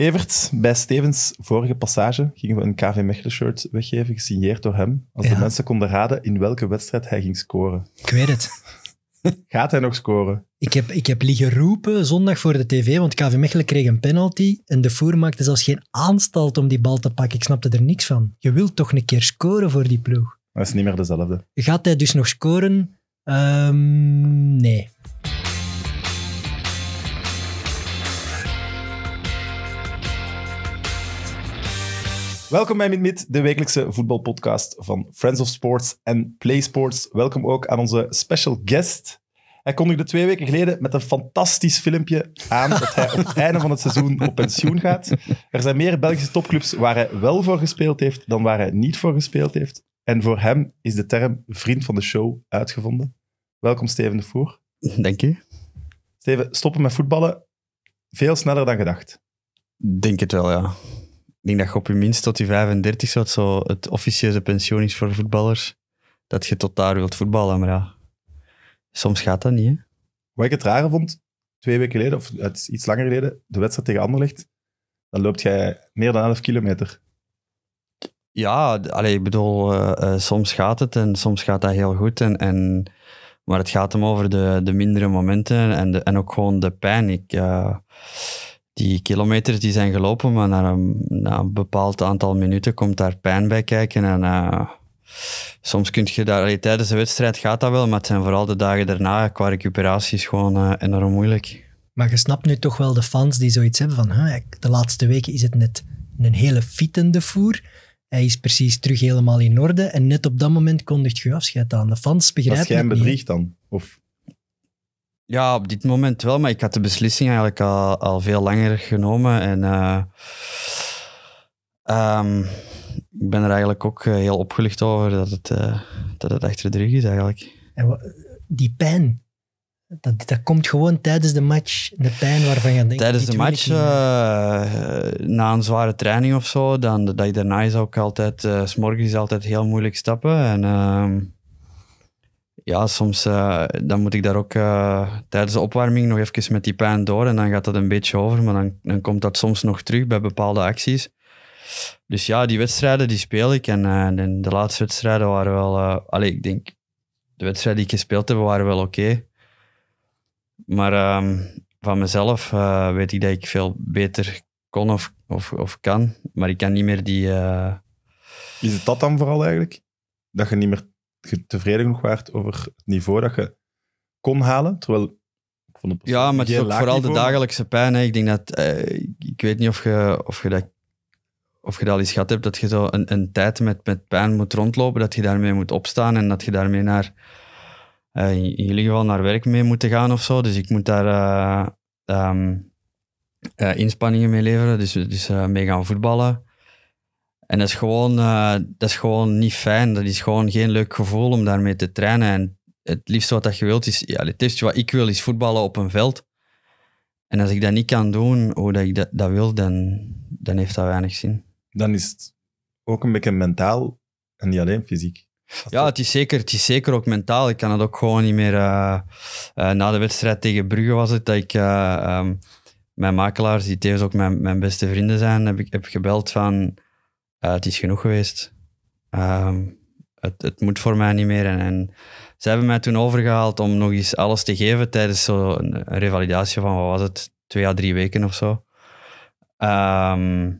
Evert, bij Stevens vorige passage gingen we een KV Mechelen shirt weggeven, gesigneerd door hem. Als de mensen konden raden in welke wedstrijd hij ging scoren. Ik weet het. Gaat hij nog scoren? Ik heb, ik heb liggen roepen zondag voor de tv, want KV Mechelen kreeg een penalty en de voer maakte zelfs geen aanstalt om die bal te pakken. Ik snapte er niks van. Je wilt toch een keer scoren voor die ploeg? Dat is niet meer dezelfde. Gaat hij dus nog scoren? Ehm, nee. Welkom bij MidMid, de wekelijkse voetbalpodcast van Friends of Sports en Play Sports. Welkom ook aan onze special guest. Hij kondigde twee weken geleden met een fantastisch filmpje aan dat hij op het einde van het seizoen op pensioen gaat. Er zijn meer Belgische topclubs waar hij wel voor gespeeld heeft dan waar hij niet voor gespeeld heeft. En voor hem is de term vriend van de show uitgevonden. Welkom Steven de Voer. Dank je. Steven, stoppen met voetballen. Veel sneller dan gedacht. Denk het wel, ja. Ik denk dat je op je minst tot je 35 wat zo het officieuze pensioen is voor voetballers. Dat je tot daar wilt voetballen, maar ja, soms gaat dat niet. Hè? Wat ik het rare vond, twee weken geleden, of iets langer geleden, de wedstrijd tegen Anderlecht, dan loopt jij meer dan 11 kilometer. Ja, allee, ik bedoel, eh, eh, soms gaat het en soms gaat dat heel goed. En, en, maar het gaat hem over de, de mindere momenten en, de, en ook gewoon de pijn. Ik, eh, die kilometers die zijn gelopen, maar na een, bepaald aantal minuten komt daar pijn bij kijken. En eh, soms kun je daar, tijdens de wedstrijd gaat dat wel, maar het zijn vooral de dagen daarna qua recuperatie is gewoon eh, enorm moeilijk. Maar je snapt nu toch wel de fans die zoiets hebben van de laatste weken is het net een hele fietende voer. Hij is precies terug helemaal in orde en net op dat moment kondigt je afscheid aan. De fans begrijpen dat is geen bedriegt dan? Of ja, op dit moment wel, maar ik had de beslissing eigenlijk al, al veel langer genomen. En eh, ehm, ik ben er eigenlijk ook eh, heel opgelucht over dat het, uh, dat het achter de rug is eigenlijk. En die pijn, dat, dat komt gewoon tijdens de match, de pijn waarvan je denkt... Tijdens de match, na een zware training of zo, dan, dat dag daarna is ook altijd, uh, is altijd heel moeilijk stappen. En ehm, ja, soms eh, dan moet ik daar ook eh, tijdens de opwarming nog even met die pijn door. En dan gaat dat een beetje over, maar dan, dan komt dat soms nog terug bij bepaalde acties. Dus ja, die wedstrijden die speel ik. En, eh, de laatste wedstrijden waren wel... allee, ik denk, de wedstrijden die ik gespeeld heb, waren wel oké. Maar ehm, van mezelf weet ik dat ik veel beter kon of, of, of kan. Maar ik kan niet meer die... Is het dat dan vooral eigenlijk? Dat je niet meer je tevreden nog waart over het niveau dat je kon halen. Terwijl het ja, maar vooral de dagelijkse pijn. Hè. Ik denk dat, eh, ik weet niet of je, of, je dat, of je dat al eens gehad hebt, dat je zo een, een tijd met, met pijn moet rondlopen, dat je daarmee moet opstaan en dat je daarmee naar, eh, in ieder geval naar werk mee moet gaan of zo. Dus ik moet daar eh, ehm, inspanningen mee leveren, dus, dus uh, mee gaan voetballen. En dat is, gewoon, eh, dat is gewoon niet fijn. Dat is gewoon geen leuk gevoel om daarmee te trainen. En het liefste wat dat je wilt is... Ja, het liefste wat ik wil is voetballen op een veld. En als ik dat niet kan doen hoe dat ik dat, dat wil, dan, dan heeft dat weinig zin. Dan is het ook een beetje mentaal en niet alleen fysiek. Ja, het is, zeker, het is zeker ook mentaal. Ik kan het ook gewoon niet meer... Eh, eh, na de wedstrijd tegen Brugge was het dat ik... Ehm, mijn makelaars, die tevens ook mijn, mijn beste vrienden zijn, heb ik heb gebeld van eh, het is genoeg geweest. Ehm, het, het, moet voor mij niet meer. En, ze hebben mij toen overgehaald om nog eens alles te geven tijdens zo'n een revalidatie van, wat was het, twee à drie weken of zo. Ehm,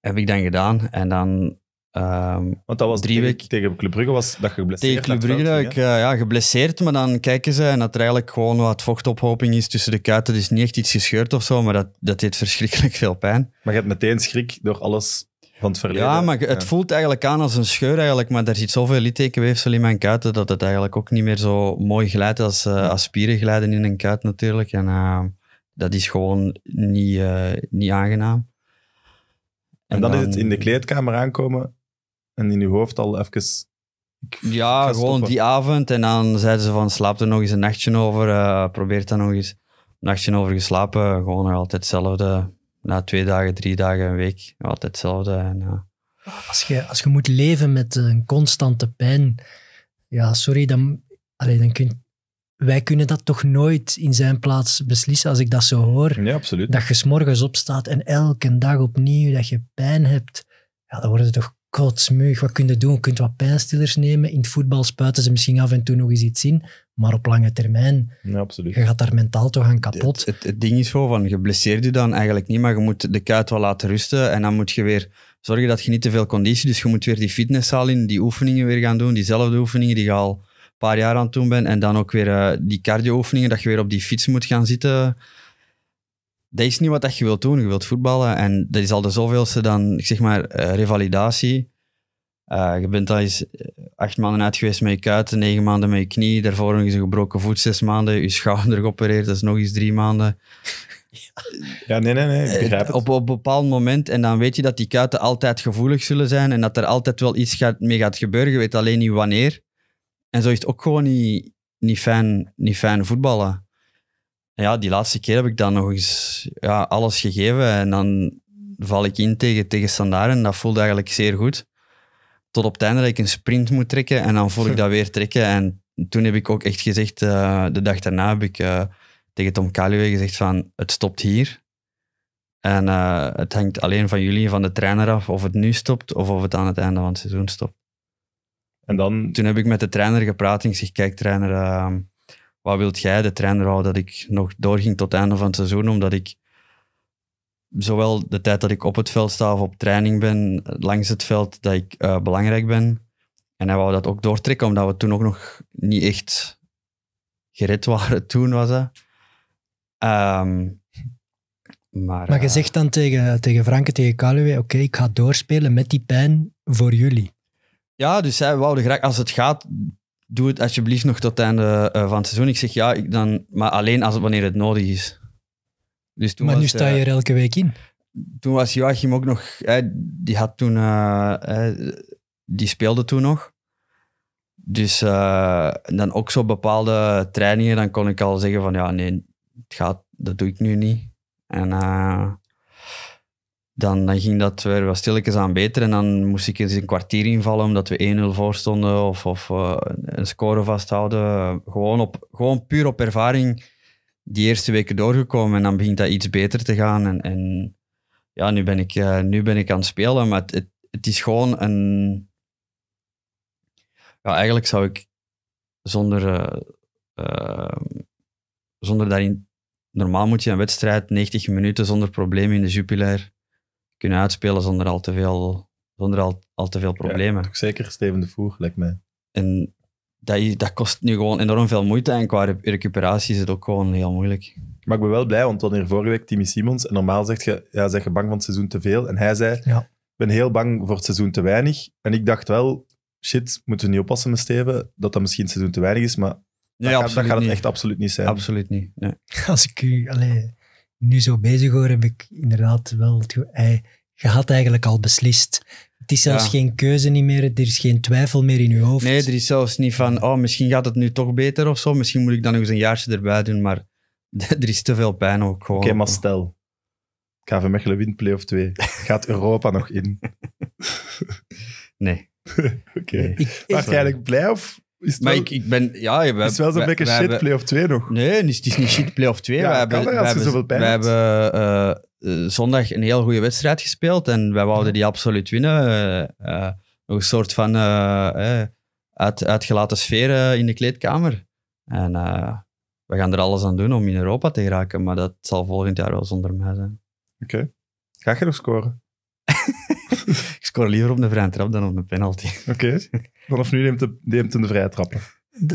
heb ik dan gedaan. En dan Ehm, Want dat was drie weken tegen Club Brugge was dat geblesseerd. Tegen Club Brugge eh, ja, geblesseerd, maar dan kijken ze en dat er eigenlijk gewoon wat vochtophoping is tussen de kuiten. is niet echt iets gescheurd of zo, maar dat, dat deed verschrikkelijk veel pijn. Maar je hebt meteen schrik door alles van het verleden. Ja, maar het voelt eigenlijk aan als een scheur eigenlijk, maar er zit zoveel littekenweefsel in mijn kuiten dat het eigenlijk ook niet meer zo mooi glijdt als, uh, als spieren glijden in een kuit natuurlijk. En eh, dat is gewoon niet, niet aangenaam. En, dan is het in de kleedkamer aankomen en in je hoofd al even. ja, gewoon die avond. En dan zeiden ze van slaap er nog eens een nachtje over. Uh, probeer dat nog eens een nachtje over geslapen. Gewoon nog altijd hetzelfde. Na twee dagen, drie dagen, een week. Altijd hetzelfde. En, eh. als, je, als je moet leven met een constante pijn. Ja, sorry, dan, allee, dan kun wij kunnen dat toch nooit in zijn plaats beslissen als ik dat zo hoor. absoluut. Dat je s'morgens opstaat en elke dag opnieuw dat je pijn hebt. Ja, dan worden toch kotsmeug, wat kun je doen? Je kunt wat pijnstillers nemen. In het voetbal spuiten ze misschien af en toe nog eens iets in. Maar op lange termijn, ja, absoluut. je gaat daar mentaal toch aan kapot. Het, het, ding is gewoon van, je blesseert je dan eigenlijk niet, maar je moet de kuit wel laten rusten. En dan moet je weer zorgen dat je niet te veel conditie... Dus je moet weer die fitnesszaal in, die oefeningen weer gaan doen. Diezelfde oefeningen die je al een paar jaar aan het doen bent. En dan ook weer eh, die cardio-oefeningen, dat je weer op die fiets moet gaan zitten dat is niet wat je wilt doen. Je wilt voetballen en dat is al de zoveelste dan, zeg maar, uh, revalidatie. Eh, je bent al eens eh, acht maanden uit geweest met je kuiten, negen maanden met je knie. Daarvoor nog eens een gebroken voet, zes maanden. Je schouder geopereerd, dat is nog eens drie maanden. Ja, nee, nee, nee, ik begrijp het. Op, op een bepaald moment, en dan weet je dat die kuiten altijd gevoelig zullen zijn en dat er altijd wel iets gaat, mee gaat gebeuren. Je weet alleen niet wanneer. En zo is het ook gewoon niet, niet, fijn, niet fijn voetballen ja, die laatste keer heb ik dan nog eens ja, alles gegeven. En dan val ik in tegen, tegen en dat voelde eigenlijk zeer goed. Tot op het einde dat ik een sprint moet trekken en dan voel ik dat weer trekken. En toen heb ik ook echt gezegd, eh, de dag daarna heb ik eh, tegen Tom Kaluwe gezegd van het stopt hier. En eh, het hangt alleen van jullie, van de trainer af, of het nu stopt of of het aan het einde van het seizoen stopt. En dan... Toen heb ik met de trainer gepraat en ik zeg, kijk trainer, wat wilt jij, de trainer, houden dat ik nog doorging tot het einde van het seizoen, omdat ik zowel de tijd dat ik op het veld sta of op training ben, langs het veld, dat ik eh, belangrijk ben. En hij wou dat ook doortrekken, omdat we toen ook nog niet echt gered waren. Toen was dat. Ehm, maar, maar je eh, zegt dan tegen, tegen Franke, tegen Kaluwe, oké, ik ga doorspelen met die pijn voor jullie. Ja, dus zij wou graag, als het gaat, doe het alsjeblieft nog tot het einde eh, van het seizoen. Ik zeg ja, ik dan, maar alleen als, wanneer het nodig is. Dus toen maar nu sta je eh, er elke week in. Toen was Joachim ook nog, die had toen, eh, die speelde toen nog. Dus dan ook zo bepaalde trainingen, dan kon ik al zeggen van ja, nee, het gaat, dat doe ik nu niet. En, dan, dan ging dat weer wat stilletjes aan beter. En dan moest ik eens een kwartier invallen omdat we 1-0 voor stonden of, of eh, een score vasthouden. Gewoon, op, gewoon puur op ervaring die eerste weken doorgekomen. En dan begint dat iets beter te gaan. En, en ja, nu ben, ik, eh, nu ben ik aan het spelen. Maar het, het, is gewoon een... Ja, eigenlijk zou ik zonder... Eh, zonder daarin... Normaal moet je een wedstrijd 90 minuten zonder probleem in de Jupiler kunnen uitspelen zonder al te veel, zonder al, al te veel problemen. zeker Steven de Voer, lijkt mij. En dat, dat kost nu gewoon enorm veel moeite en qua recuperatie is het ook gewoon heel moeilijk. Maar ik ben wel blij, want toen hier vorige week Timmy Simons en normaal zegt je, ja, zeg je bang van het seizoen te veel. En hij zei, ja. ik ben heel bang voor het seizoen te weinig. En ik dacht wel, shit, moeten we niet oppassen met Steven, dat dat misschien het seizoen te weinig is, maar dat, gaat, het echt absoluut niet zijn. Absoluut niet, nee. Als ik u... Allez nu zo bezig hoor, heb ik inderdaad wel het gehad je had eigenlijk al beslist. Het is zelfs geen keuze niet meer, er is geen twijfel meer in je hoofd. Nee, er is zelfs niet van, oh, misschien gaat het nu toch beter of zo, misschien moet ik dan nog eens een jaartje erbij doen, maar er is te veel pijn ook gewoon. Oké, okay, maar stel, KV Mechelen wint play of 2, gaat Europa nog in? Nee. Oké. Okay. eigenlijk blij of is maar ik, ben... Ja, we, is wel zo'n beetje shit play of 2 nog. Nee, het is, het is niet shit play of 2. we hebben, we hebben, eh, eh, zondag een heel goede wedstrijd gespeeld en wij wouden die absoluut winnen. Eh, nog een soort van uit, uitgelaten sfeer in de kleedkamer. En we gaan er alles aan doen om in Europa te geraken, maar dat zal volgend jaar wel zonder mij zijn. Oké. Ga je nog scoren? ik score liever op een vrije trap dan op een penalty. Oké, okay. vanaf nu neemt de, neemt een vrije trappen.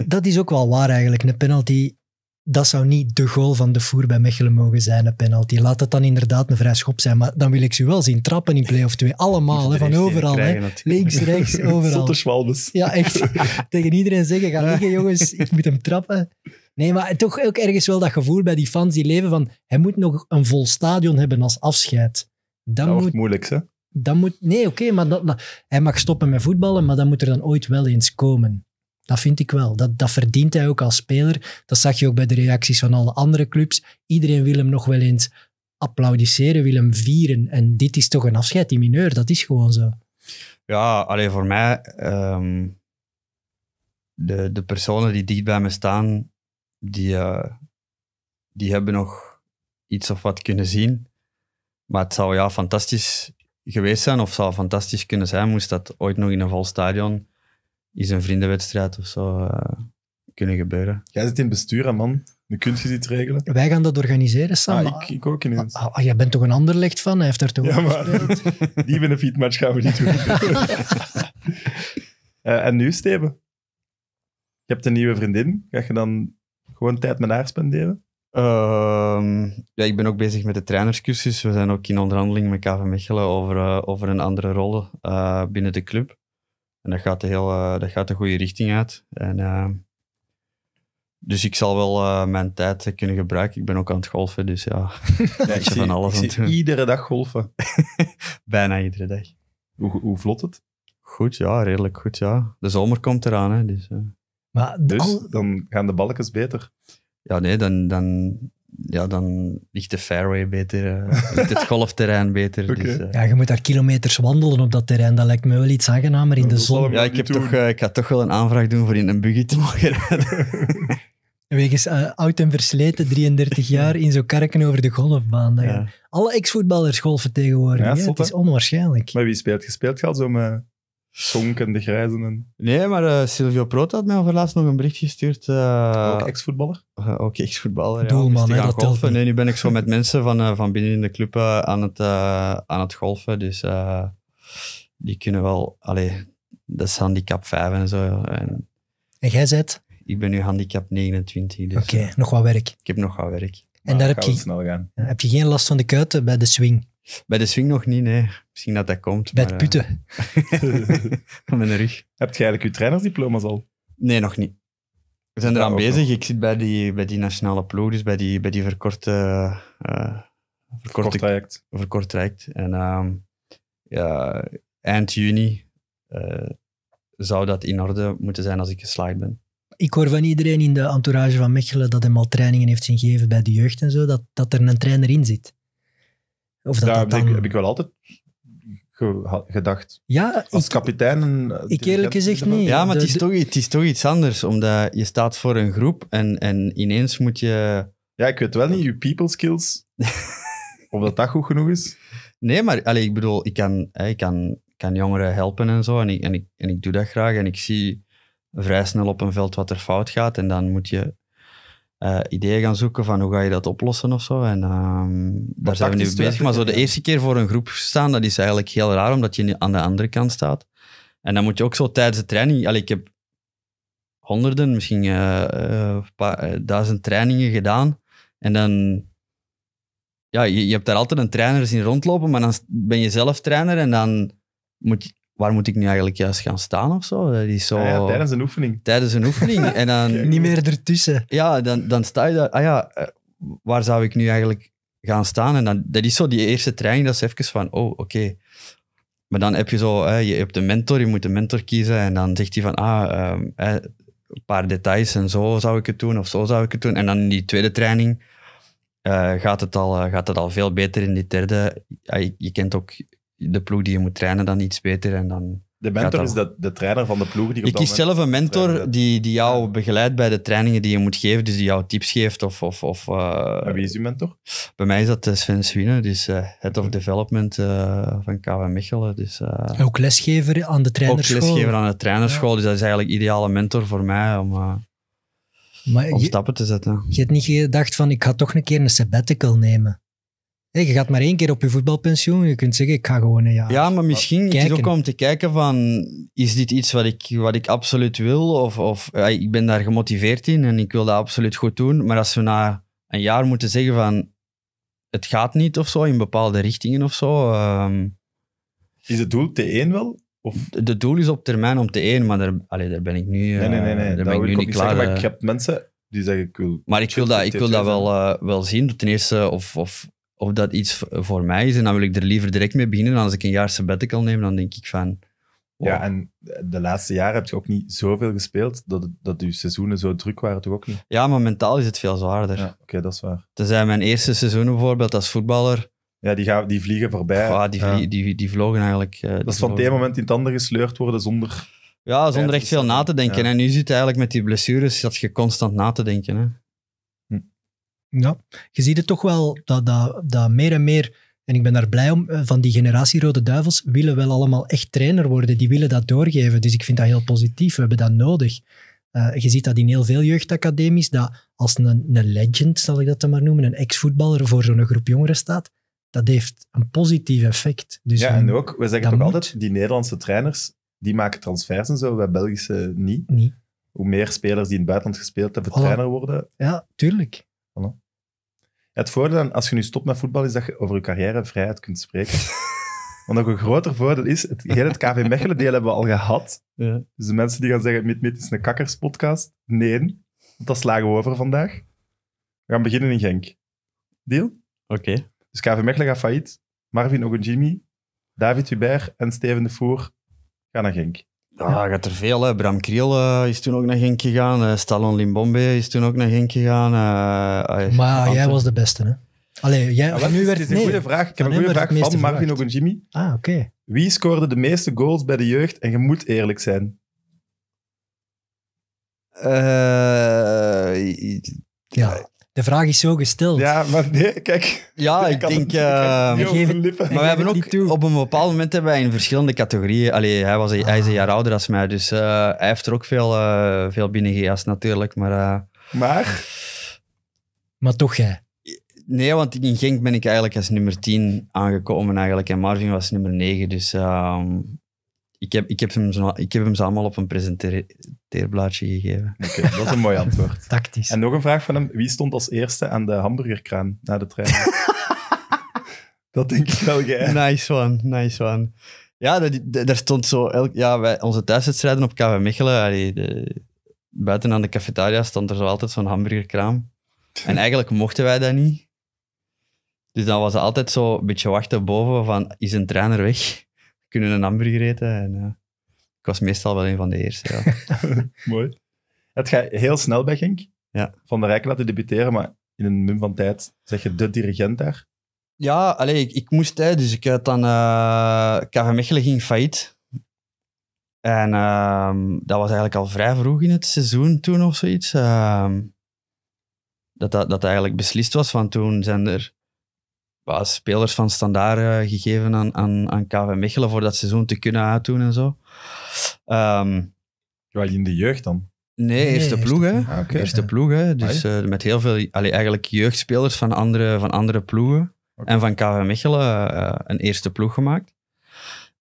dat is ook wel waar eigenlijk. Een penalty, dat zou niet de goal van de voer bij Mechelen mogen zijn, een penalty. Laat het dan inderdaad een vrij schop zijn. Maar dan wil ik ze wel zien trappen in play-off 2. Allemaal, hè, van overal. hè. Links, rechts, overal. Zotte Ja, echt. Tegen iedereen zeggen, ga liggen jongens, ik moet hem trappen. Nee, maar toch ook ergens wel dat gevoel bij die fans die leven van hij moet nog een vol stadion hebben als afscheid. dat moet, wordt moeilijk, hè? dan moet, nee, oké, maar dat, hij mag stoppen met voetballen, maar dat moet er dan ooit wel eens komen. Dat vind ik wel. Dat, dat verdient hij ook als speler. Dat zag je ook bij de reacties van alle andere clubs. Iedereen wil hem nog wel eens applaudisseren, wil hem vieren. En dit is toch een afscheid die mineur, dat is gewoon zo. Ja, alleen voor mij, ehm, de, de personen die dicht bij me staan, die, eh, die hebben nog iets of wat kunnen zien. Maar het zou ja fantastisch geweest zijn of zou fantastisch kunnen zijn, moest dat ooit nog in een vol stadion, is een vriendenwedstrijd of zo, eh, kunnen gebeuren. Jij zit in bestuur, man. dan kunt je dit regelen. Wij gaan dat organiseren, samen. Ah, ik, ik ook ineens. Ah, ah, jij bent toch een ander licht van? Hij heeft daar toch ja, maar, Die match gaan we niet doen. Eh, en nu, Steven? Je hebt een nieuwe vriendin. Ga je dan gewoon tijd met haar spenderen? Ehm, ja, ik ben ook bezig met de trainerscursus. We zijn ook in onderhandeling met KV Mechelen over, eh, over een andere rol eh, binnen de club. En dat gaat de, heel, eh, dat gaat de goede richting uit. En, ehm, dus ik zal wel mijn tijd kunnen gebruiken. Ik ben ook aan het golfen, dus ja. ja ik zie, van alles aan zie iedere dag golfen. Bijna iedere dag. Hoe, hoe vlot het? Goed, ja. Redelijk goed, ja. De zomer komt eraan, hè. Dus, maar dus dan gaan de balkens beter ja, nee, dan, dan, ja, dan ligt de fairway beter, eh, ligt het golfterrein beter. dus, eh. ja, je moet daar kilometers wandelen op dat terrein. Dat lijkt me wel iets aangenamer in de zon. Ja, ik, heb toch, eh, ik ga toch wel een aanvraag doen voor in een buggy te mogen rijden. Wegens oud en versleten, 33 jaar, in zo'n karken over de golfbaan. Alle ex-voetballers golven tegenwoordig. het is onwaarschijnlijk. Maar wie speelt? Gespeeld gaat zo met Sonk en de Grijzen. En... Nee, maar eh, Silvio Prota had mij laatst nog een bericht gestuurd. Eh, ook ex-voetballer? Eh, ook ex-voetballer, Doelman, ja. Hè, dat Nee, nu ben ik zo met mensen van, van binnen in de club aan, het, aan het golfen. Dus die kunnen wel... Allee, dat is handicap 5 en zo. En, jij zet? Ik ben nu handicap 29. Dus, Oké, nog wat werk. Ik heb nog wat werk. En daar heb je, snel gaan. heb je geen last van de kuiten bij de swing? Bij de swing nog niet, nee. Misschien dat dat komt. Bij het putten. Eh, van mijn rug. Heb je eigenlijk je trainersdiploma's al? Nee, nog niet. We zijn eraan bezig. Ik zit bij die, bij die nationale ploeg, dus bij die, bij die verkorte... Eh, verkorte, traject. Verkort traject. En ehm, ja, eind juni eh, zou dat in orde moeten zijn als ik geslaagd ben. Ik hoor van iedereen in de entourage van Mechelen dat hij al trainingen heeft zien geven bij de jeugd en zo, dat, dat er een trainer in zit. Of Daar heb ik wel altijd gedacht. Ja, als kapitein. Eh, ik eerlijk gezegd niet. Ja, maar het, is toch, het is toch iets anders, omdat je staat voor een groep en, en ineens moet je. Ja, ik weet wel niet, je people skills. of dat dat goed genoeg is. Nee, maar allez, ik bedoel, ik kan, ik kan, kan jongeren helpen en zo. En ik, en, ik, en ik doe dat graag. En ik zie vrij snel op een veld wat er fout gaat. En dan moet je uh, ideeën gaan zoeken van hoe ga je dat oplossen of zo. En ehm, daar zijn we nu bezig. Maar zo de eerste keer voor een groep staan, dat is eigenlijk heel raar, omdat je aan de andere kant staat. En dan moet je ook zo tijdens de training... Allee, ik heb honderden, misschien eh, eh, paar, duizend trainingen gedaan. En dan... Ja, je, je hebt daar altijd een trainer zien rondlopen, maar dan ben je zelf trainer en dan moet je waar moet ik nu eigenlijk juist gaan staan of zo? Dat is zo... Ah ja, tijdens een oefening. Tijdens een oefening. en dan... Niet meer ertussen. Ja, dan, dan sta je daar. Ah ja, eh, waar zou ik nu eigenlijk gaan staan? En dan, dat is zo die eerste training, dat is even van, oh, oké. Maar dan heb je zo, hè, je hebt een mentor, je moet een mentor kiezen. En dan zegt hij van, ah, ehm, hè, een paar details en zo zou ik het doen of zo zou ik het doen. En dan in die tweede training eh, gaat, het al, eh, gaat het al veel beter. In die derde, je, kent ook de ploeg die je moet trainen dan iets beter en dan... De mentor is de, de trainer van de ploeg. Die ik kies zelf een mentor die, die jou begeleidt bij de trainingen die je moet geven, dus die jou tips geeft. Of, of, of, eh, wie is uw mentor? Bij mij is dat eh, Sven Swine, dus Head of Development uh, van KW Mechelen. Dus, ook lesgever aan de trainerschool. Ook lesgever aan de trainerschool, dus dat is eigenlijk ideale mentor voor mij om... Maar om stappen te zetten. Je hebt niet gedacht van, ik ga toch een keer een sabbatical nemen? Hey, je gaat maar één keer op je voetbalpensioen. Je kunt zeggen, ik ga gewoon een jaar. Ja, maar misschien is het ook om te kijken van, is dit iets wat ik, wat ik absoluut wil? Of, of eh, ik ben daar gemotiveerd in en ik wil dat absoluut goed doen. Maar als we na een jaar moeten zeggen van, het gaat niet of zo, in bepaalde richtingen of zo. Ehm, is het doel te één wel? Of? Het doel is op termijn om te één, maar daar, daar ben ik nu, nee, nee, nee, nee. Eh, daar ben ik nu niet klaar. maar ik eh. heb mensen die zeggen, ik wil... Maar ik wil dat, ik wil dat wel, wel zien. Ten eerste, of, of of dat iets voor mij is. En dan wil ik er liever direct mee beginnen. Dan als ik een jaar sabbatical neem, dan denk ik van... Ja, en de laatste jaren heb je ook niet zoveel gespeeld dat, dat je seizoenen zo druk waren, toch ook niet? Ja, maar mentaal is het veel zwaarder. Ja, oké, dat is waar. Tenzij mijn eerste seizoenen bijvoorbeeld als voetballer... Ja, die, gaan, die vliegen voorbij. die, die, die, vlogen eigenlijk... Eh, dat is van het ene moment in het andere gesleurd worden zonder... Ja, zonder echt veel na te denken. En nu zit eigenlijk met die blessures dat je constant na te denken. Hè. Ja, je ziet het toch wel dat, dat, dat meer en meer en ik ben daar blij om, eh, van die generatie Rode Duivels willen wel allemaal echt trainer worden. Die willen dat doorgeven. Dus ik vind dat heel positief. We hebben dat nodig. Eh, je ziet dat in heel veel jeugdacademies, dat als een, een legend, zal ik dat dan maar noemen, een ex-voetballer voor zo'n groep jongeren staat, dat heeft een positief effect. Dus ja, en ook, we zeggen toch moet. altijd, die Nederlandse trainers, die maken transfers en zo, bij Belgische niet. Hoe meer spelers die in het buitenland gespeeld hebben, trainer worden. Ja, tuurlijk. Het voordeel als je nu stopt met voetbal is dat je over je carrière vrijheid kunt spreken. Want nog een groter voordeel is, het, hele KV Mechelen deel hebben we al gehad. Ja. Dus de mensen die gaan zeggen, Mit Mit is een kakkerspodcast. Nee, dat slagen we over vandaag. We gaan beginnen in Genk. Deal? Oké. Dus KV Mechelen gaat failliet. Marvin Ogunjimi, David Hubert en Steven de Voer gaan naar Genk ja, gaat er veel. Hè. Bram Kriel eh, is toen ook naar Genk gegaan. Eh, Stallon Limbombe is toen ook naar Genk gegaan. Eh, maar jij was de beste, hè? Allee, jij... nu werd... is een nee. goede vraag. Ik heb een ah, goede vraag van Marvin Jimmy Ah, oké. Wie scoorde de meeste goals bij de jeugd? En je moet eerlijk zijn. ja de vraag is zo gesteld. Ja, maar nee, kijk. Ja, ik, ik denk... Uh, veel lippen. maar we hebben ook... Op een bepaald moment hebben wij in verschillende categorieën... Allee, hij, was, hij is een jaar ouder dan mij, dus eh, hij heeft er ook veel, uh, veel binnengejast natuurlijk, maar... Eh, maar? Maar toch jij? Nee, want in Genk ben ik eigenlijk als nummer 10 aangekomen eigenlijk, en Marvin was nummer 9, dus... Ehm, ik heb, ik, heb hem zo, ik heb hem ze allemaal op een presenteerblaadje gegeven. dat is een mooi antwoord. Tactisch. En nog een vraag van hem. Wie stond als eerste aan de hamburgerkraam na de trein? dat denk ik wel, jij. Nice one, nice one. Ja, daar stond zo... Elk, ja, wij, onze thuiswedstrijden op KV Mechelen, allee, buiten aan de cafetaria stond er zo altijd zo'n hamburgerkraam. En eigenlijk mochten wij dat niet. Dus dan was het altijd zo een beetje wachten boven van, is een trainer weg? kunnen een hamburger eten. En, eh, ik was meestal wel een van de eerste. Ja. Mooi. Het gaat heel snel bij Genk. Ja. Van de Rijken laten debuteren, maar in een mum van tijd zeg je de dirigent daar. Ja, alleen ik, ik moest tijdens dus ik had dan... Uh, eh, KV Mechelen ging failliet. En ehm, dat was eigenlijk al vrij vroeg in het seizoen toen of zoiets. Ehm, dat, dat, dat eigenlijk beslist was, want toen zijn er spelers van standaard eh, gegeven aan, aan, aan KV Mechelen voor dat seizoen te kunnen uitdoen en zo. Um, ja, in de jeugd dan? Nee, eerste nee, ploeg. Eerste, ah, ploeg, Dus ah, eh, met heel veel allee, eigenlijk jeugdspelers van andere, van andere ploegen. En van KV Mechelen eh, een eerste ploeg gemaakt.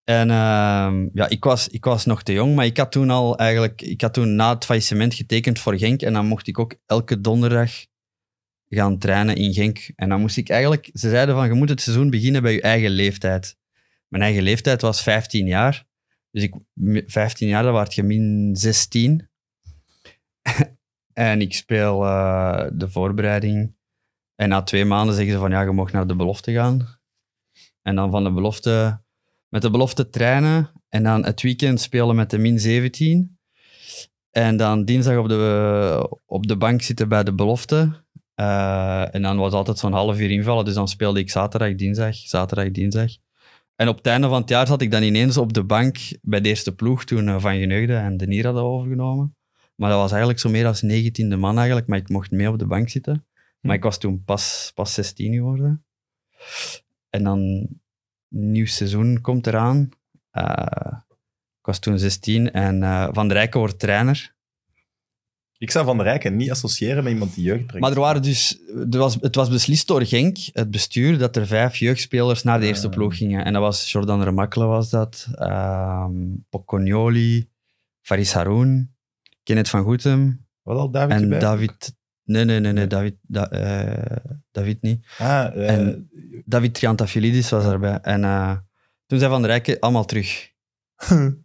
En ehm, ja, ik was, ik was nog te jong, maar ik had toen al eigenlijk... Ik had toen na het faillissement getekend voor Genk. En dan mocht ik ook elke donderdag gaan trainen in Genk. En dan moest ik eigenlijk... Ze zeiden van, je moet het seizoen beginnen bij je eigen leeftijd. Mijn eigen leeftijd was 15 jaar. Dus ik, 15 jaar, dan werd je min 16. en ik speel eh, de voorbereiding. En na twee maanden zeggen ze van, ja, je mag naar de belofte gaan. En dan van de belofte... Met de belofte trainen. En dan het weekend spelen met de min 17. En dan dinsdag op de, op de bank zitten bij de belofte. Eh, en dan was altijd zo'n half uur invallen. Dus dan speelde ik zaterdag, dinsdag, zaterdag, dinsdag. En op het einde van het jaar zat ik dan ineens op de bank bij de eerste ploeg toen eh, Van Geneugde en De Nier hadden overgenomen. Maar dat was eigenlijk zo meer als negentiende man eigenlijk, maar ik mocht mee op de bank zitten. Maar ik was toen pas, pas 16 geworden. En dan, nieuw seizoen komt eraan. Eh, ik was toen 16 en Van der Rijken wordt trainer. Ik zou Van der Rijken niet associëren met iemand die jeugd brengt. Maar er waren dus, er was, het was beslist door Genk, het bestuur, dat er vijf jeugdspelers naar de eerste ah. ploeg gingen. En dat was Jordan Remakle was dat, um, Faris Haroun, Kenneth van Goetem. Wat al David En David... Nee, nee, nee, nee, David, eh, David niet. Ah, uh, en David Triantafilidis was daarbij. En eh, toen zijn Van der Rijken allemaal terug.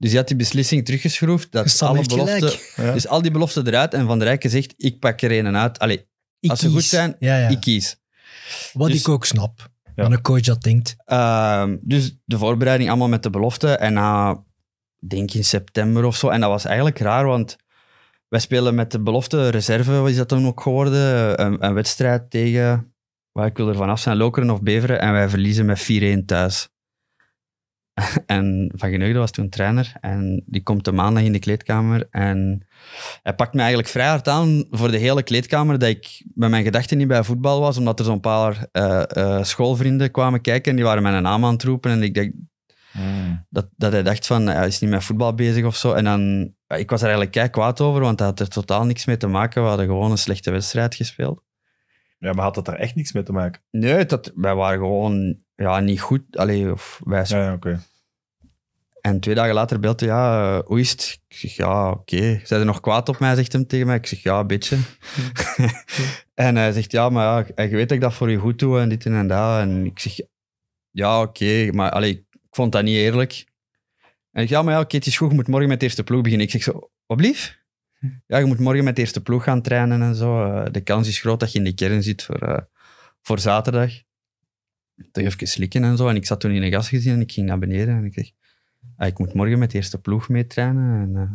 Dus je had die beslissing teruggeschroefd. Dat alle belofte, Dus al die beloften eruit. En Van der Rijken zegt, ik pak er een uit. Allee, als ze goed zijn, ik kies. Wat dus- ik ook snap. Ja. een coach dat denkt. Ehm, dus de voorbereiding allemaal met de belofte. En na, denk denk in september of zo. En dat was eigenlijk raar, want wij spelen met de belofte reserve, wat is dat dan ook geworden? Een, wedstrijd tegen, waar ik wil er vanaf zijn, Lokeren of Beveren. En wij verliezen met 4-1 thuis. en Van Geneugde was toen trainer. En die komt de maandag in de kleedkamer. En hij pakt me eigenlijk vrij hard aan voor de hele kleedkamer. Dat ik met mijn gedachten niet bij voetbal was. Omdat er zo'n paar eh, eh, schoolvrienden kwamen kijken. En die waren mijn naam aan het roepen. En ik dacht hmm. dat, dat hij dacht van, hij is niet met voetbal bezig of zo. En dan, ik was er eigenlijk kei kwaad over. Want dat had er totaal niks mee te maken. We hadden gewoon een slechte wedstrijd gespeeld. Ja, maar had dat er echt niks mee te maken? Nee, dat, wij waren gewoon ja, niet goed. Allee, of wij, ja, ja, en twee dagen later belt hij, ja, eh, hoe is het? Ik zeg, ja, oké. Okay. Zijn er nog kwaad op mij, zegt hem tegen mij. Ik zeg, ja, een beetje. en hij zegt, ja, maar ja, je weet dat ik dat voor je goed doe en dit en dat. En ik zeg, ja, oké, maar allee, ik vond dat niet eerlijk. En ik ja, maar ja, oké, het is goed, je moet morgen met de eerste ploeg beginnen. Ik zeg zo, wat lief. Ja, je moet morgen met de eerste ploeg gaan trainen en zo. Eh, de kans is groot dat je in de kern zit voor, eh, voor zaterdag. Toen even slikken en zo. En ik zat toen in een gasgezin en ik ging naar beneden en ik zeg, Ah, ik moet morgen met de eerste ploeg meetrainen. En, eh,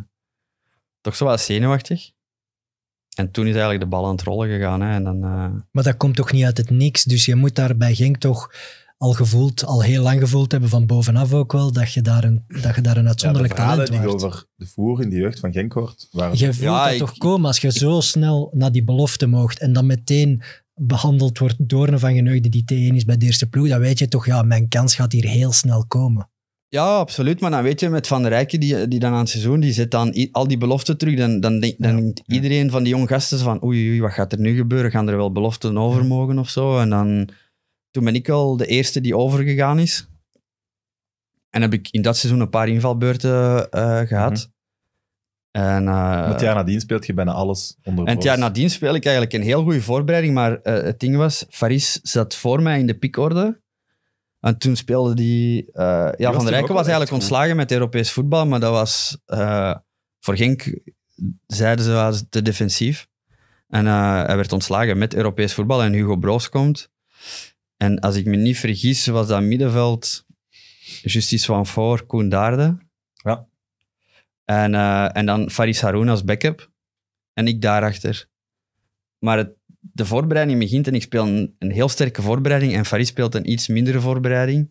toch zo wat zenuwachtig. En toen is eigenlijk de bal aan het rollen gegaan. Hè, en dan, eh, Maar dat komt toch niet uit het niks? Dus je moet daar bij Gink toch al gevoeld, al heel lang gevoeld hebben, van bovenaf ook wel, dat je daar een, dat je daar een uitzonderlijk ja, talent die over de voer in de jeugd van Genk hoort... Je voelt ja, dat toch komen als je zo snel naar die belofte moogt en dan meteen behandeld wordt door een van geneugde die T1 is bij de eerste ploeg, dan weet je toch, ja, mijn kans gaat hier heel snel komen. Ja, absoluut. Maar dan weet je, met Van der Rijken, die, die dan aan het seizoen, die zet dan al die beloften terug. Dan, dan, dan denkt iedereen van die jong gasten van oei, oei, wat gaat er nu gebeuren? Gaan er wel beloften over mogen of zo? En dan, toen ben ik al de eerste die overgegaan is. En heb ik in dat seizoen een paar invalbeurten eh, gehad. Mhm. En, uh, eh, het jaar nadien speelt je bijna alles onder En het jaar nadien speel ik eigenlijk een heel goede voorbereiding. Maar eh, het ding was, Faris zat voor mij in de piekorde. En toen speelde die... Eh, ja, Van der Rijken was eigenlijk ontslagen met Europees voetbal, maar dat was... Eh, voor Gink. zeiden ze was te defensief. En eh, hij werd ontslagen met Europees voetbal en Hugo Broos komt. En als ik me niet vergis, was dat middenveld Justice Van Voor, Koen Daarde. Ja. En, en dan Faris Haroun als backup. En ik daarachter. Maar het, de voorbereiding begint en ik speel een, heel sterke voorbereiding en Faris speelt een iets mindere voorbereiding.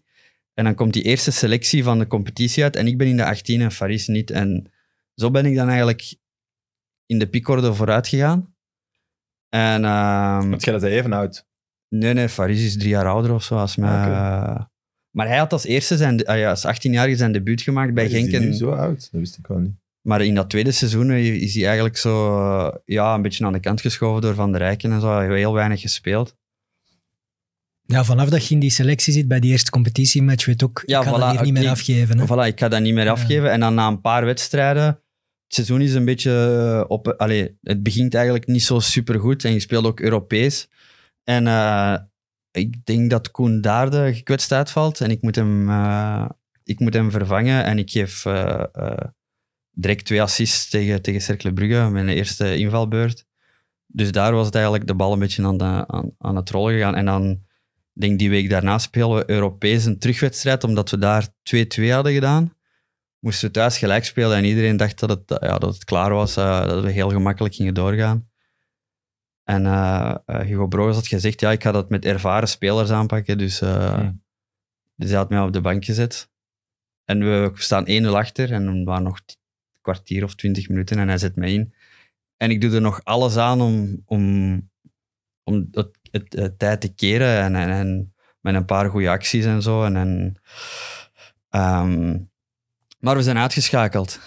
En dan komt die eerste selectie van de competitie uit en ik ben in de 18 en Faris niet. En zo ben ik dan eigenlijk in de piekorde vooruit gegaan. En, um, Want jij dat even oud? Nee, nee, Faris is drie jaar ouder of zo als mij. Ah, eh, maar hij had als eerste zijn, ah ja, als 18-jarige zijn debuut gemaakt bij Genk. Is hij nu zo oud? Dat wist ik wel niet. Maar in dat tweede seizoen is hij eigenlijk zo eh, ja, een beetje aan de kant geschoven door Van der Rijken en zo. Hij heel weinig gespeeld. Ja, vanaf dat je in die selectie zit bij die eerste competitiematch, weet ook, ja, ik ga dat hier niet meer afgeven. Hè? Voilà, ik ga dat niet meer afgeven. En dan na een paar wedstrijden, het seizoen is een beetje eh, op... Allez, het begint eigenlijk niet zo supergoed en je speelt ook Europees. En eh, ik denk dat Koen Daarde gekwetst uitvalt en ik moet hem, ik moet hem vervangen. En ik geef direct twee assists tegen, tegen Cercle Brugge, mijn eerste invalbeurt. Dus daar was het eigenlijk de bal een beetje aan, aan, aan het rollen gegaan. En dan, denk die week daarna spelen we Europees een terugwedstrijd, omdat we daar 2-2 hadden gedaan. Moesten we thuis gelijk spelen en iedereen dacht dat het, ja, dat het klaar was, eh, dat we heel gemakkelijk gingen doorgaan. En eh, eh, Hugo Broos had gezegd, ja, ik ga dat met ervaren spelers aanpakken. Dus, hm. dus hij had mij op de bank gezet. En we staan 1-0 achter en we waren nog kwartier of twintig minuten en hij zet mij in. En ik doe er nog alles aan om, om, om het, het, tijd te keren en, en, met een paar goede acties en zo. En, en ehm, maar we zijn uitgeschakeld.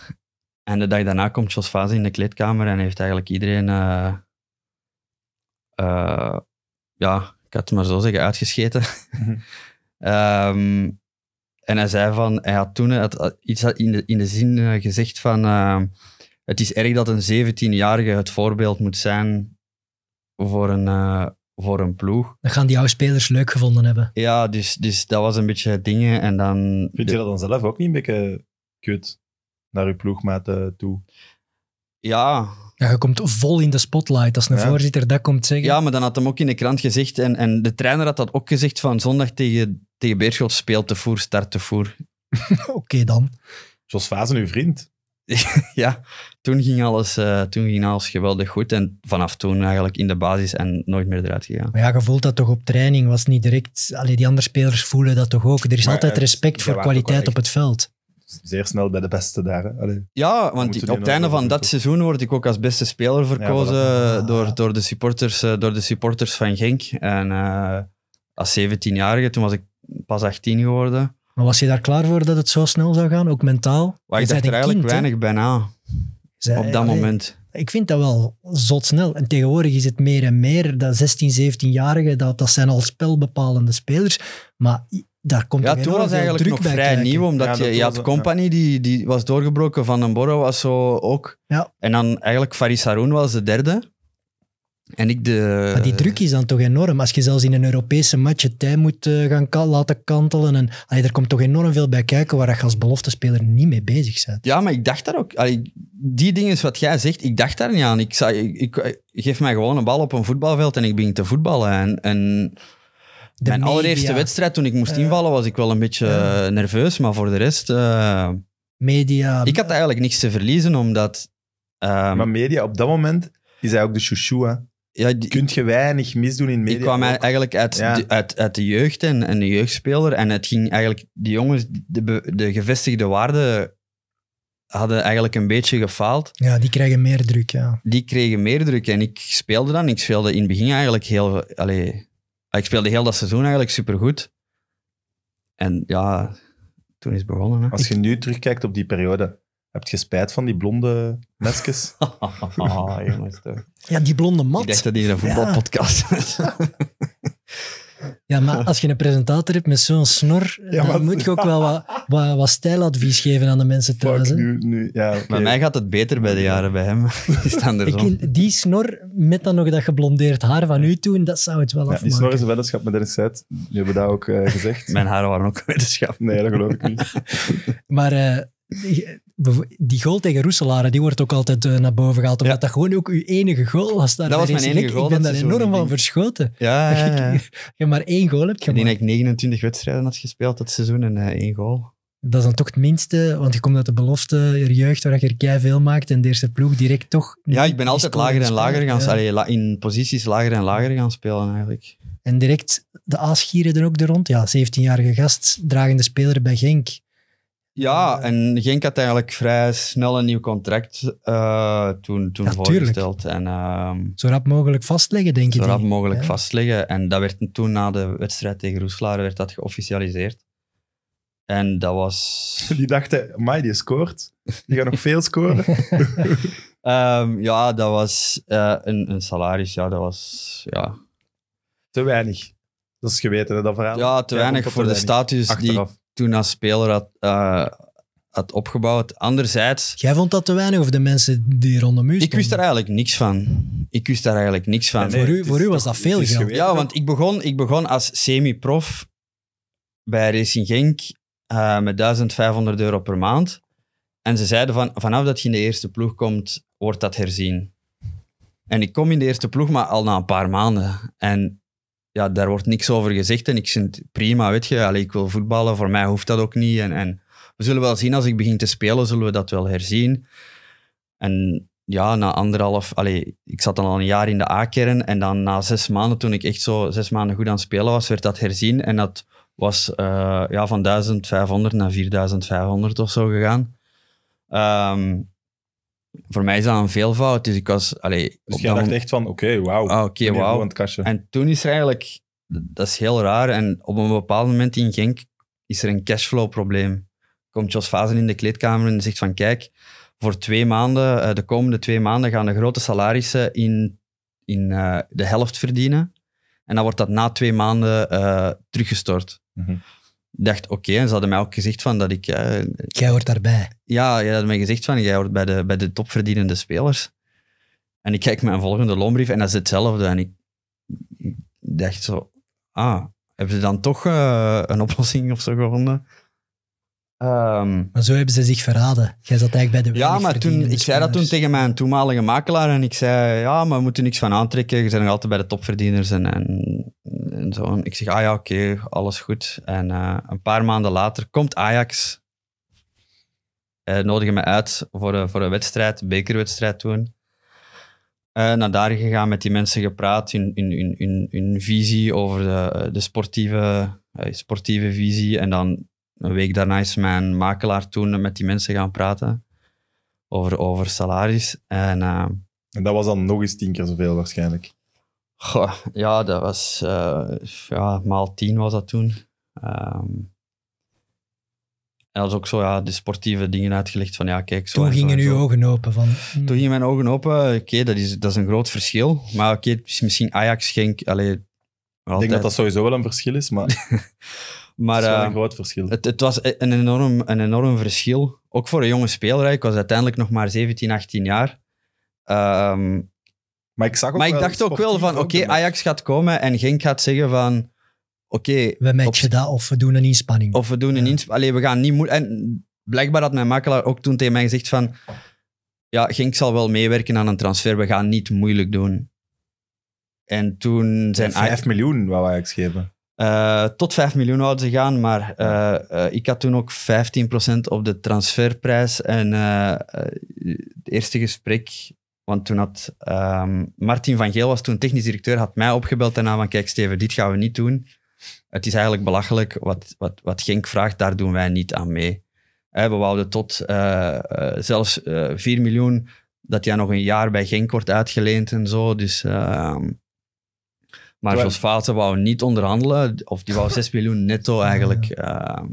En de dag daarna komt Jos Fazi in de kleedkamer en heeft eigenlijk iedereen, eh, eh, ja, ik had het maar zo zeggen, uitgescheten. Mhm. Ehm, en hij zei van, hij had toen iets in de, in de zin eh, gezegd van, eh, het is erg dat een 17-jarige het voorbeeld moet zijn voor een, eh, voor een ploeg. Dan gaan die oude spelers leuk gevonden hebben. Ja, dus, dus dat was een beetje dingen en dan... Vind je dat dan zelf ook niet een beetje kut naar je ploegmaat toe? Ja. ja. Je komt vol in de spotlight als een voorzitter dat komt zeggen. Ja, maar dan had hem ook in de krant gezegd en, en de trainer had dat ook gezegd van zondag tegen tegen Beerschot speelt, te voer, start te voer. Oké okay, dan. Jos Vazen, uw vriend. ja, toen ging, alles, eh, toen ging alles geweldig goed. En vanaf toen eigenlijk in de basis en nooit meer eruit gegaan. Maar ja, je voelt dat toch op training? Was niet direct... Alleen die andere spelers voelen dat toch ook? Er is altijd respect voor kwaliteit op het veld zeer snel bij de beste daar. Ja, want op het einde van dat seizoen word ik ook als beste speler verkozen eh, door, door, de supporters, eh, door de supporters van Genk. En als 17-jarige, toen was ik pas 18 geworden. Maar was je daar klaar voor dat het zo snel zou gaan, ook mentaal? Maar ik dacht er eigenlijk weinig bijna op dat moment. Ik vind dat wel zot snel. En tegenwoordig is het meer en meer dat 16, 17-jarigen, dat, dat zijn al spelbepalende spelers. Maar daar komt ja, toen was eigenlijk nog vrij nieuw, omdat je, had Company, die, die was doorgebroken, Van den Borre was zo ook. Ja. En dan eigenlijk Faris Haroun was de derde. En ik de... Maar die druk is dan toch enorm. Als je zelfs in een Europese match tijd moet eh, gaan laten kantelen. En, allee, er komt toch enorm veel bij kijken waar je als beloftespeler niet mee bezig bent. Ja, maar ik dacht daar ook... die dingen wat jij zegt, ik dacht daar niet aan. Ik, zei, ik, geef mij gewoon een bal op een voetbalveld en ik begin te voetballen. En, en mijn allereerste wedstrijd toen ik moest eh, invallen was ik wel een beetje eh, nerveus. Maar voor de rest... media... Ik had eigenlijk niks te verliezen, omdat... Ehm, maar media op dat moment is hij ook de chouchou, ja, Kunt je weinig misdoen in media? Ik kwam e- eigenlijk uit, de, uit, uit de jeugd en, en de jeugdspeler. En het ging eigenlijk... Die jongens, de, de gevestigde waarden hadden eigenlijk een beetje gefaald. Ja, die kregen meer druk, ja. Die kregen meer druk. En ik speelde dan. Ik speelde in het begin eigenlijk heel... Allee, ik speelde heel dat seizoen eigenlijk supergoed. En ja, toen is het begonnen. Als je nu terugkijkt op die periode, heb je spijt van die blonde mesjes? Ah, ja, die blonde mat. Ik dacht dat hier een voetbalpodcast Ja. maar als je een presentator hebt met zo'n snor, dan moet je ook wel wat, wat, stijladvies geven aan de mensen thuis. Fuck, Ja, Maar mij gaat het beter bij de jaren bij hem. Ik, die snor met dan nog dat geblondeerd haar van u toen, dat zou het wel ja, afmaken. Die snor is een weddenschap met een Zuid. Je hebben dat ook eh, gezegd. Mijn haren waren ook een Nee, dat geloof ik niet. maar... Eh, die goal tegen Roeselare, die wordt ook altijd eh, naar boven gehaald. Omdat dat gewoon ook uw enige goal was. Daar dat was mijn enige ik, goal. Ik ben daar enorm van verschoten. Ja, ja, ja. je maar één goal hebt gemaakt. Ik denk dat ik 29 wedstrijden had gespeeld dat seizoen en eh, één goal. Dat is dan toch het minste, want je komt uit de belofte, je jeugd, waar je er veel maakt en de eerste ploeg direct toch... Ja, ik ben altijd lager en lager gaan spelen. in posities lager en lager gaan spelen eigenlijk. En direct de aasgieren er ook de rond. Ja, 17-jarige gast, dragende speler bij Genk. Ja, en Genk had eigenlijk vrij snel een nieuw contract eh, toen, toen voorgesteld. En, uh, zo rap mogelijk vastleggen, denk ik. Zo rap mogelijk vastleggen. En dat werd toen na de wedstrijd tegen Roeselaar werd dat geofficialiseerd. En dat was... Die dachten, mij die scoort. Die gaat nog veel scoren. Ehm, ja, dat was eh, een, een salaris. Ja, dat was... Ja. Te weinig. Dat is geweten, dat verhaal. Ja, te weinig voor de status Achteraf. die toen als speler had, eh, had opgebouwd. Anderzijds... Jij vond dat te weinig of de mensen die rondom u Ik wist daar eigenlijk niks van. Ik wist daar eigenlijk niks van. voor u, voor u was dat veel geld. ja, want ik begon, ik begon als semi-prof bij Racing Genk eh, met 1500 euro per maand. En ze zeiden van, vanaf dat je in de eerste ploeg komt, wordt dat herzien. En ik kom in de eerste ploeg, maar al na een paar maanden. En ja, daar wordt niks over gezegd. En ik vind prima, weet je. Allee, ik wil voetballen, voor mij hoeft dat ook niet. En, en we zullen wel zien, als ik begin te spelen, zullen we dat wel herzien. En ja, na anderhalf... Allee, ik zat dan al een jaar in de A-kern. En dan na zes maanden, toen ik echt zo zes maanden goed aan het spelen was, werd dat herzien. En dat was eh, ja, van 1500 naar 4500 of zo gegaan. Ehm, voor mij is dat een veelvoud. Dus ik was. Allee, dus jij dacht echt van: oké, wauw. Ah, oké, okay, wauw. En toen is er eigenlijk. Dat is heel raar. En op een bepaald moment in Genk is er een cashflow-probleem. Komt je als Fazen in de kleedkamer en zegt van: kijk, voor twee maanden, eh, de komende twee maanden gaan de grote salarissen in, in eh, de helft verdienen. En dan wordt dat na twee maanden eh, teruggestort. Mm dacht, oké, en ze hadden mij ook gezegd van dat ik... Eh, jij hoort daarbij. Ja, je had mij gezegd van, jij hoort bij de, bij de topverdienende spelers. En ik kijk mijn volgende loonbrief en dat is hetzelfde. En ik dacht zo, ah, hebben ze dan toch eh, een oplossing of zo gevonden? Ehm, maar zo hebben ze zich verraden. Jij zat eigenlijk bij de Ja, maar toen, ik zei dat toen tegen mijn toenmalige makelaar en ik zei, ja, maar we moeten niks van aantrekken. Je zijn nog altijd bij de topverdieners en, en, en zo. ik zeg, ah ja, oké, alles goed. En eh, een paar maanden later komt Ajax, uh, nodigen me uit voor, een eh, voor een wedstrijd, bekerwedstrijd toen. Uh, naar daar gegaan, met die mensen gepraat, hun, hun, hun, hun visie over de, de sportieve, sportieve visie. En dan een week daarna is mijn makelaar toen met die mensen gaan praten over, over salaris. En, eh, en dat was dan nog eens tien keer zoveel waarschijnlijk. ja, dat was eh, ja, maal tien was dat toen. Ehm, en dat is ook zo, ja, de sportieve dingen uitgelegd van ja, kijk. Zo toen gingen uw ogen open van. Toen gingen mijn ogen open. Oké, dat, is, dat is een groot verschil. Maar oké, okay, misschien Ajax, Genk, allee, Ik denk dat dat sowieso wel een verschil is, maar... Maar, wel eh, een groot verschil. Het, het, was e- een enorm, een enorm verschil. Ook voor een jonge speler. Ik was uiteindelijk nog maar 17, 18 jaar. Ehm, maar ik, zag ook dacht ook wel van, oké, Ajax gaat komen en Genk gaat zeggen van, oké... we matchen op, dat of we doen een inspanning. Of we doen een ja. inspanning. we gaan niet moeilijk... En blijkbaar had mijn makelaar ook toen tegen mij gezegd van, ja, Gink zal wel meewerken aan een transfer, we gaan niet moeilijk doen. En toen zijn... 5 miljoen wou Ajax geven. Eh, tot 5 miljoen houden ze gaan, maar eh, eh, ik had toen ook 15% op de transferprijs. En het eerste gesprek, want toen had um, Martin van Geel, was toen technisch directeur, had mij opgebeld daarna van kijk Steven, dit gaan we niet doen. Het is eigenlijk belachelijk, wat, wat, wat Genk vraagt, daar doen wij niet aan mee. we wouden tot zelfs 4 miljoen, dat jij nog een jaar bij Genk wordt uitgeleend en zo. Dus... Ehm, maar Jos Vaten wou niet onderhandelen, of die wou 6 miljoen netto eigenlijk. Ehm,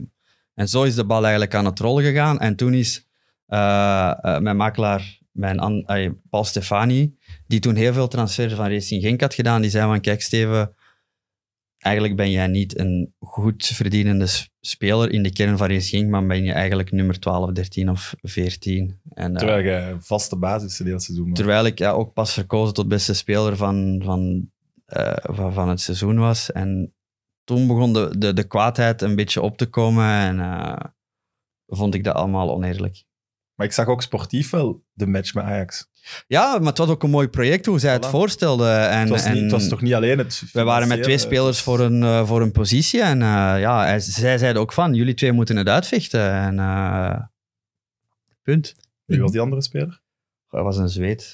en zo is de bal eigenlijk aan het rollen gegaan. En toen is eh, eh, mijn makelaar, mijn uh, Paul Stefani, die toen heel veel transfers van Racing Genk had gedaan, die zei van, kijk Steven, eigenlijk ben jij niet een goed verdienende speler in de kern van Racing Genk, maar ben je eigenlijk nummer 12, 13 of 14. En, eh, terwijl je vaste basis de hele seizoen Terwijl ik ja, ook pas verkozen tot beste speler van, van uh, van, van het seizoen was. En toen begon de, de, de kwaadheid een beetje op te komen en eh, vond ik dat allemaal oneerlijk. Maar ik zag ook sportief wel de match met Ajax. Ja, maar het was ook een mooi project hoe zij het voorstelde. En, het, was en het, was toch niet alleen het. We waren met twee spelers voor een, eh, voor een positie. En ja, zij zeiden ook van: jullie twee moeten het uitvechten. En, punt. Wie was die andere speler? Dat was een Zweed.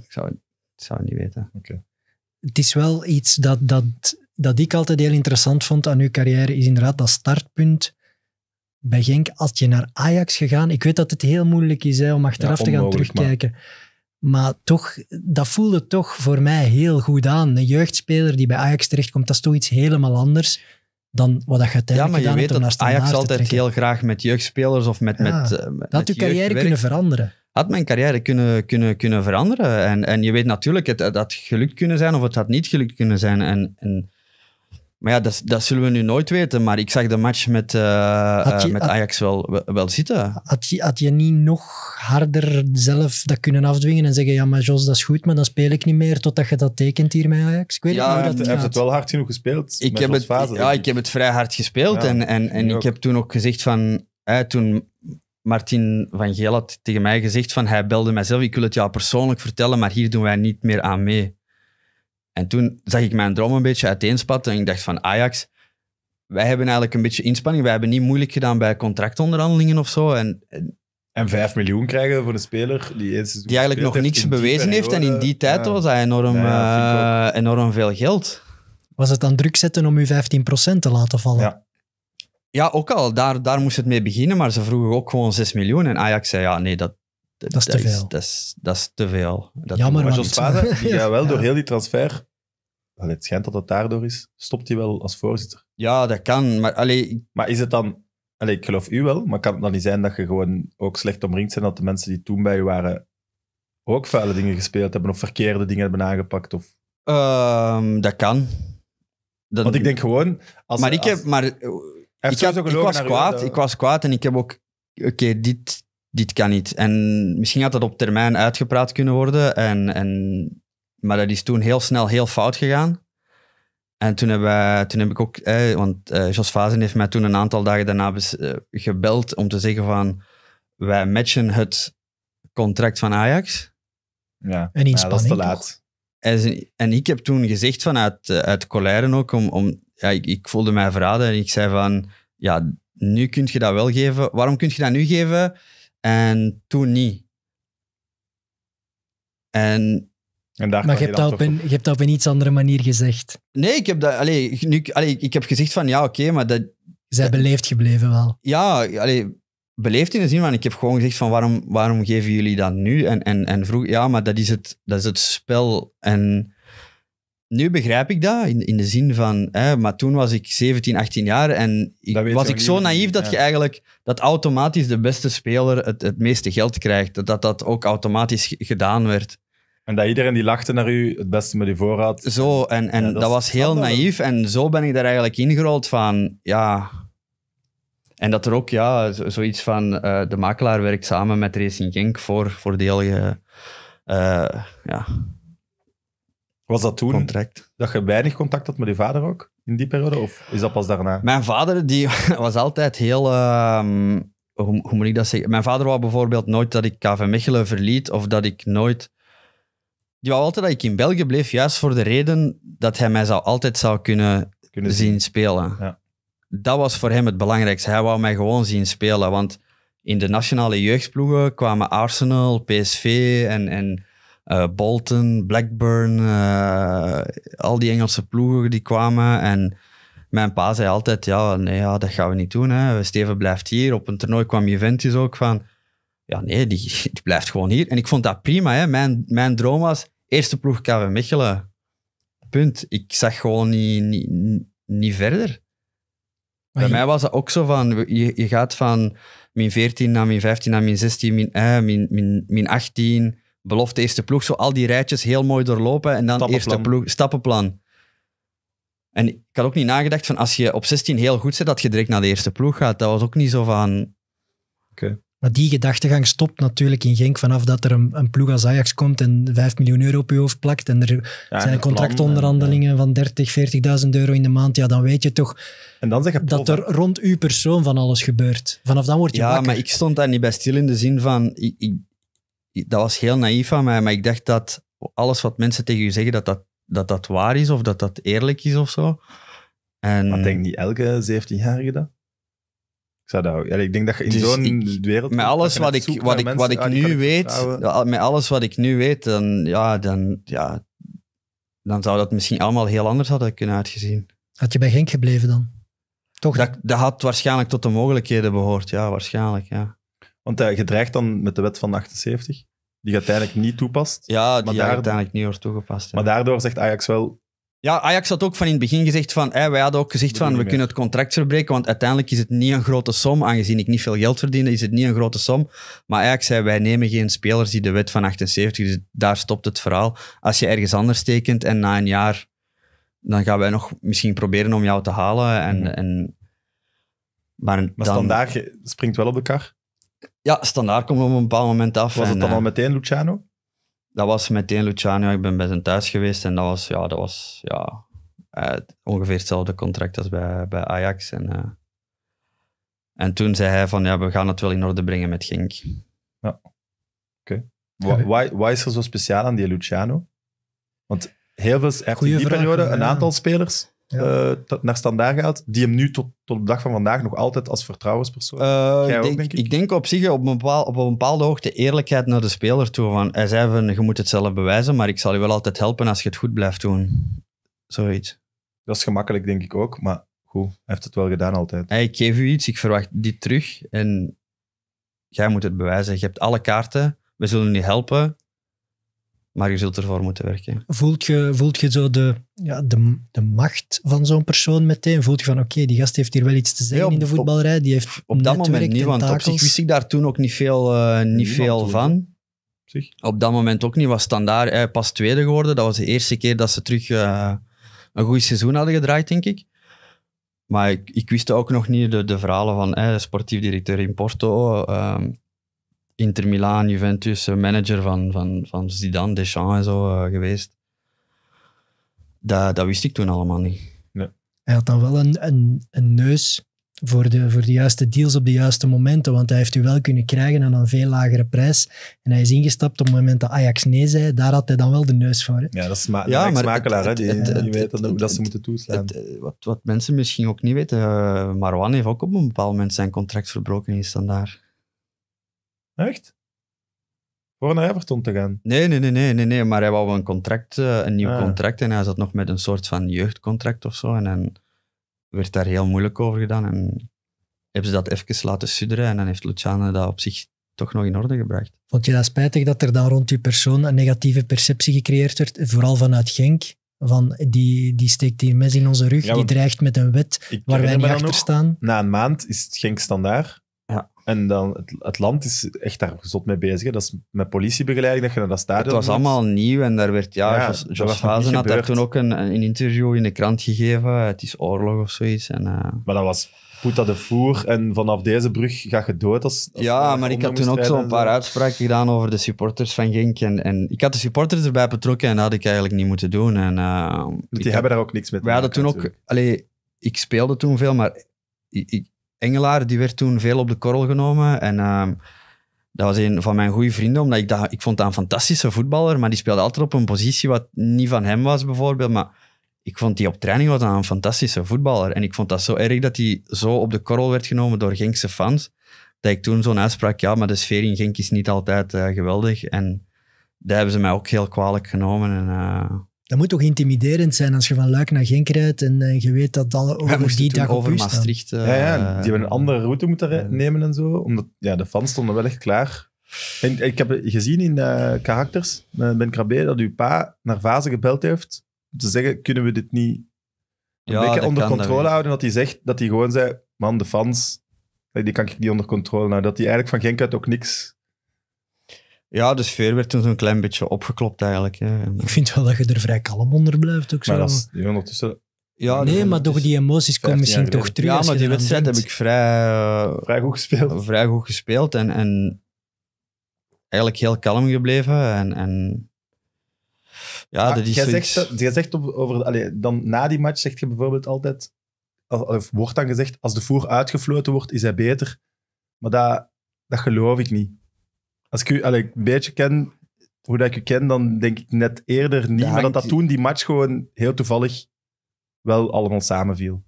ik, zou, ik zou het niet weten. Oké het is wel iets dat, dat, dat ik altijd heel interessant vond aan uw carrière, is inderdaad dat startpunt bij Genk. Als je naar Ajax gegaan, ik weet dat het heel moeilijk is om achteraf te gaan terugkijken. Maar... toch, dat voelde toch voor mij heel goed aan. Een jeugdspeler die bij Ajax terechtkomt, dat is toch iets helemaal anders dan wat dat uiteindelijk Ja, maar je weet dat Ajax altijd heel graag met jeugdspelers of met... met, eh, dat had je carrière kunnen veranderen had mijn carrière kunnen, kunnen, kunnen veranderen. En, en je weet natuurlijk, het, het had gelukt kunnen zijn of het had niet gelukt kunnen zijn. En, en, maar ja, dat, dat zullen we nu nooit weten. Maar ik zag de match met, eh, eh, met Ajax wel, wel zitten. Had je, had je niet nog harder zelf dat kunnen afdwingen en zeggen: Ja, maar Jos, dat is goed, maar dan speel ik niet meer totdat je dat tekent hier met Ajax? Ik weet ja, niet hoe dat hij heeft het wel hard genoeg gespeeld. Ik heb, het, fase, ja, ik. heb het vrij hard gespeeld. en en, en ik heb toen ook gezegd: van, hè, toen Martin van Geel had tegen mij gezegd van hij belde mijzelf, ik wil het jou persoonlijk vertellen, maar hier doen wij niet meer aan mee. En toen zag ik mijn droom een beetje uiteenspatten en ik dacht van Ajax, wij hebben eigenlijk een beetje inspanning, wij hebben niet moeilijk gedaan bij contractonderhandelingen of zo. En, en, 5 miljoen krijgen voor een speler die, eigenlijk nog niks bewezen heeft en in die tijd was dat enorm, eh, enorm veel geld. Was het dan druk zetten om u 15% te laten vallen? Ja. Ja, ook al. Daar, daar moest het mee beginnen, maar ze vroegen ook gewoon 6 miljoen. En Ajax zei, ja, nee, dat, dat, is te veel. dat, is, dat is te veel. Dat Jammer, maar Jos die wel door heel die transfer... het schijnt dat het daardoor is. Stopt hij wel als voorzitter? Ja, dat kan. Maar, allee... maar is het dan... Allee, ik geloof u wel, maar kan het dan niet zijn dat je gewoon ook slecht omringd bent dat de mensen die toen bij je waren ook vuile dingen gespeeld hebben of verkeerde dingen hebben aangepakt? Of... Ehm, dat kan. Want ik denk gewoon... Als, maar, ik heb, maar ik, was kwaad, ik was kwaad en ik heb ook... Oké, dit, dit kan niet. En misschien had dat op termijn uitgepraat kunnen worden. En, en, maar dat is toen heel snel heel fout gegaan. En toen, hebben wij, toen heb ik ook... want eh, Jos Fazen heeft mij toen een aantal dagen daarna eh, gebeld om te zeggen van... Wij matchen het contract van Ajax. Ja, en inspanning. dat is te laat. En ik heb toen gezegd vanuit eh, uit ook, om, om, ja, ik, ik voelde mij verraden en ik zei van, ja, nu kun je dat wel geven. Waarom kun je dat nu geven en toen niet? En, en daar maar je, hebt dat op een, je hebt dat op een iets andere manier gezegd. Nee, ik heb, dat, allee, nu, allee, ik heb gezegd van, ja, oké, maar dat... Zij beleefd gebleven wel. Ja, allee, beleefd in de zin van, ik heb gewoon gezegd van, waarom, waarom geven jullie dat nu? En, en, en vroeg, ja, maar dat is het, dat is het spel. En nu begrijp ik dat, in, in de zin van, hè, maar toen was ik 17, 18 jaar en was ik zo naïef dat je eigenlijk, dat automatisch de beste speler het, het meeste geld krijgt. Dat dat, ook automatisch gedaan werd. En dat iedereen die lachte naar u het beste met je voorraad. Zo, en, en dat, dat was heel naïef. En zo ben ik daar eigenlijk ingerold van, ja, en dat er ook ja, zoiets van eh, de makelaar werkt samen met Racing Genk voor voordelige. Uh, eh, ja, was dat toen contract. dat je weinig contact had met je vader ook in die periode? Of is dat pas daarna? Mijn vader die was altijd heel. Ehm, hoe, moet ik dat zeggen? Mijn vader wou bijvoorbeeld nooit dat ik KV Mechelen verliet of dat ik nooit. Die wou altijd dat ik in België bleef, juist voor de reden dat hij mij zou, altijd zou kunnen, kunnen zien, zien spelen. Ja dat was voor hem het belangrijkste. Hij wou mij gewoon zien spelen. Want in de nationale jeugdploegen kwamen Arsenal, PSV en, en eh, Bolton, Blackburn, eh, al die Engelse ploegen die kwamen. En mijn pa zei altijd, ja, nee, ja, dat gaan we niet doen. Hè. Steven blijft hier. Op een toernooi kwam Juventus ook van, ja nee, die, die blijft gewoon hier. En ik vond dat prima. Hè. Mijn, mijn droom was, eerste ploeg KV Mechelen. Punt. Ik zag gewoon niet, niet, niet verder. Bij mij was dat ook zo van, je, je gaat van min 14 naar min 15 naar min 16, min, eh, min, min, min 18, belofte eerste ploeg, zo al die rijtjes heel mooi doorlopen en dan eerste ploeg, stappenplan. En ik had ook niet nagedacht van als je op 16 heel goed zit, dat je direct naar de eerste ploeg gaat. Dat was ook niet zo van... Oké. Okay. Maar die gedachtegang stopt natuurlijk in Genk vanaf dat er een, een ploeg als Ajax komt en 5 miljoen euro op je hoofd plakt. En er zijn contractonderhandelingen van 30, 40.000 euro in de maand. Ja, dan weet je toch en dan zeg je dat er rond uw persoon van alles gebeurt. Vanaf dan word je Ja, maar ik stond daar niet bij stil in de zin van... Ik, dat was heel naïef van mij, maar ik dacht dat alles wat mensen tegen je zeggen, dat dat, dat, dat waar is of dat dat eerlijk is of zo. En... Maar denk niet elke 17-jarige dat? zou ik denk dat je in dus zo'n wereld... Met alles wat ik, wat ik, wat ik nu weet, met alles wat ik nu weet, dan, ja, dan, ja, dan zou dat misschien allemaal heel anders hadden kunnen uitgezien. Had je bij Genk gebleven dan? Toch? Dat, dat had waarschijnlijk tot de mogelijkheden behoord, ja, waarschijnlijk, ja. Want eh, je dreigt dan met de wet van 78, die gaat uiteindelijk niet toepast. Ja, die maar uiteindelijk niet wordt toegepast. Maar daardoor zegt Ajax wel, ja, Ajax had ook van in het begin gezegd van, wij hadden ook gezegd van, we kunnen het contract verbreken, want uiteindelijk is het niet een grote som. Aangezien ik niet veel geld verdiende, is het niet een grote som. Maar Ajax zei, wij nemen geen spelers die de wet van 78, dus daar stopt het verhaal. Als je ergens anders tekent en na een jaar, dan gaan wij nog misschien proberen om jou te halen. En, mhm. en, maar, dan, maar Standaard springt wel op elkaar. Ja, Standaard komt op een bepaald moment af. Was het dan al eh, meteen Luciano? dat was meteen Luciano. Ik ben bij zijn thuis geweest en dat was, ja, dat was ja, eh, ongeveer hetzelfde contract als bij, bij Ajax. En, eh, en toen zei hij van, ja, we gaan het wel in orde brengen met Gink. Ja, oké. Waar Wat is er zo speciaal aan die Luciano? Want heel veel, heeft in die periode een aantal spelers ja. Eh, naar standaard gaat, die hem nu tot, tot de dag van vandaag nog altijd als vertrouwenspersoon. Uh, ik, denk, ik? denk, op zich op een, bepaalde, op een bepaalde hoogte eerlijkheid naar de speler toe. Van, hij zei van, je moet het zelf bewijzen, maar ik zal je wel altijd helpen als je het goed blijft doen. Zoiets. Dat is gemakkelijk, denk ik ook, maar goed, hij heeft het wel gedaan altijd. ik geef u iets, ik verwacht dit terug en jij moet het bewijzen. Je hebt alle kaarten, we zullen je helpen. Maar je zult ervoor moeten werken. Voelt je, voelt je zo de, ja, de, de macht van zo'n persoon meteen? Voelt je van, oké, die gast heeft hier wel iets te zeggen in de voetbalrij? Die heeft op dat moment niet, want op zich wist ik daar toen ook niet veel, eh, niet veel van. Op dat moment ook niet. Was Standaard eh, pas tweede geworden. Dat was de eerste keer dat ze terug eh, een goed seizoen hadden gedraaid, denk ik. Maar ik, ik wist ook nog niet de, de verhalen van eh, sportief directeur in Porto. Ehm, Inter Milan, Juventus, eh, manager van, van, van Zidane, Deschamps en zo eh, geweest. Dat, dat wist ik toen allemaal niet. Nee. Hij had dan wel een, een, een neus voor de, voor de juiste deals op de juiste momenten. Want hij heeft u wel kunnen krijgen aan een veel lagere prijs. En hij is ingestapt op het moment dat Ajax nee zei. Daar had hij dan wel de neus voor. Ja, dat is ja, makelaar. Het, die, het, weet dat, ze moeten toeslaan. Eh, wat, wat mensen misschien ook niet weten. Marwan heeft ook op een bepaald moment zijn contract verbroken in Standaard. Echt? Voor naar Everton te gaan? Nee, nee, nee, nee, nee, nee. maar hij wou een contract, eh, een nieuw ah. contract en hij zat nog met een soort van jeugdcontract of zo. En dan werd daar heel moeilijk over gedaan en hebben ze dat even laten sudderen en dan heeft Luciana dat op zich toch nog in orde gebracht. Vond je dat spijtig dat er dan rond je persoon een negatieve perceptie gecreëerd werd, vooral vanuit Genk? Van die, die steekt hier mes in onze rug, die dreigt met een wet waar wij niet achter staan. Na een maand is Genk standaard ja. En dan, het, het, land is echt daar gezot mee bezig. Dat is met politiebegeleiding dat je naar dat stadion Het was allemaal nieuw en daar werd, ja, ja Jos, Hazen had daar toen ook een, een interview in de krant gegeven. Het is oorlog of zoiets. En, uh... Maar dat was goed dat de voer en vanaf deze brug ga je dood. Als, ja, maar ik had toen ook zo'n paar uitspraken gedaan over de supporters van Genk. En, en ik had de supporters erbij betrokken en dat had ik eigenlijk niet moeten doen. En, uh, die hebben daar ook niks mee te maken. We hadden toen ook... Allee, ik speelde toen veel, maar ik, Engelaar, die werd toen veel op de korrel genomen. En ehm, dat was een van mijn goede vrienden, omdat ik, dat, ik vond dat een fantastische voetballer, maar die speelde altijd op een positie wat niet van hem was, bijvoorbeeld. Maar ik vond die op training was een fantastische voetballer. En ik vond dat zo erg dat hij zo op de korrel werd genomen door Genkse fans, dat ik toen zo'n uitspraak, ja, maar de sfeer in Genk is niet altijd eh, geweldig. En daar hebben ze mij ook heel kwalijk genomen. En, eh, dat moet toch intimiderend zijn als je van Luik naar Genk rijdt en eh, je weet dat al over die dag op over Maastricht. Eh, ja, ja, die hebben een andere route moeten nemen en zo. Omdat ja, de fans stonden wel echt klaar. En ik heb gezien in uh, Karakters, Ben Krabbe, dat uw pa naar Vazen gebeld heeft om te zeggen, kunnen we dit niet een ja, beetje onder controle houden? Dat hij zegt, dat hij gewoon zei, man, de fans, die kan ik niet onder controle houden. Dat hij eigenlijk van Genk uit ook niks ja, de sfeer werd toen zo'n klein beetje opgeklopt eigenlijk. Ik vind wel dat je er vrij kalm onder blijft ook zo. Maar dat is, ondertussen... Ja, nee, maar toch die emoties komen misschien toch terug. Ja, maar die wedstrijd heb ik vrij, eh, vrij goed gespeeld. Vrij goed gespeeld en, en eigenlijk heel kalm gebleven. En, en ja, jij zegt, jij zegt over, allez, dan na die match zegt je bijvoorbeeld altijd, of wordt dan gezegd, als de voer uitgefloten wordt, is hij beter. Maar dat, dat geloof ik niet. Als ik u een beetje ken, hoe dat ik u ken, dan denk ik net eerder niet. maar dat dat toen, die match, gewoon heel toevallig wel allemaal samenviel.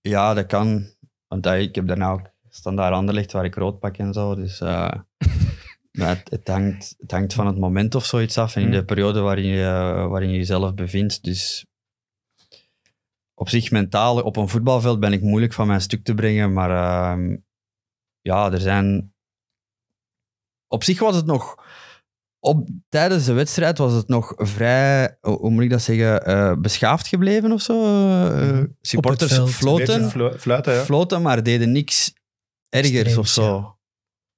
Ja, dat kan. Want ik heb daarna ook standaard Anderlicht waar ik rood pak en zo. Dus uh, het, het, hangt, het hangt van het moment of zoiets af en in mm. de periode waarin je, waarin je jezelf bevindt. Dus op zich mentaal, op een voetbalveld ben ik moeilijk van mijn stuk te brengen. Maar ehm, ja, er zijn op zich was het nog... Op, tijdens de wedstrijd was het nog vrij, hoe moet ik dat zeggen, eh, beschaafd gebleven of zo. Eh, mhm. eh, supporters floten, fluiten, ja. maar deden niks ergers of zo.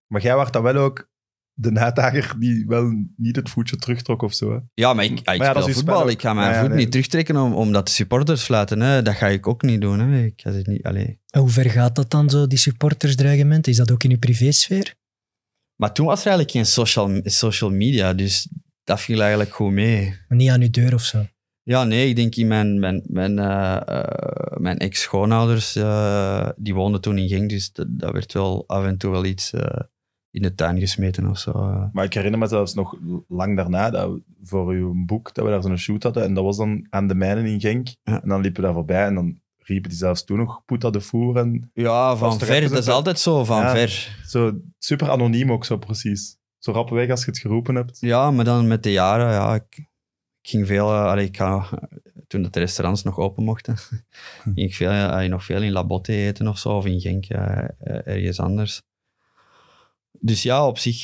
Maar jij was dan wel ook de uitdager die wel niet het voetje terugtrok of zo. Ja, maar ik, ah, ik maar voetbal. Ik ga mijn voet niet terugtrekken omdat de supporters fluiten. Hè. Dat ga ik ook niet doen. Hè. Ik ga het niet hoe ver gaat dat dan, zo, die supportersdreigementen? Is dat ook in uw privésfeer? Maar toen was er eigenlijk geen social, social media, dus dat viel eigenlijk goed mee. Maar niet aan uw deur of zo? Ja, nee, ik denk in mijn, mijn, mijn, eh, eh, mijn ex-schoonouders, eh, die woonden toen in Genk, dus dat, werd wel af en toe wel iets in de tuin gesmeten of zo. Maar ik herinner me zelfs nog lang daarna, dat voor uw boek, dat we daar zo'n shoot hadden, en dat was dan aan de mijnen in Genk. En dan liepen we daar voorbij en dan riepen die zelfs toen nog Puta de Voer. ja, van ver. Dat is altijd zo, van ver. Zo super anoniem ook zo precies. Zo rap weg als je het geroepen hebt. Ja, maar dan met de jaren, ja, ik, ik ging veel... Uh, ik, toen dat de restaurants nog open mochten, ging ik veel, uh, nog veel in Labotte eten of zo, of in Genk, eh, ergens anders. Dus ja, op zich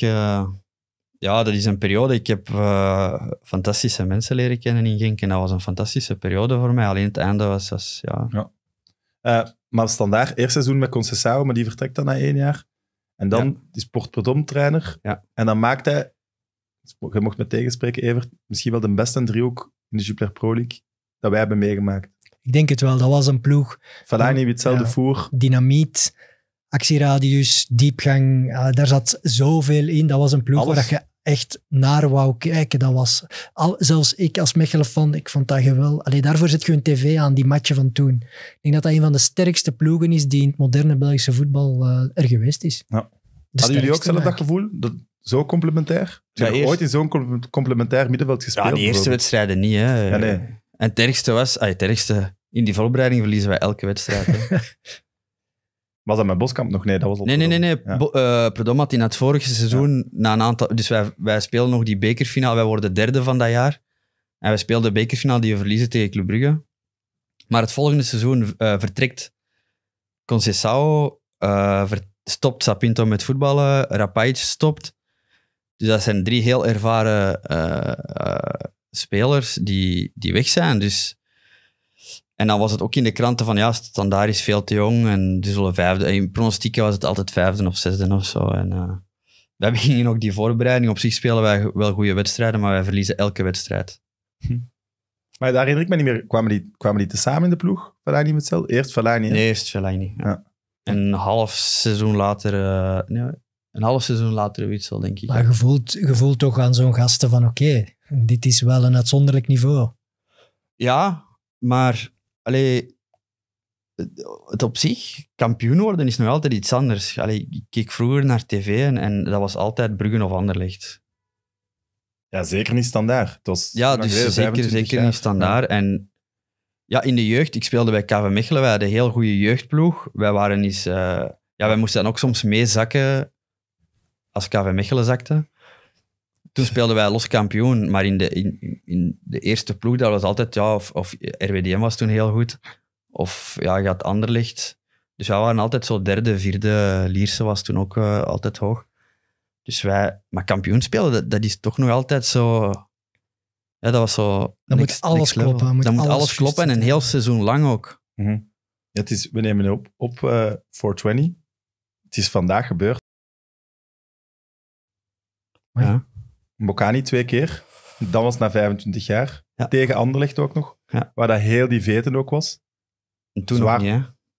ja, dat is een periode. Ik heb eh, fantastische mensen leren kennen in Genk. En dat was een fantastische periode voor mij. Alleen het einde was... was ja. ja. Eh, maar standaard, eerst seizoen met Concessao, maar die vertrekt dan na één jaar. En dan ja. is trainer. Ja. En dan maakt hij, je mocht me tegenspreken Evert, misschien wel de beste driehoek in de Jupiler Pro League dat wij hebben meegemaakt. Ik denk het wel. Dat was een ploeg. Falani hetzelfde voer. Dynamiet, actieradius, diepgang. Eh, daar zat zoveel in. Dat was een ploeg Alles. waar je echt naar wou kijken. Dat was, al, zelfs ik als Mechelen-fan, ik vond dat geweldig. Alleen daarvoor zet je een tv aan, die matje van toen. Ik denk dat dat een van de sterkste ploegen is die in het moderne Belgische voetbal eh, er geweest is. Ja. Hadden jullie ook zelf dat gevoel? Dat, zo complementair? Zijn ja, ooit in zo'n complementair middenveld gespeeld? Ja, de eerste wedstrijden niet. Hè. Ja, nee. En het ergste was... Ah, het ergste, in die voorbereiding verliezen wij elke wedstrijd. Hè. Was dat met Boskamp nog? Nee, dat was al Nee, nee, nee. nee. Eh, Predom had in het vorige seizoen, na een aantal... Dus wij, wij spelen nog die bekerfinale. Wij worden derde van dat jaar. En wij speelden de bekerfinale die we verliezen tegen Club Brugge. Maar het volgende seizoen eh, vertrekt Concesao. Eh, stopt Sapinto met voetballen, Rapaic stopt. Dus dat zijn drie heel ervaren spelers die, die weg zijn. Dus en dan was het ook in de kranten van, ja, Standaard is veel te jong en dus zullen vijfde. En in pronostieken was het altijd vijfde of zesde of zo. En eh, we wij hier nog die voorbereiding. Op zich spelen wij wel goede wedstrijden, maar wij verliezen elke wedstrijd. Hm. Maar daar herinner ik me niet meer. Kwamen die, kwamen die samen in de ploeg, Fellaini met Cel? Eerst Fellaini? nee Eerst Fellaini, ja. En een half seizoen later... Eh, een half seizoen later Witsel, denk ik. Maar je je voelt toch aan zo'n gasten van oké, dit is wel een uitzonderlijk niveau. Ja, maar allee, het op zich, kampioen worden is nog altijd iets anders. Allee, ik keek vroeger naar tv en, dat was altijd Bruggen of Anderlecht. Ja, zeker niet standaard. ja, dus zeker, zeker niet standaard. En ja, in de jeugd, ik speelde bij KV Mechelen, wij hadden een heel goede jeugdploeg. Wij waren eens... Eh, ja, wij moesten dan ook soms meezakken als KV Mechelen zakte. Toen speelden wij los kampioen, maar in de, in, in de eerste ploeg, dat was altijd, ja, of, of RWDM was toen heel goed, of ja, je had Anderlicht. Dus wij waren altijd zo derde, vierde, Lierse was toen ook eh, altijd hoog. Dus wij, maar kampioen spelen, dat, is toch nog altijd zo... Ja, dat was zo... Dan niks, moet alles kloppen. Moet moet alles, kloppen en een heel seizoen lang ook. Mhm. het is, we nemen op op uh, eh, 420. Het is vandaag gebeurd. Ja. Mokani twee keer. Dat was na 25 jaar. Tegen Anderlecht ook nog. Ja. Waar dat heel die veten ook was. En toen was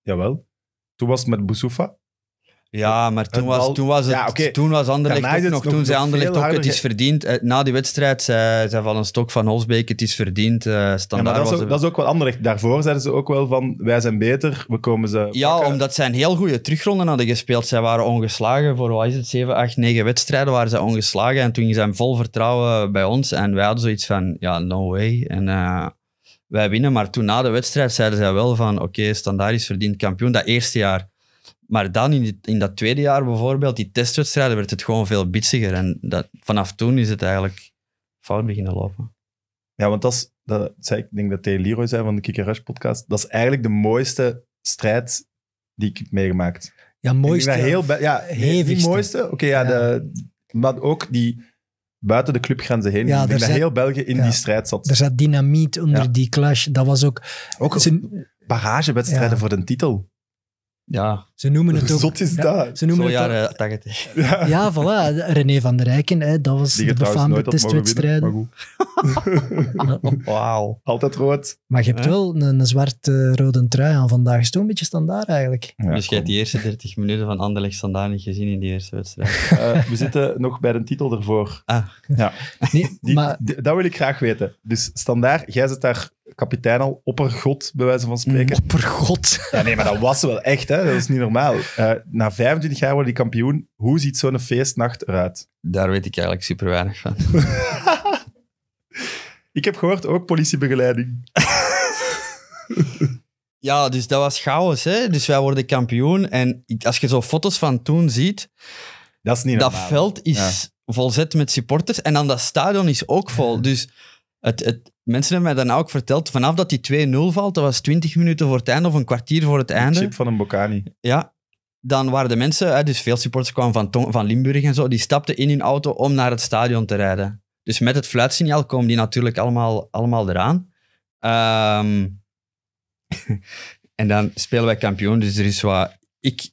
Jawel. Toen was het met Boussoufa. Ja, maar toen was, toen was, het, toen was Anderlecht ook nog, toen zei Anderlecht ook, het is verdiend. Eh, na die wedstrijd zei, zei Van een stok van Holsbeek, het is verdiend. Eh, standaard dat, was dat is ook wat Anderlecht. Daarvoor zeiden ze ook wel van, wij zijn beter, we komen ze... Ja, omdat zij een heel goede terugronde hadden gespeeld. Zij waren ongeslagen voor, wat is het, 7, 8, 9 wedstrijden waren ze ongeslagen. En toen zijn ze vol vertrouwen bij ons. En wij hadden zoiets van, ja, no way. En... Eh, wij winnen, maar toen na de wedstrijd zeiden zij wel van oké, okay, Standaard is verdiend kampioen. Dat eerste jaar maar dan in, in dat tweede jaar bijvoorbeeld, die testwedstrijden, werd het gewoon veel bitsiger. En dat, vanaf toen is het eigenlijk fout beginnen lopen. Ja, want dat is, dat zei, ik denk dat tegen Leroy zei van de Kikker Rush podcast, dat is eigenlijk de mooiste strijd die ik heb meegemaakt. Ja, mooiste. Heel, ja, hevigste. die mooiste. Oké, ja, De, maar ook die buiten de clubgrenzen heen. Ja, ik denk heel België in die strijd zat. Er zat dynamiet onder die clash. Dat was ook... Ook wedstrijden voor de titel. Ja. Ze noemen het ook... Zot is ja, dat. Ze noemen het jaren Ja. ja, voilà. René van der Rijken, hè, dat was de befaamde testwedstrijd. Wauw. Altijd rood. Maar je hebt wel een, een zwart-rode eh, trui aan vandaag. Is toch een beetje standaard eigenlijk. dus je hebt die eerste 30 minuten van Anderlecht standaard niet gezien in die eerste wedstrijd. Eh, we zitten nog bij de titel ervoor. Ah. Ja. Nee, maar... dat wil ik graag weten. Dus standaard, jij zit daar kapitein al oppergod, bij wijze van spreken. Mm, oppergod? Ja, nee, maar dat was wel echt, hè. Dat is niet normaal. Eh, na 25 jaar worden die kampioen. Hoe ziet zo'n feestnacht eruit? Daar weet ik eigenlijk super weinig van. ik heb gehoord, ook politiebegeleiding. ja, dus dat was chaos, hè. Dus wij worden kampioen. En als je zo foto's van toen ziet... Dat is niet normaal. Dat veld is... volzet met supporters. En dan dat stadion is ook vol. Dus het, het, Mensen hebben mij dan ook verteld, vanaf dat die 2-0 valt, dat was 20 minuten voor het einde of een kwartier voor het einde. chip van een Bocani. Ja, dan waren de mensen, dus veel supporters kwamen van, van Limburg en zo, die stapten in hun auto om naar het stadion te rijden. Dus met het fluitsignaal komen die natuurlijk allemaal, allemaal eraan. Ehm, en dan spelen wij kampioen, dus er is wat... Ik,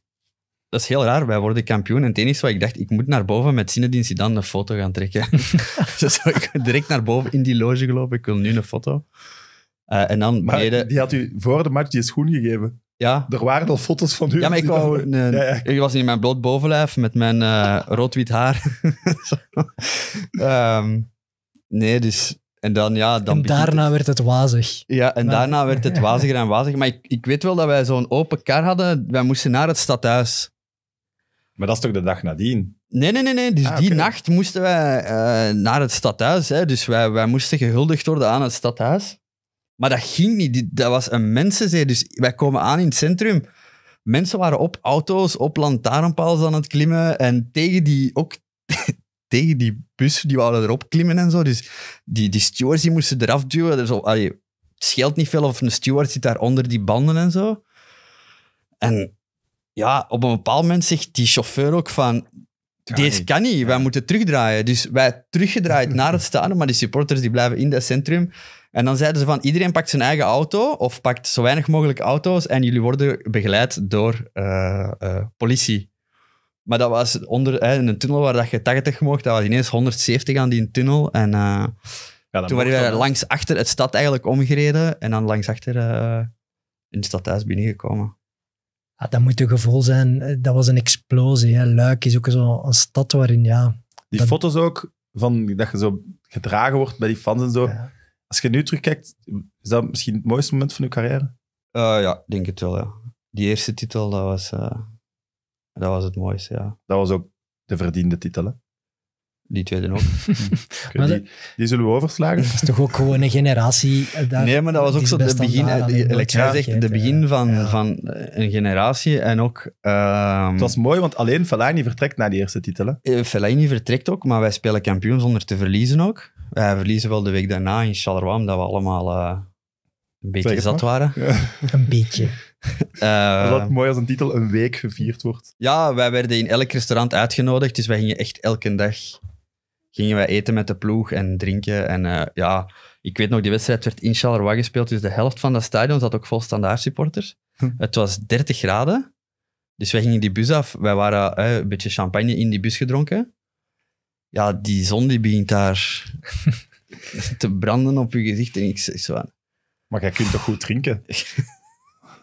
dat is heel raar. Wij worden kampioen. En het enige wat ik dacht, ik moet naar boven met Zinedine dan een foto gaan trekken. dus ik direct naar boven in die loge gelopen. Ik wil nu een foto. Eh, en dan maar die had u voor de match die schoen gegeven. Ja. Er waren al foto's van u. Ja, maar ik, wou eh, ik was in mijn bloot bovenlijf met mijn eh, rood-wit haar. Ehm, nee, dus... En dan, ja, dan en daarna werd het wazig. Ja, en daarna werd het waziger en waziger. Maar ik, ik weet wel dat wij zo'n open kar hadden. Wij moesten naar het stadhuis. Maar dat is toch de dag nadien? Nee, nee, nee. nee. Dus ah, die nacht moesten wij eh, naar het stadhuis. Hè. Dus wij, wij moesten gehuldigd worden aan het stadhuis. Maar dat ging niet. Dat was een mensenzee. Dus wij komen aan in het centrum. Mensen waren op auto's, op lantaarnpaals aan het klimmen. En tegen die, ook tegen die bus, die wouden erop klimmen en zo. Dus die, die stewards die moesten eraf duwen. Dus, allee, het scheelt niet veel of een steward zit daar onder die banden en zo. En ja, op een bepaald moment zegt die chauffeur ook van... Deze kan niet, wij moeten terugdraaien. Dus wij teruggedraaid naar het stadion, maar die supporters die blijven in dat centrum. En dan zeiden ze van, iedereen pakt zijn eigen auto of pakt zo weinig mogelijk auto's en jullie worden begeleid door eh, eh, politie. Maar dat was onder, in een tunnel waar dat je 80 mocht, dat was ineens 170 aan die tunnel. En eh, toen waren we langs achter het stad eigenlijk omgereden en dan langs achter in het stadhuis binnengekomen ja, ah, dat moet een gevoel zijn. Eh, dat was een explosie. Hè. Luik is ook een stad waarin, ja... Die foto's ook, van dat je zo gedragen wordt bij die fans en zo. Als je nu terugkijkt, is dat misschien het mooiste moment van je carrière? Eh, ja, denk het wel, ja. Die eerste titel, dat was, eh, dat was het mooiste, ja. Dat was ook de verdiende titel, hè? Die tweede ook. die, zullen we overslagen. Dat is toch ook gewoon een generatie. Eh, daar, nee, maar dat was ook zo de begin. Eh, like jij zegt, de begin van, van eh, een generatie. En ook. Ehm, het was mooi, want alleen Fellaini vertrekt na die eerste titel. Fellaini vertrekt ook, maar wij spelen kampioen zonder te verliezen ook. Wij verliezen wel de week daarna in Charleroi, omdat we allemaal een beetje zat waren. een beetje. Uh, mooi als een titel een week gevierd wordt? Ja, wij werden in elk restaurant uitgenodigd, dus wij gingen echt elke dag gingen wij eten met de ploeg en drinken. En eh, ja, ik weet nog, die wedstrijd werd in Charleroi gespeeld, dus de helft van dat stadion zat ook vol standaard supporters. Het was 30 graden, dus wij gingen die bus af. Wij waren eh, een beetje champagne in die bus gedronken. Ja, die zon die begint daar te branden op je gezicht. En ik zei zo Maar jij kunt toch goed drinken?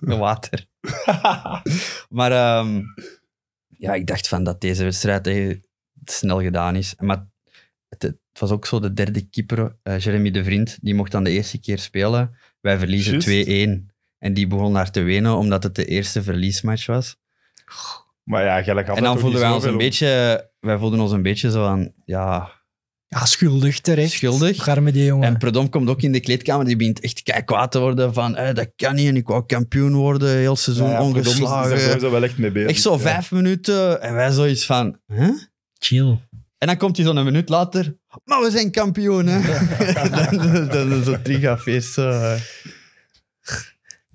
Water. maar ehm, ja, ik dacht van dat deze wedstrijd eh, snel gedaan is. Maar het, was ook zo de derde keeper, eh, Jeremy de Vriend, die mocht dan de eerste keer spelen. Wij verliezen 2-1. En die begon daar te wenen, omdat het de eerste verliesmatch was. Maar ja, gelijk En dan voelden wij ons een beetje, wij voelden ons een beetje zo van ja, ja, schuldig terecht. Schuldig. En Predom komt ook in de kleedkamer. Die begint echt kijk kwaad te worden. Van, eh, dat kan niet. En ik wou kampioen worden. Heel seizoen ja, ja, Daar zijn we wel echt mee bezig. Echt zo vijf minuten. En wij zoiets van, hè? Chill. En dan komt hij zo'n minuut later. Maar we zijn kampioen, hè? dat is een trigafeest.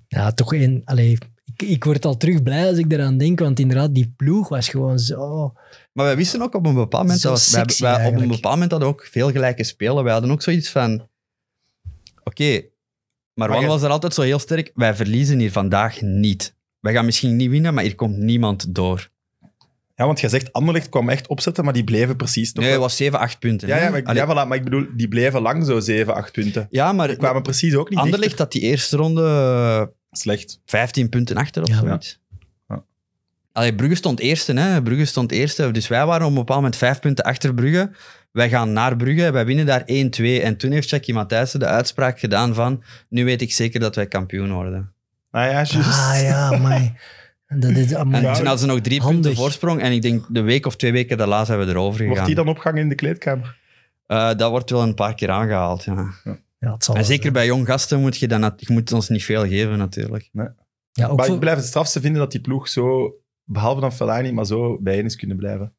Ja, toch Ik, ik word al terug blij als ik eraan denk, want inderdaad, die ploeg was gewoon zo. Maar wij wisten ook op een bepaald moment. Dat was, wij, op een bepaald moment hadden ook veel gelijke spelen. Wij hadden ook zoiets van. Oké, maar, wanneer was er altijd zo heel sterk. Wij verliezen hier vandaag niet. Wij gaan misschien niet winnen, maar hier komt niemand door. Ja, want je zegt Anderlecht kwam echt opzetten, maar die bleven precies... toch. nee, het was 7, 8 punten. Ja, ja, maar, ik, ja voilà, maar ik bedoel, die bleven lang zo 7, 8 punten. Ja, maar... Die kwamen precies ook niet Anderlecht dichter. had die eerste ronde... Eh, Slecht. 15 punten achter of zoiets. Ja. Allee, Brugge stond eerste, hè. Brugge stond eerste. Dus wij waren op een bepaald moment 5 punten achter Brugge. Wij gaan naar Brugge, wij winnen daar 1-2. En toen heeft Jackie Matthijssen de uitspraak gedaan van... Nu weet ik zeker dat wij kampioen worden. Ah ja, juist. Ah, ja, Dat is En toen hadden ze nog drie punten voorsprong. En ik denk de week of twee weken daarna zijn we erover gegaan. Wordt die dan opgehangen in de kleedkamer? Eh, dat wordt wel een paar keer aangehaald, ja. ja. het zal en zeker bij jong gasten moet je, dan, je moet ons niet veel geven, natuurlijk. Nee. Ja, ook maar voor... ik blijf het strafste vinden dat die ploeg zo, behalve dan Fellaini, maar zo bijeen is kunnen blijven.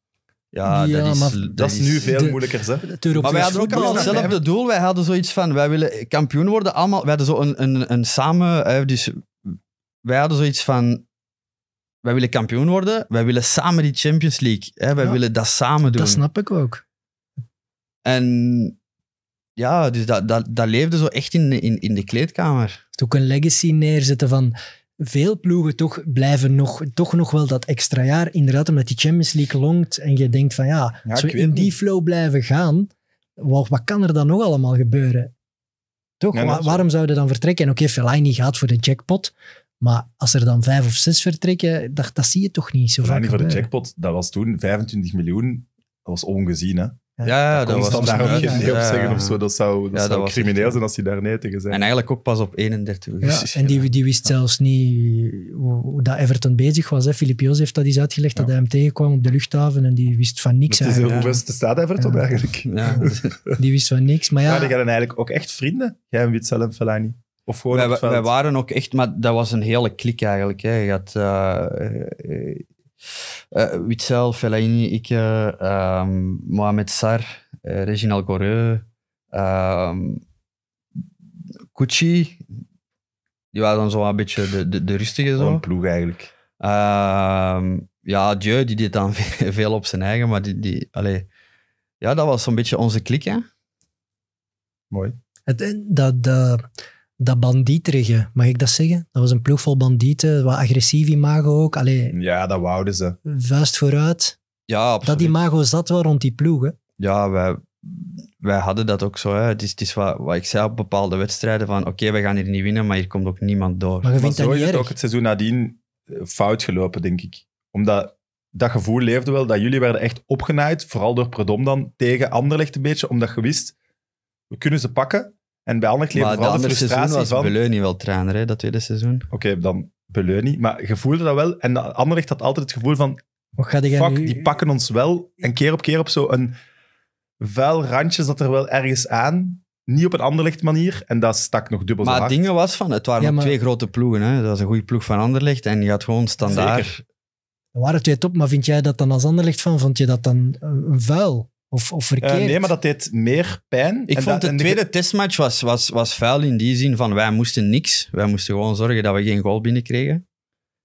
Ja, dat, is, dat is nu veel moeilijker. maar wij hadden ook al hetzelfde doel. Wij hadden zoiets van, wij willen kampioen worden allemaal. Wij hadden zo een, een, een samen... Eh, dus wij hadden zoiets van, wij willen kampioen worden. Wij willen samen die Champions League. Hè? Wij willen dat samen doen. Dat snap ik ook. En ja, dus dat, dat, dat leefde zo echt in, in, in de kleedkamer. Het is ook een legacy neerzetten van veel ploegen toch blijven nog, toch nog wel dat extra jaar. Inderdaad, omdat die Champions League longt en je denkt van ja, ja als we in die flow blijven gaan, wat, wat kan er dan nog allemaal gebeuren? Toch? waarom zouden dan vertrekken? En oké, okay, Fellaini gaat voor de jackpot, maar als er dan vijf of zes vertrekken, dat, dat zie je toch niet zo vaak. die voor de jackpot, dat was toen 25 miljoen. Dat was ongezien, hè? Ja, ja dat, dat was daar ook nee op zeggen of zo. Dat zou, dat crimineel zijn als hij daar nee tegen zei. En eigenlijk ook pas op 31 en die, die wist zelfs niet hoe, dat Everton bezig was. Filip Joos heeft dat eens uitgelegd, dat hij hem tegenkwam op de luchthaven en die wist van niks. Is, hoe best staat Everton eigenlijk? die wist van niks. Maar ja, die hadden eigenlijk ook echt vrienden, jij en Witzel en Fellaini. Of gewoon wij, wij, waren ook echt, maar dat was een hele klik eigenlijk. Hè. Je had uh, Witzel, Fellaini, ik, um, ehm, Mohamed Sar, Reginald Goreux, um, ehm, Kucci. Die waren dan zo een beetje de, de, de rustige. Zo. Een ploeg eigenlijk. Uh, ja, Dieu, die deed dan veel op zijn eigen, maar die... die allee, ja, dat was zo'n beetje onze klik, hè. Mooi. Het, dat, dat, dat bandieterige, mag ik dat zeggen? Dat was een ploeg vol bandieten, wat agressief imago ook. Allee, ja, dat wouden ze. Vuist vooruit. Ja, absoluut. Dat imago zat wel rond die ploegen. Ja, wij, wij hadden dat ook zo. Hè. Het is, het is wat, wat ik zei op bepaalde wedstrijden: van oké, we gaan hier niet winnen, maar hier komt ook niemand door. Maar, je vindt maar zo is het ook het seizoen nadien eh, fout gelopen, denk ik. Omdat dat gevoel leefde wel, dat jullie werden echt opgenaaid, vooral door Predom dan, tegen Anderlecht een beetje, omdat je wist, we kunnen ze pakken, en bij Anderlecht maar vooral de, frustratie van... niet wel trainer, hè, dat tweede seizoen. Oké, dan Beleu Maar je voelde dat wel. En Anderlecht had altijd het gevoel van... Fuck, die pakken ons wel. En keer op keer op zo'n vuil randje zat er wel ergens aan. Niet op een Anderlecht manier. En dat stak nog dubbel maar zo Maar het ding was van... Het waren twee grote ploegen. Hè. Dat was een goede ploeg van Anderlecht. En je had gewoon standaard... Zeker. waren twee top, maar vind jij dat dan als Anderlecht van, vond je dat dan een vuil? Of, of eh, verkeerd. nee, maar dat deed meer pijn. Ik en vond dat, de tweede testmatch was, was, was vuil in die zin van wij moesten niks. Wij moesten gewoon zorgen dat we geen goal binnenkregen.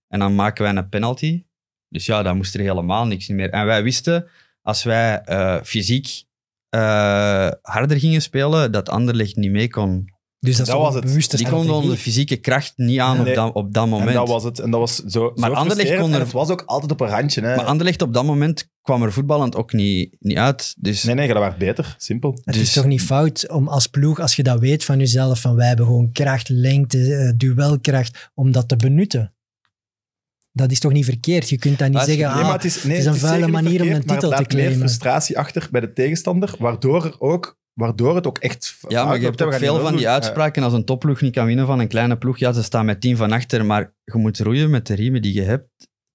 En dan maken wij een penalty. Dus ja, dan moest er helemaal niks meer. En wij wisten, als wij eh, fysiek eh, harder gingen spelen, dat Anderlecht niet mee kon dus dat, dat was het. Die konden de fysieke kracht niet aan op, dat, op dat moment. En dat was het. En dat was zo, maar Anderlecht kon er, het was ook altijd op een randje. Hè. Maar Anderlecht op dat moment kwam er voetballend ook niet, niet uit. Dus... Nee, nee, dat werd beter. Simpel. Het is dus- toch niet fout om als ploeg, als je dat weet van jezelf, van wij hebben gewoon kracht, lengte, eh, duelkracht, om dat te benutten. Dat is toch niet verkeerd? Je kunt dat niet zeggen, ah, het, is, nee, het, is, een vuile manier om een titel te claimen. Er frustratie achter bij de tegenstander, waardoor er ook Waardoor het ook echt. Ja, maar je hebt ook veel van die uitspraken. Als een topploeg niet kan winnen van een kleine ploeg, ja, ze staan met tien van achter, maar je moet roeien met de riemen die je hebt.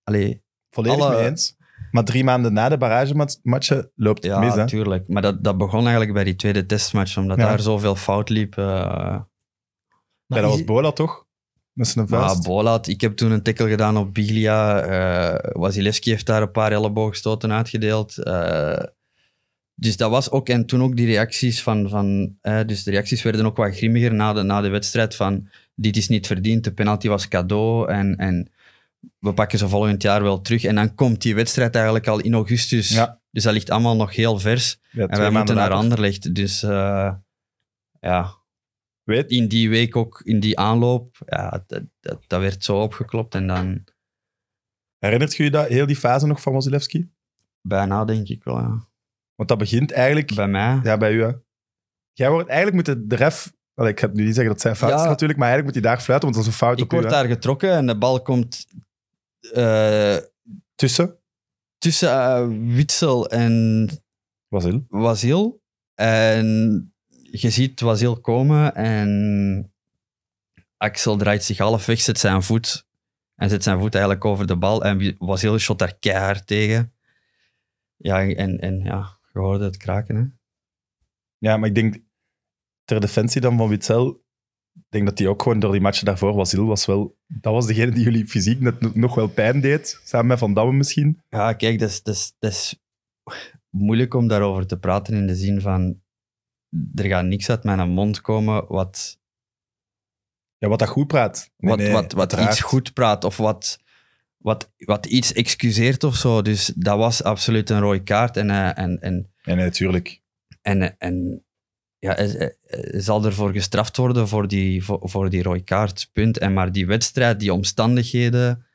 Allee, Volledig mee eens. Maar drie maanden na de barragematchen loopt het ja, mis. Ja, natuurlijk. Maar dat, dat begon eigenlijk bij die tweede testmatch, omdat daar zoveel fout liep. Uh... Ja, dat was Bola toch? Met zijn vuist. Ja, Bola, Ik heb toen een tikkel gedaan op Biglia. Uh, Wasilewski heeft daar een paar elleboogstoten uitgedeeld. Uh, dus dat was ook, en toen ook die reacties van, van eh, dus de reacties werden ook wat grimmiger na de, na de wedstrijd van, dit is niet verdiend, de penalty was cadeau en, en we pakken ze volgend jaar wel terug. En dan komt die wedstrijd eigenlijk al in augustus, dus dat ligt allemaal nog heel vers. en wij moeten naar Anderlecht, dus eh, ja... Weet. In die week ook, in die aanloop, ja, dat, dat, dat werd zo opgeklopt en dan... Herinnert je je dat, heel die fase nog van Wasilewski? Bijna, denk ik wel, ja. Want dat begint eigenlijk... Bij mij? Ja, bij u. Hè. Jij wordt eigenlijk moet de ref... ik ga nu niet zeggen dat zij fout is natuurlijk, maar eigenlijk moet hij daar fluiten, want dat is een fout ik op Ik word daar getrokken en de bal komt... Uh, tussen? Tussen uh, eh, Witsel en... Wazil. Wazil. En je ziet Wazil komen en Axel draait zich half weg, zet zijn voet en zet zijn voet eigenlijk over de bal. En Wazil shot daar keihard tegen. Ja, en, en ja gehoord het kraken, hè? Ja, maar ik denk, ter defensie dan van Witzel, ik denk dat hij ook gewoon door die matchen daarvoor, heel was wel... Dat was degene die jullie fysiek net nog wel pijn deed, samen met Van Damme misschien. Ja, kijk, dat is, dat is, dat is moeilijk om daarover te praten in de zin van... Er gaat niks uit mijn mond komen wat... Ja, wat dat goed praat. Nee, wat, nee, wat, wat iets goed praat of wat wat, wat iets excuseert of zo. Dus dat was absoluut een rode kaart. En, eh, en, en, en natuurlijk. Eh, en, en ja, zal ervoor gestraft worden voor die, voor, voor die rode kaart. Punt. En maar die wedstrijd, die omstandigheden.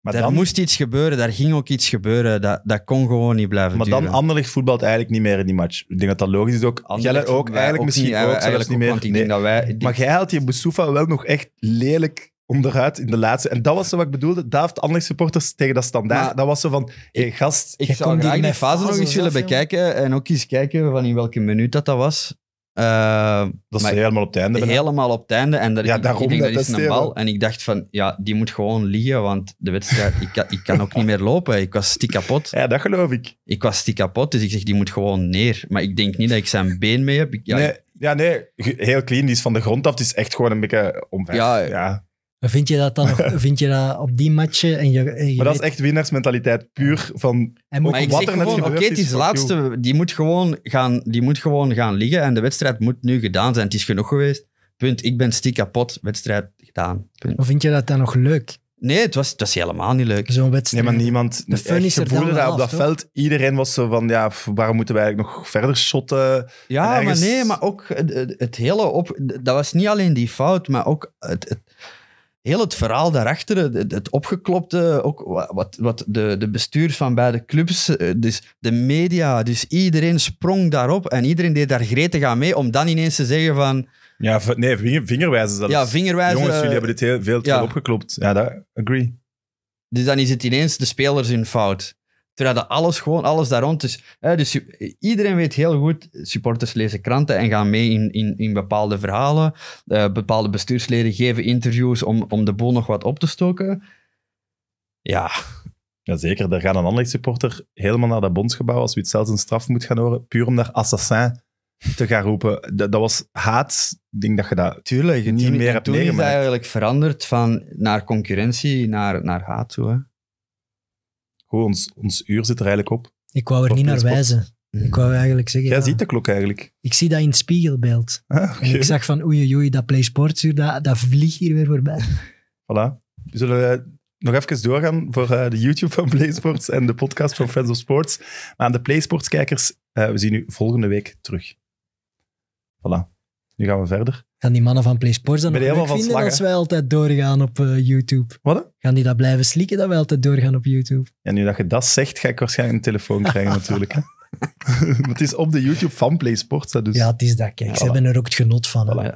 Maar daar moest iets gebeuren, daar ging ook iets gebeuren. Dat, dat kon gewoon niet blijven maar duren. dan Anderlecht voetbalt eigenlijk niet meer in die match. Ik denk dat dat logisch is ook. Anderlecht ook, eigenlijk misschien ook, eigenlijk, niet meer. ik denk dat wij, Maar jij had je Boussoufa wel nog echt lelijk onderuit in de laatste. En dat was zo wat ik bedoelde. Daar heeft andere supporters tegen dat standaard. Maar dat was zo van, gast... Ik zou die fase nog eens willen bekijken. En ook eens kijken van in welke minuut dat, dat was. Eh, dat is helemaal op het einde. Helemaal op het einde. En daar ik, denk, dat, is een bal. En ik dacht van, ja, die moet gewoon liggen, want de wedstrijd, ik, kan, ik kan ook niet meer lopen. Ik was stiekapot kapot. Ja, dat geloof ik. Ik was stiekapot kapot, dus ik zeg, die moet gewoon neer. Maar ik denk niet dat ik zijn been mee heb. ja, nee, ja, nee, heel clean. Die is van de grond af. die is echt gewoon een beetje omver. Ja, ja. Maar Vind je dat dan nog, vind je dat op die matchen? En je, maar dat is echt winnaarsmentaliteit, puur van en er gewoon, gebeurd is. het laatste, die moet, gewoon gaan, die moet gewoon gaan liggen en de wedstrijd moet nu gedaan zijn. Het is genoeg geweest. Punt. Ik ben stiek kapot. Wedstrijd gedaan. Punt. Maar vind je dat dan nog leuk? Nee, het was, het was helemaal niet leuk. Zo'n wedstrijd. Nee, maar niemand... De fun is er dat op dat veld. Iedereen was zo van, ja, waarom moeten wij eigenlijk nog verder shotten? Ja, maar nee, maar ook het, het hele op... Dat was niet alleen die fout, maar ook het, het heel het verhaal daarachter, het, opgeklopte, ook wat, wat de, de bestuurs van beide clubs, eh, dus de media, dus iedereen sprong daarop en iedereen deed daar gretig aan mee om dan ineens te zeggen van... Ja, nee, vingerwijzen zelfs. Ja, vingerwijzen. Jongens, jullie eh, hebben dit heel, veel te opgeklopt. Ja, dat agree. Dus dan is het ineens de spelers hun fout. Terwijl dat alles gewoon, alles daar rond is. dus iedereen weet heel goed, supporters lezen kranten en gaan mee in, in, in bepaalde verhalen. Eh, bepaalde bestuursleden geven interviews om, om de boel nog wat op te stoken. Ja. zeker. daar gaat een ander supporter helemaal naar dat bondsgebouw als wie het zelfs een straf moet gaan horen, puur om daar assassin te gaan roepen. Dat, was haat. Ik denk dat je dat niet meer hebt meegemaakt. Toen is eigenlijk veranderd van naar concurrentie, naar, naar haat toe. Hè? Goed, ons, ons uur zit er eigenlijk op. Ik wou er niet naar wijzen. Ik wou mm. eigenlijk zeggen... Jij ziet de klok eigenlijk. Ik zie dat in het spiegelbeeld. Ah, ik zag van oei, oei, dat PlaySportsuur, dat, dat vliegt hier weer voorbij. Voilà. Zullen we nog even doorgaan voor eh, de YouTube van PlaySports en de podcast van Friends of Sports. Maar aan de PlaySports-kijkers, eh, we zien u volgende week terug. Voilà. Nu gaan we verder. Gaan die mannen van PlaySports dan nog vinden als wij altijd doorgaan op eh, YouTube? Wat? Gaan die dat blijven slikken dat wij altijd doorgaan op YouTube? Ja, nu dat je dat zegt, ga ik waarschijnlijk een telefoon krijgen natuurlijk. Hè? het is op de YouTube van PlaySports. Dus. Ja, het is dat. Kijk, ze hebben er ook het genot van.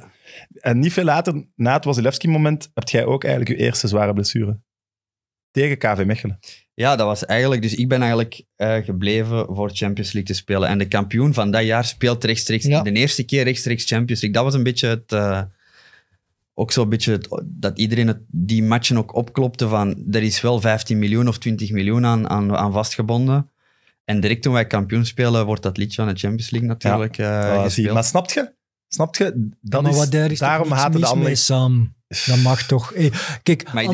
En niet veel later, na het Wasilewski-moment, heb jij ook eigenlijk je eerste zware blessure. KV Mechelen. Ja, dat was eigenlijk. Dus ik ben eigenlijk eh, gebleven voor Champions League te spelen. En de kampioen van dat jaar speelt rechtstreeks. De eerste keer rechtstreeks Champions League. Dat was een beetje het. Eh, ook zo'n beetje het, dat iedereen het, die matchen ook opklopte van. Er is wel 15 miljoen of 20 miljoen aan, aan, vastgebonden. En direct toen wij kampioen spelen, wordt dat liedje van de Champions League natuurlijk. Eh, ah, ja, gespeeld. Maar snapt je? Snapt je? dan maar is, wat, daar is daarom haten de anderen. Sam. Dat mag toch. Hey, kijk, maar ik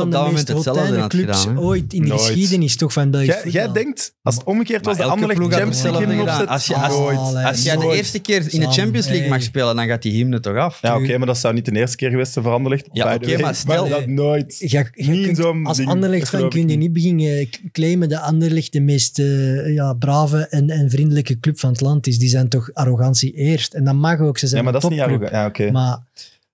op dat moment hetzelfde had clubs gedaan. in de Nooit. geschiedenis toch van dat Jij, jij denkt, als het omgekeerd was, de Anderlecht Champions League opzet? Als je, als, als, je de eerste keer in de Champions League mag spelen, dan gaat die hymne toch af? Ja, oké, maar dat zou niet de eerste keer geweest zijn voor Anderlecht. Ja, oké, okay, maar stel... dat nooit. Ja, kunt, als Anderlecht van kun je niet beginnen eh, claimen dat Anderlecht de meest eh, ja, brave en, en vriendelijke club van het land is. Die zijn toch arrogantie eerst. En dan mag ook, ze zijn Ja, maar dat is niet arrogant. Ja, oké. Maar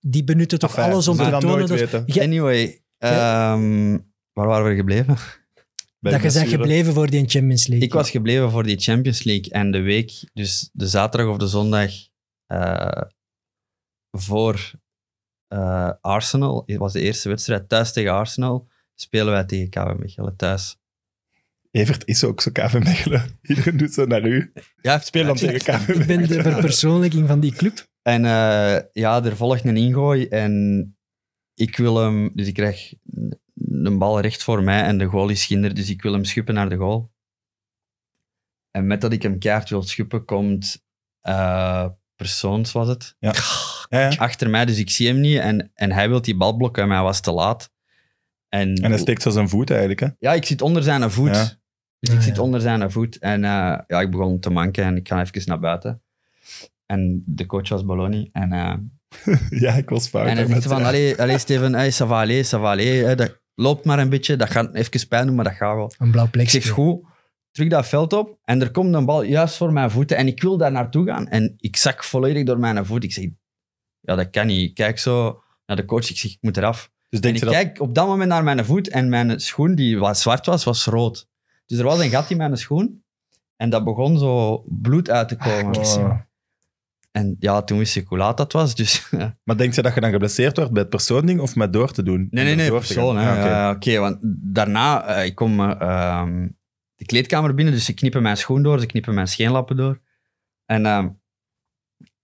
die benutten toch alles om te tonen dat... Anyway, ehm, waar waren we gebleven? dat je zegt gebleven voor die Champions League. Ik was gebleven voor die Champions League. En de week, dus de zaterdag of de zondag eh, voor eh, Arsenal, was de eerste wedstrijd thuis tegen Arsenal, spelen wij tegen KV Mechelen thuis. Evert is ook zo KV Mechelen. Iedereen doet zo naar u. Ja, speel dan tegen KV Mechelen. Ik ben de verpersoonlijking van die club. En eh, ja, er volgt een ingooi en ik wil hem... Dus ik krijg een bal recht voor mij en de goal is schinder, dus ik wil hem schuppen naar de goal. En met dat ik hem kaart wil schuppen, komt... Uh, persoons was het. Ja. Achter mij, dus ik zie hem niet. En, en hij wil die bal blokken, maar hij was te laat. En, en hij steekt zo zijn voet eigenlijk, hè? Ja, ik zit onder zijn voet. Dus ik ah, zit onder zijn voet. En eh, ja, ik begon te manken en ik ga even naar buiten. En de coach was Balloni. En, eh, ja, ik was fout. En hij zegt van, allee, allee Steven, hey, savalé, dat loopt maar een beetje. Dat gaat even pijn doen, maar dat gaat wel. Een blauw plekje. Ik zeg, goed. Terug dat veld op. En er komt een bal juist voor mijn voeten. En ik wil daar naartoe gaan. En ik zak volledig door mijn voet. Ik zeg, ja, dat kan niet. kijk zo naar de coach. Ik zeg, ik moet eraf. Dus denk en ik kijk op dat moment naar mijn voet. En mijn schoen, die zwart was, was rood. Dus er was een gat in mijn schoen. En dat begon zo bloed uit te komen. Ah, en ja, toen wist ik hoe laat dat was. Dus, Maar denk je dat je dan geblesseerd wordt bij het persoonding of met door te doen? Nee, nee, nee, persoon. Ja, ah, eh, Oké, want daarna, uh, ik kom eh, ehm, de kleedkamer binnen, dus ze knippen mijn schoen door, ze knippen mijn scheenlappen door. En ehm,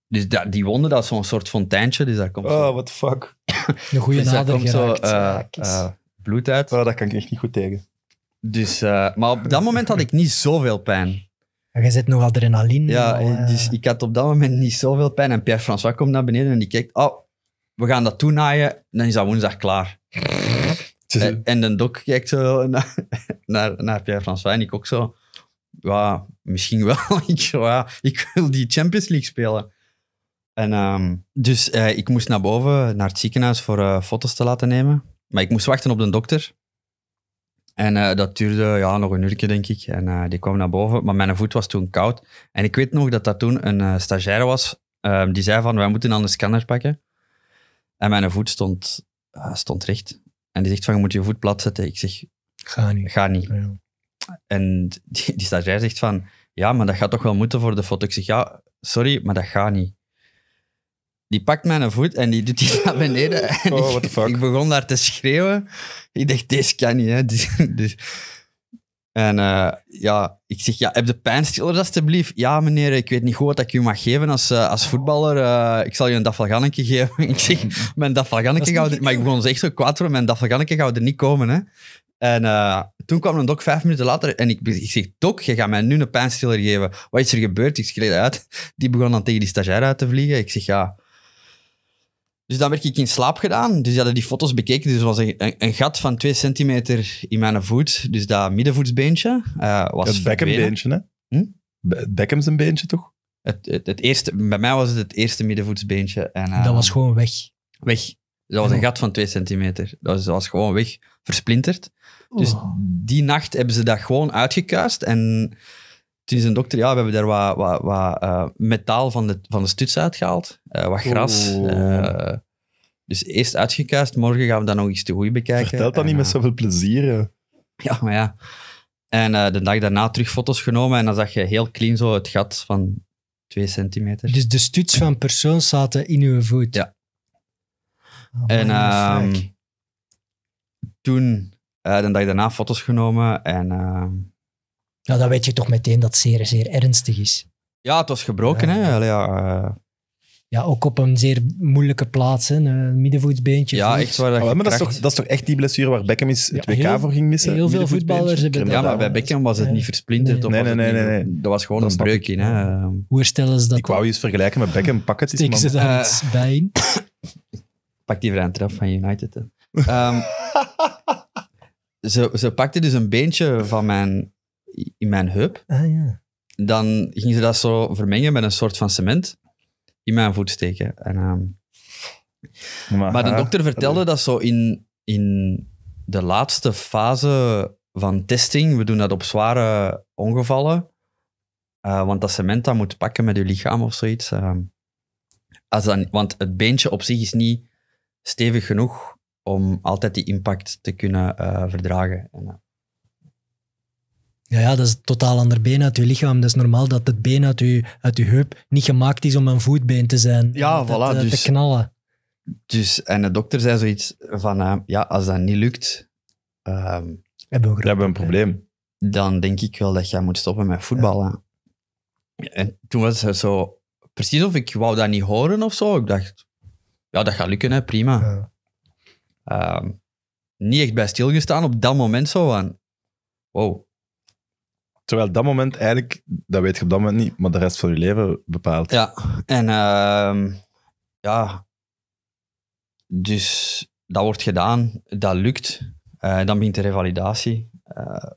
dus da die wonde, dat is zo'n soort fonteintje, dus daar komt... Oh, what the fuck. Een goede dus komt zo bloed uit. Oh, dat kan ik echt niet goed tegen. Dus, maar op dat moment had ik niet zoveel pijn. En je zit nog adrenaline. Ja, eh. dus ik had op dat moment niet zoveel pijn. En Pierre-François komt naar beneden en die kijkt, oh, we gaan dat toenaaien, dan is dat woensdag klaar. en, de dok kijkt zo naar, naar, naar Pierre-François en ik ook zo, ja, misschien wel. ik, ik wil die Champions League spelen. En, ehm, dus eh, ik moest naar boven, naar het ziekenhuis, voor eh, foto's te laten nemen. Maar ik moest wachten op de dokter. En eh, dat duurde ja, nog een uurtje, denk ik. En eh, die kwam naar boven, maar mijn voet was toen koud. En ik weet nog dat dat toen een uh, stagiair was, ehm, die zei van, wij moeten dan de scanner pakken. En mijn voet stond, stond recht. En die zegt van, je moet je voet plat zetten. Ik zeg, ga niet. Ga niet. En die, die stagiair zegt van, ja, maar dat gaat toch wel moeten voor de foto. Ik zeg, ja, sorry, maar dat gaat niet die pakt mijn voet en die doet die naar beneden. Oh, en oh, what the fuck. Ik, begon daar te schreeuwen. Ik dacht, deze kan niet. Hè. Dus, dus. En uh, ja, ik zeg, ja, heb de pijnstiller alstublieft? Ja, meneer, ik weet niet goed wat ik u mag geven als, eh, als voetballer. Eh, ik zal je een dafalgannetje geven. ik zeg, mijn dafalgannetje gaat er... Maar ik begon echt zo kwaad voor, mijn dafalgannetje gaat er niet komen, hè. En toen kwam een dok vijf minuten later en ik, ik zeg, dok, je gaat mij nu een pijnstiller geven. Wat is er gebeurd? Ik schreeuw uit. Die begon dan tegen die stagiair uit te vliegen. Ik zeg, ja dus dan werd ik in slaap gedaan. Dus die hadden die foto's bekeken. Dus er was een, gat van twee centimeter in mijn voet. Dus dat middenvoetsbeentje uh, was Het bekkenbeentje, hè? Hm? Beckham's een beentje, toch? Het, het, eerste, bij mij was het het eerste middenvoetsbeentje. En, dat eh, was gewoon weg. Weg. Dat was een gat van twee centimeter. Dat was, gewoon weg, versplinterd. Dus oh. die nacht hebben ze dat gewoon uitgekuist. En toen is een dokter, ja, we hebben daar wat, wat, wat eh, metaal van de, van de stuts uitgehaald. Uh, wat gras. Eh, dus eerst uitgekuist, morgen gaan we dat nog eens te goed bekijken. Vertelt dat niet met zoveel plezier. Hè? Ja, maar ja. En de dag daarna terug foto's genomen en dan zag je heel clean zo het gat van twee centimeter. Dus de stuts van persoon zaten in uw voet? Ja. en ehm, toen, de dag daarna foto's genomen en ehm, nou, dan weet je toch meteen dat het zeer, zeer ernstig is. Ja, het was gebroken, hè. ja, eh. ja, ook op een zeer moeilijke plaats. Hè. Een middenvoetsbeentje. Ja, echt waar. Dat oh, maar dat is, toch, dat is toch echt die blessure waar Beckham is het ja, WK voor ging missen? Heel veel voetballers hebben dat. Ja, maar bij Beckham was het niet versplinterd. Nee, nee, nee, nee, nee. Dat was gewoon een breukje. Hè. Hoe herstellen ze dat? Ik wou je eens vergelijken met Beckham. Pak het eens, ze daar eh. iets bij in? Pak die vrij van United. Hè. Um, ze, ze pakte dus een beentje van mijn in mijn heup. Ah, ja. Dan gingen ze dat zo vermengen met een soort van cement in mijn voet steken. En, ehm, maar, de dokter vertelde dat zo in, in de laatste fase van testing, we doen dat op zware ongevallen, eh, want dat cement dat moet pakken met je lichaam of zoiets. Ehm, als dan, want het beentje op zich is niet stevig genoeg om altijd die impact te kunnen eh, verdragen. En, eh, ja, ja, dat is totaal ander been uit je lichaam. Dat is normaal dat het been uit je, uit je heup niet gemaakt is om een voetbeen te zijn. Ja, eh, Te, dus- knallen. Dus, en de dokter zei zoiets van, eh, ja, als dat niet lukt... Ehm, hebben we, hebben een probleem. Dan denk ik wel dat jij moet stoppen met voetballen. En toen was het zo... Precies of ik wou dat niet horen of zo. Ik dacht, ja, dat gaat lukken, hè, prima. Ehm, niet echt bij stilgestaan op dat moment zo van... Wow, Terwijl dat moment eigenlijk, dat weet je op dat moment niet, maar de rest van je leven bepaalt. Ja, en ehm, ja, dus dat wordt gedaan, dat lukt. Eh, dan begint de revalidatie. Eh,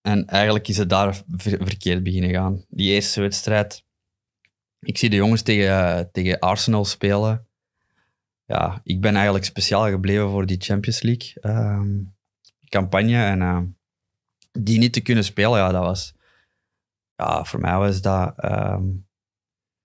en eigenlijk is het daar verkeerd beginnen gaan. Die eerste wedstrijd, ik zie de jongens tegen, tegen Arsenal spelen. Ja, ik ben eigenlijk speciaal gebleven voor die Champions League ehm, campagne. En ehm, die niet te kunnen spelen, ja, dat was... Ja, voor mij was dat... Ehm,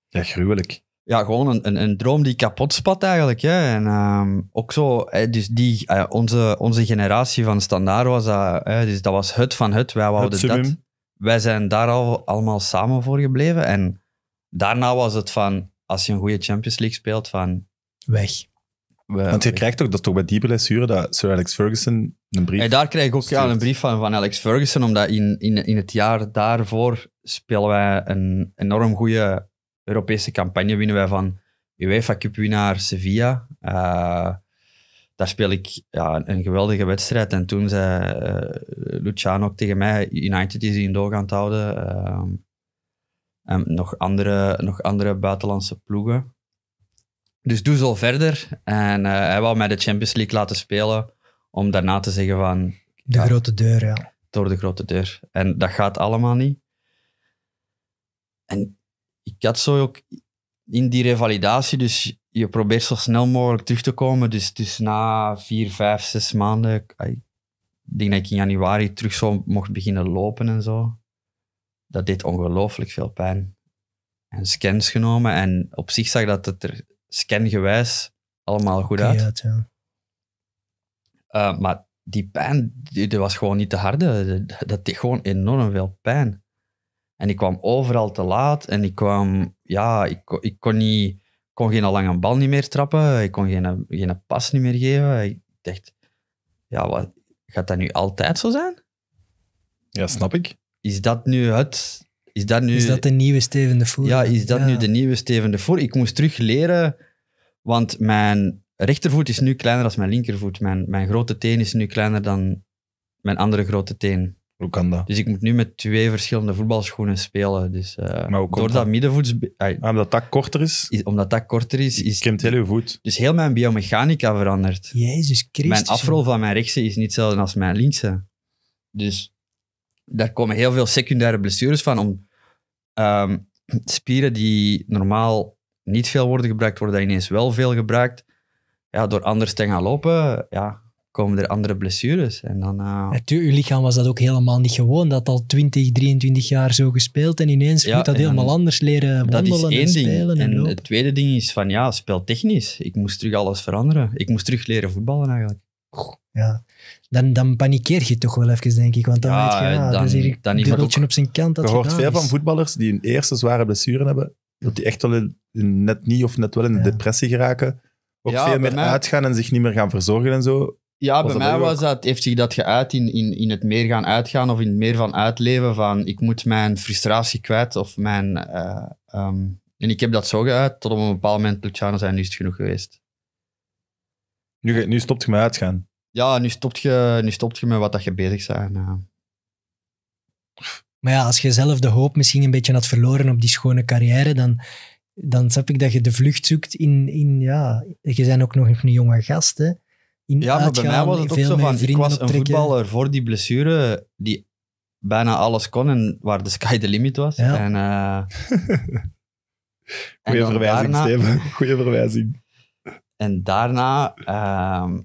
ja, gruwelijk. Ja, gewoon een, een, een, droom die kapot spat eigenlijk. Hè. En ehm, ook zo, dus die, eh, onze, onze generatie van standaard was dat... Hè, dus dat was het van het, wij wouden dat. Wij zijn daar al allemaal samen voor gebleven. En daarna was het van, als je een goede Champions League speelt, van... Weg. Want je krijgt ook dat toch bij die blessure dat Sir Alex Ferguson een brief... Ja, daar krijg ik ook ja, een brief van, van Alex Ferguson, omdat in, in, in het jaar daarvoor spelen wij een enorm goede Europese campagne. Winnen wij van UEFA Cup winnaar Sevilla. Eh, daar speel ik ja, een geweldige wedstrijd. En toen zei eh, Luciano ook tegen mij, United is in doog aan houden. Ehm, en nog andere, nog andere buitenlandse ploegen. Dus doe zo verder. En uh, hij wou mij de Champions League laten spelen om daarna te zeggen van... De grote deur, ja. Door de grote deur. En dat gaat allemaal niet. En ik had zo ook in die revalidatie, dus je probeert zo snel mogelijk terug te komen. Dus, dus na vier, vijf, zes maanden, ik denk dat ik in januari terug zo mocht beginnen lopen en zo. Dat deed ongelooflijk veel pijn. En scans genomen en op zich zag dat het er scangewijs allemaal goed uit. ja. Eh, maar die pijn, die, was gewoon niet te harde. Dat deed gewoon enorm veel pijn. En ik kwam overal te laat en ik kwam, ja, ik, ik kon, niet, kon geen lange bal niet meer trappen, ik kon geen, geen pas niet meer geven. Ik dacht, ja, wat, gaat dat nu altijd zo zijn? Ja, snap ik. Is dat nu het is dat, nu, is dat de nieuwe stevende voet? Voer? Ja, is dat nu de nieuwe stevende voet? Voer? Ik moest terug leren, want mijn rechtervoet is nu kleiner dan mijn linkervoet. Mijn, mijn grote teen is nu kleiner dan mijn andere grote teen. Hoe kan dat? Dus ik moet nu met twee verschillende voetbalschoenen spelen. Dus, uh, maar door dat, dat middenvoets... Ah, omdat dat korter is? Omdat dat korter is... is Kent heel je voet. Dus heel mijn biomechanica verandert. Jezus Christus. Mijn afrol van mijn rechtse is niet hetzelfde als mijn linkse. Dus daar komen heel veel secundaire blessures van. Om, ehm, spieren die normaal niet veel worden gebruikt, worden ineens wel veel gebruikt. Ja, door anders te gaan lopen, ja, komen er andere blessures. En dan, uh... uw lichaam was dat ook helemaal niet gewoon. Dat al 20, 23 jaar zo gespeeld en ineens moet dat helemaal anders leren wandelen dat is één en spelen ding. en, en Het tweede ding is van ja, speltechnisch. Ik moest terug alles veranderen. Ik moest terug leren voetballen eigenlijk ja, dan, dan panikeer je toch wel even, denk ik. Want dan weet je, ja, dan, dus hier een dubbeltje op zijn kant. Dat je hoort veel van voetballers die hun eerste zware blessure hebben, dat die echt wel net niet of net wel in de depressie geraken. Ook veel meer uitgaan en zich niet meer gaan verzorgen en zo. Ja, bij mij was dat, heeft zich dat geuit in, in, in het meer gaan uitgaan of in het meer van uitleven van ik moet mijn frustratie kwijt of mijn... Eh, ehm, en ik heb dat zo geuit, tot op een bepaald moment, Luciano, zijn nu is genoeg geweest. Nu, nu stopt je met uitgaan. Ja, nu stopt je, nu stopt je met wat dat je bezig bent. Maar ja, als je zelf de hoop misschien een beetje had verloren op die schone carrière, dan, dan snap ik dat je de vlucht zoekt in, in ja, je bent ook nog een jonge gast, hè. ja, maar bij mij was het ook zo van, ik was een voetballer voor die blessure die bijna alles kon en waar de sky the limit was. Ja. En, uh, Goeie verwijzing, Steven. Goeie verwijzing. En daarna ehm,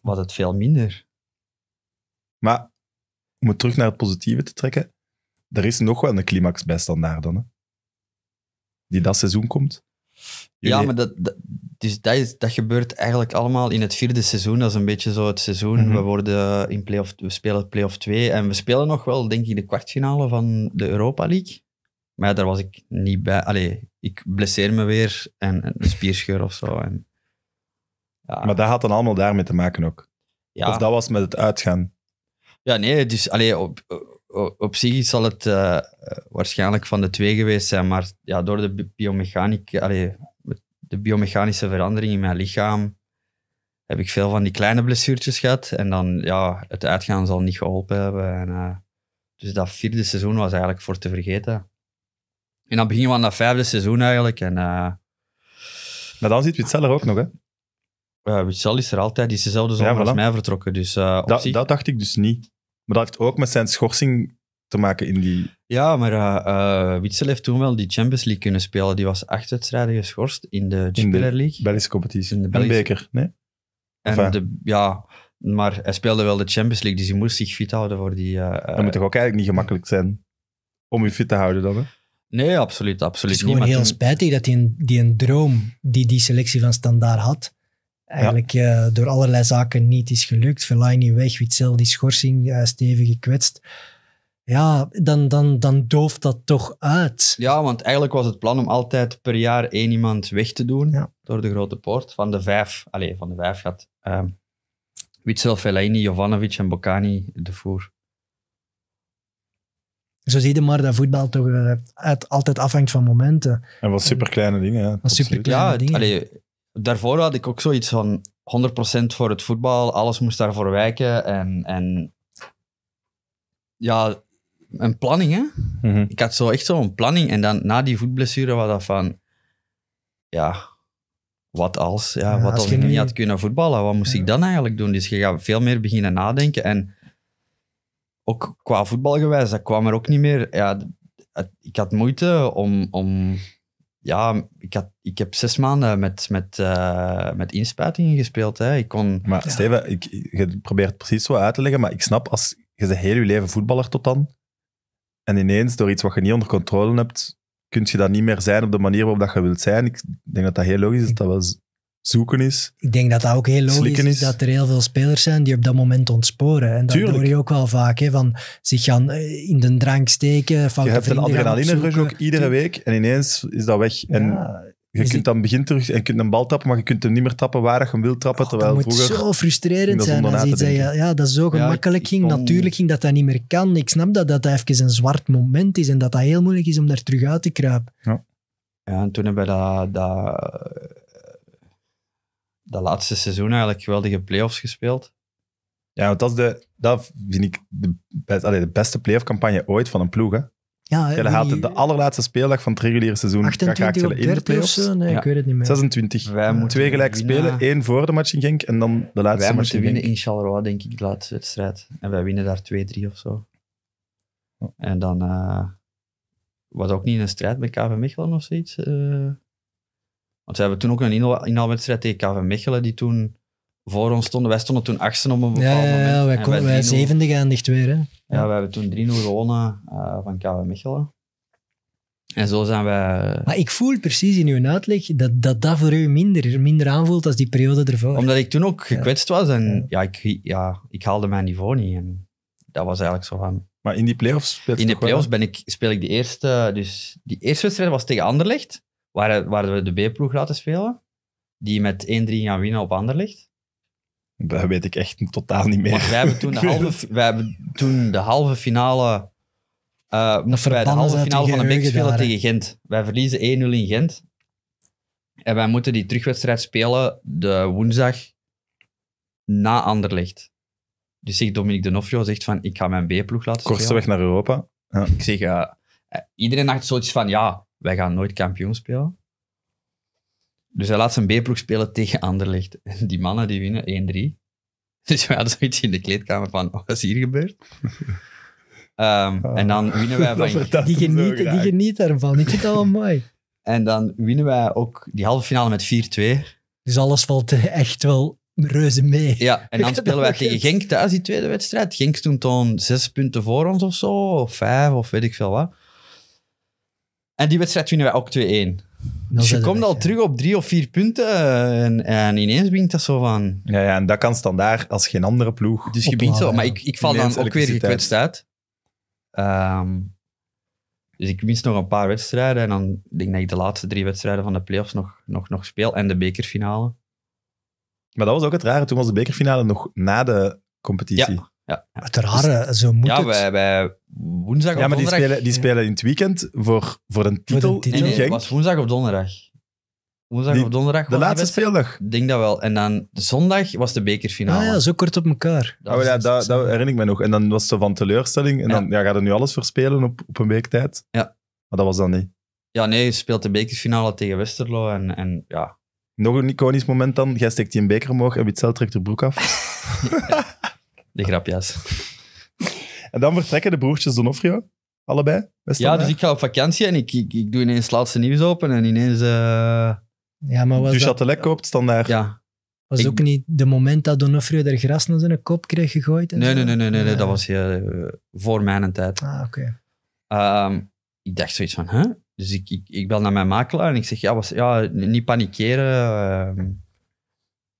was het veel minder. Maar om het terug naar het positieve te trekken, er is nog wel een climax bij Standaard dan, hè? Die dat seizoen komt. Ja, maar dat, dus dat, is, dat gebeurt eigenlijk allemaal in het vierde seizoen. Dat is een beetje zo het seizoen. Mhm. We, worden in play we spelen play-off 2 en we spelen nog wel, denk ik, de kwartfinale van de Europa League. Maar daar was ik niet bij. Allee, ik blesseer me weer en, een spierscheur of zo. En, ja. Maar dat had dan allemaal daarmee te maken ook? Ja. Of dat was met het uitgaan? Ja, nee, dus allee, op, op, op zich zal het eh, waarschijnlijk van de twee geweest zijn, maar ja, door de biomechaniek, de biomechanische verandering in mijn lichaam heb ik veel van die kleine blessuurtjes gehad. En dan, ja, het uitgaan zal niet geholpen hebben. En, eh, dus dat vierde seizoen was eigenlijk voor te vergeten. En dan begin van dat vijfde seizoen eigenlijk. En, uh, maar dan zit Witzel er ook nog, hè? Uh, Witzel is er altijd. Die is dezelfde zomer als mij vertrokken. Dus, uh, Dat dacht ik dus niet. Maar dat heeft ook met zijn schorsing te maken in die... Ja, maar uh, Witzel heeft toen wel die Champions League kunnen spelen. Die was acht wedstrijden geschorst in de Jupiler League. Belgische competitie. In de Belgische... beker, nee? En de, ja, maar hij speelde wel de Champions League, dus hij moest zich fit houden voor die... dat moet toch ook eigenlijk niet gemakkelijk zijn? Om je fit te houden dan, hè? Nee, absoluut. absoluut het is gewoon heel spijtig dat die, die een droom die die selectie van standaard had, eigenlijk eh, door allerlei zaken niet is gelukt. Verlaine weg, Witzel die schorsing, uh, stevig gekwetst. Ja, dan, dan, dan dooft dat toch uit. Ja, want eigenlijk was het plan om altijd per jaar één iemand weg te doen door de grote poort. Van de vijf, allez, van de vijf gaat uh, Witzel, Fellaini, Jovanovic en Bocani de voer. Zo zie je maar dat voetbal toch eh, altijd afhangt van momenten. En van superkleine dingen. ja superkleine ja, dingen. daarvoor had ik ook zoiets van 100% voor het voetbal. Alles moest daarvoor wijken. En, en ja, een planning. Hè? Mhm. Ik had zo echt zo'n planning. En dan na die voetblessure was dat van... Ja, wat als? Ja, wat als, ik niet had kunnen voetballen? Wat moest ik dan eigenlijk doen? Dus je gaat veel meer beginnen nadenken. En ook qua voetbalgewijs, dat kwam er ook niet meer. Ja, ik had moeite om. om ja, ik, had, ik heb zes maanden met, met, eh, met inspuitingen gespeeld. Hè. Ik kon, maar Steven, ik, je probeert het precies zo uit te leggen, maar ik snap als je de hele je leven voetballer tot dan. En ineens, door iets wat je niet onder controle hebt, kun je dat niet meer zijn op de manier waarop dat je wilt zijn. Ik denk dat dat heel logisch is. Dat was zoeken is. Ik denk dat dat ook heel logisch is, dat er heel veel spelers zijn die op dat moment ontsporen. En dat hoor je ook wel vaak, hè, van zich gaan eh, in de drank steken, Je hebt een adrenaline rush ook iedere week en ineens is dat weg. En Je kunt dan begint terug en kunt een bal tappen, maar je kunt hem niet meer tappen waar je hem wilt trappen. Oh, terwijl dat moet zo frustrerend zijn als iets dat ja, ja, dat zo gemakkelijk ging. Natuurlijk ging dat dat niet meer kan. Ik snap dat dat even een zwart moment is en dat dat heel moeilijk is om daar terug uit te kruipen. Ja, ja en toen hebben we dat, dat de laatste seizoen eigenlijk geweldige play-offs gespeeld. Ja, want dat, is de, dat vind ik de, best, allee, de beste play-off campagne ooit van een ploeg. Hè? Ja, hè, de allerlaatste speeldag van het reguliere seizoen. 28 op in de playoffs. Zo? Nee, ik weet het niet meer. 26. Wij Twee gelijk spelen, één voor de match in Genk en dan de laatste wij match moeten winnen in Charleroi, denk ik, de laatste wedstrijd. En wij winnen daar 2-3 of zo. En dan uh, eh, was ook niet een strijd met KV Mechelen of zoiets. Uh, want we hebben toen ook een inhaalwedstrijd tegen KV Mechelen, die toen voor ons stonden. Wij stonden toen achtste op een bepaald moment. Ja, wij, konden, wij, zevende gaan dicht weer. Hè? Ja, we hebben toen 3-0 gewonnen eh, van KV Mechelen. En zo zijn wij... Eh, maar ik voel precies in uw uitleg dat dat, dat voor u minder, minder aanvoelt dan die periode ervoor. Omdat ik toen ook gekwetst was en ja. ik, ja, ik haalde mijn niveau niet. En dat was eigenlijk zo van... Maar in die play-offs In de play-offs ben ik, speel ik de eerste... Dus die eerste wedstrijd was tegen Anderlecht waar, we de B-ploeg laten spelen, die met 1-3 gaan winnen op Anderlecht. Dat weet ik echt totaal niet meer. wij hebben toen de halve, wij hebben toen de halve finale... Eh, de halve finale van de beker spelen tegen Gent. Wij verliezen 1-0 in Gent. En wij moeten die terugwedstrijd spelen de woensdag na Anderlecht. Dus zegt Dominique Nofrio zegt van, ik ga mijn B-ploeg laten Kortste spelen. weg naar Europa. Ja. Ik zeg, eh, iedereen dacht zoiets van, ja, wij gaan nooit kampioen spelen. Dus hij laat zijn B-ploeg spelen tegen Anderlecht. Die mannen die winnen 1-3. Dus we hadden zoiets in de kleedkamer van, oh, wat is hier gebeurd? Ehm, en dan ah. winnen wij van... Die genieten, die geniet ervan. Ik vind het mooi. En dan winnen wij ook die halve finale met 4-2. Dus alles valt eh, echt wel reuze mee. Ja, en dan spelen wij tegen Genk thuis die tweede wedstrijd. Genk stond toen zes punten voor ons of zo, of vijf, of weet ik veel wat. En die wedstrijd winnen wij ook 2-1. Dus je komt al terug op drie of vier punten eh, en, en ineens wint dat zo van. Ja, ja, en dat kan standaard als geen andere ploeg. Dus je wint zo, maar ik, ik val dan ook weer gekwetst uit. Ehm, dus ik mis nog een paar wedstrijden en dan denk ik de laatste drie wedstrijden van de playoffs nog, nog, nog speel en de bekerfinale. Maar dat was ook het rare, toen was de bekerfinale nog na de competitie. Ja. Ja. Het rare, dus- zo moet ja, het. woensdag ja, maar die spelen, die spelen in het weekend voor, voor een titel. Voor nee, nee, het was woensdag of donderdag. Woensdag of donderdag. De laatste speeldag. Ik denk dat wel. En dan zondag was de bekerfinale. Ah ja, zo kort op elkaar. Dat, oh, ja, dat, herinner ik me nog. En dan was ze van teleurstelling. En dan ja, gaat er nu alles verspelen op, op een week tijd. Ja. Maar dat was dan niet. Ja, nee, je speelt de bekerfinale tegen Westerlo. En, en ja. Nog een iconisch moment dan. Jij steekt die een beker omhoog en Witzel trekt de broek af. De grapjes. En dan vertrekken de broertjes Donofrio, allebei. Ja, dus ik ga op vakantie en ik, ik, ik doe ineens het laatste nieuws open en ineens... Uh... Ja, maar was Duchatelet dat... koopt standaard. Ja. Was ook niet de moment dat Donofrio daar gras naar zijn kop kreeg gegooid? En nee, nee, nee, nee, nee, nee, dat was uh, voor mijn tijd. Ah, oké. Ehm, ik dacht zoiets van, hè? Dus ik, ik, ik bel naar mijn makelaar en ik zeg, ja, was, ja niet panikeren. Ehm.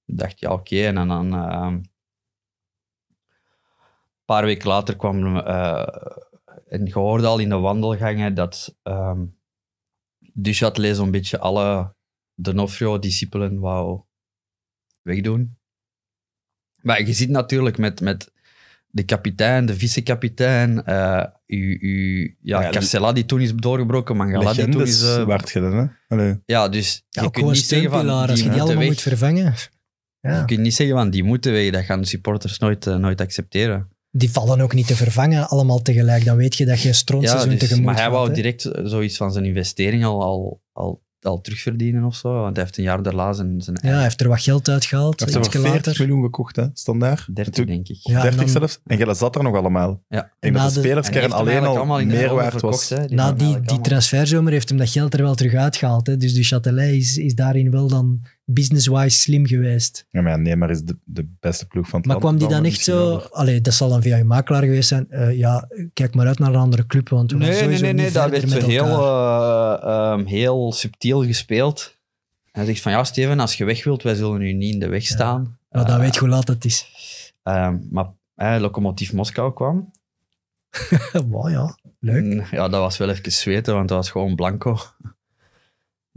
ik dacht, ja, oké. En dan... Ehm, paar weken later kwam... Eh, en je hoorde al in de wandelgangen dat... Um, lees een beetje alle de Donofrio-discipelen wou wegdoen. Maar je zit natuurlijk met, met de kapitein, de vice-kapitein, eh, u, u, ja, ja Carcella die toen is doorgebroken, Mangala die toen is... Uh, werd hè? Ja, dus je kunt niet zeggen van... Die als je die allemaal moet vervangen... Ja. Je kunt niet zeggen van die moeten weg, dat gaan de supporters nooit, nooit accepteren die vallen ook niet te vervangen allemaal tegelijk. Dan weet je dat je stroomseizoen ja, dus, tegemoet Maar hij wou direct eh, zoiets van zijn investering al, al, al, terugverdienen of zo. Want hij heeft een jaar daarna zijn, zijn Ja, hij heeft er wat geld uitgehaald. Hij heeft er 40 miljoen gekocht, hè? standaard. 30, denk ik. Ja, 30 zelfs. En jij zat er nog allemaal. Ja. dat de, spelerskern alleen al meer waard was. die na die, die transferzomer heeft hem dat geld er wel terug uitgehaald. Hè? Dus Duchatelet is, is daarin wel dan business-wise slim geweest. Ja, maar nee, maar is de, de beste ploeg van het maar Maar kwam die dan echt zo... Allee, dat zal dan via je makelaar geweest zijn. Eh, ja, kijk maar uit naar een andere club, want we nee, nee, nee, nee, dat werd zo heel, eh, ehm, heel subtiel gespeeld. Hij zegt van, ja Steven, als je weg wilt, wij zullen u niet in de weg staan. Ja. Nou, eh, weet je hoe laat het is. Ehm, maar locomotief Moskou kwam. wow, ja. Leuk. Mm, ja, dat was wel even zweten, want dat was gewoon blanco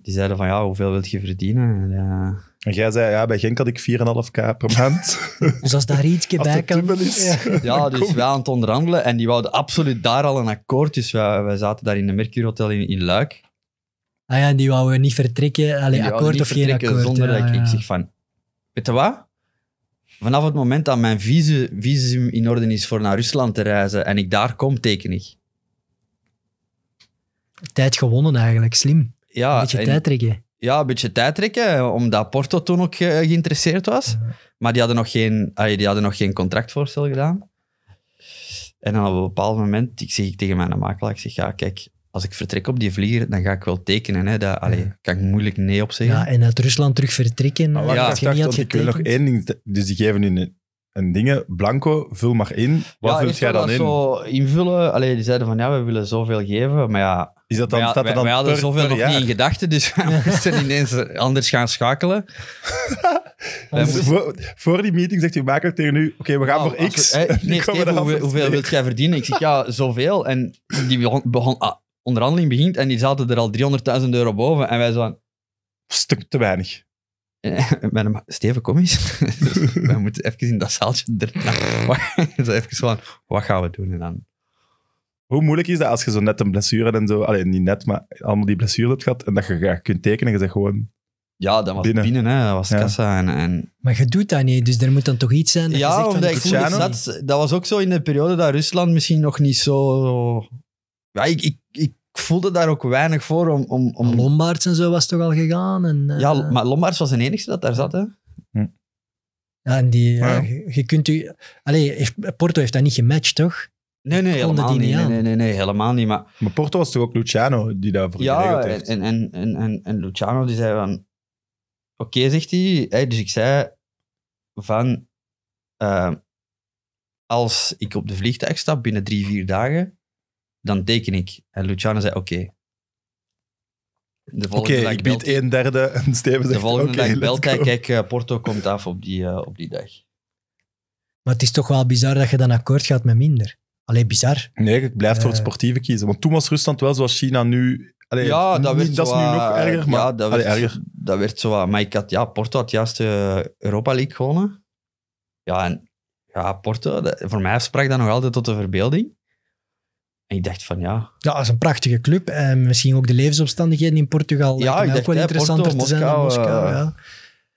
die zeiden van ja, hoeveel wil je verdienen? En, eh, en jij zei, ja, bij Genk had ik 4,5k per maand. dus als daar iets bij kan... Is, ja. dus wij aan het onderhandelen. En die wouden absoluut daar al een akkoord. Dus wij, zaten daar in de Mercure Hotel in, Luik. Ah ja, die wouden niet vertrekken. alleen akkoord of geen akkoord. Zonder dat ik, zeg van... Weet je wat? Vanaf het moment dat mijn visum, visum in orde is voor naar Rusland te reizen en ik daar kom, teken ik. Tijd gewonnen eigenlijk, slim ja, een beetje tijd trekken. Ja, een beetje tijd trekken, eh, omdat Porto toen ook eh, geïnteresseerd was. Maar die hadden, nog geen, die hadden nog geen contractvoorstel gedaan. En dan op een bepaald moment ik zeg ik tegen mijn makelaar, ik zeg, ja, kijk, als ik vertrek op die vlieger, dan ga ik wel tekenen. Hè. Dat allee, kan ik moeilijk nee op zeggen. Ja, en uit Rusland terug vertrekken. Maar ja, had ik wil nog één ding... Dus die geven hun en dingen. Blanco, vul maar in. Wat ja, vult jij dan in? Zo invullen. Allee, die zeiden van ja, we willen zoveel geven. Maar ja, is dat dan, staat er dan hadden per, zoveel nog niet in gedachten, dus we moesten ineens anders gaan schakelen. Dus voor, die meeting zegt hij maker tegen u, oké, we gaan oh, voor X. nee, Steven, hoeveel wilt jij verdienen? Ik zeg, ja, zoveel. En die begon, ah, onderhandeling begint en die zaten er al 300.000 euro boven. En wij zo stuk te weinig. met een Steven kom dus we moeten even in dat zaaltje erna. Dus even van, wat gaan we doen? En dan... Hoe moeilijk is dat als je zo net een blessure en zo, alleen niet net, maar allemaal die blessure hebt gehad en dat je kunt tekenen je zegt gewoon. Ja, dat was binnen, hè. dat was kassa. En, en... Maar je doet dat niet, dus er moet dan toch iets zijn. Dat ja, omdat ik dat, dat was ook zo in de periode dat Rusland misschien nog niet zo. Ja, ik, ik, ik ik voelde daar ook weinig voor om... om, om... Lombaards en zo was toch al gegaan? En, eh, Ja, maar Lombards was de enige dat daar zat, hè. Hm. Ja, en die... Ja. Je, kunt u... Allee, Porto heeft dat niet gematcht, toch? Nee, nee, helemaal niet. Nee, nee, nee, helemaal niet. Maar, maar Porto was toch ook Luciano die daar. ja, heeft? Ja, en, en, en, en, Luciano die zei van... Oké, zegt hij. dus ik zei van... Eh, als ik op de vliegtuig stap binnen drie, vier dagen, dan teken ik. En Luciana zei, oké. De Oké, volgende dag ik bied belt, een derde en Steven de volgende dag belt hij, kijk, eh, Porto komt af op die, eh, op die dag. Maar het is toch wel bizar dat je dan akkoord gaat met minder. alleen bizar. Nee, ik blijf voor het eh. sportieve kiezen. Want toen was Rusland wel zoals China nu... ja, dat, werd is nu nog erger, maar... Ja, dat werd, erger. Dat zo Maar ik had, ja, Porto had juist de Europa League gewonnen. Ja, en ja, Porto, voor mij sprak dat nog altijd tot de verbeelding. En ik dacht van ja. Ja, dat is een prachtige club. En misschien ook de levensomstandigheden in Portugal. Ja, ik dacht, wel interessanter te zijn dan Moskou. Eh. ja.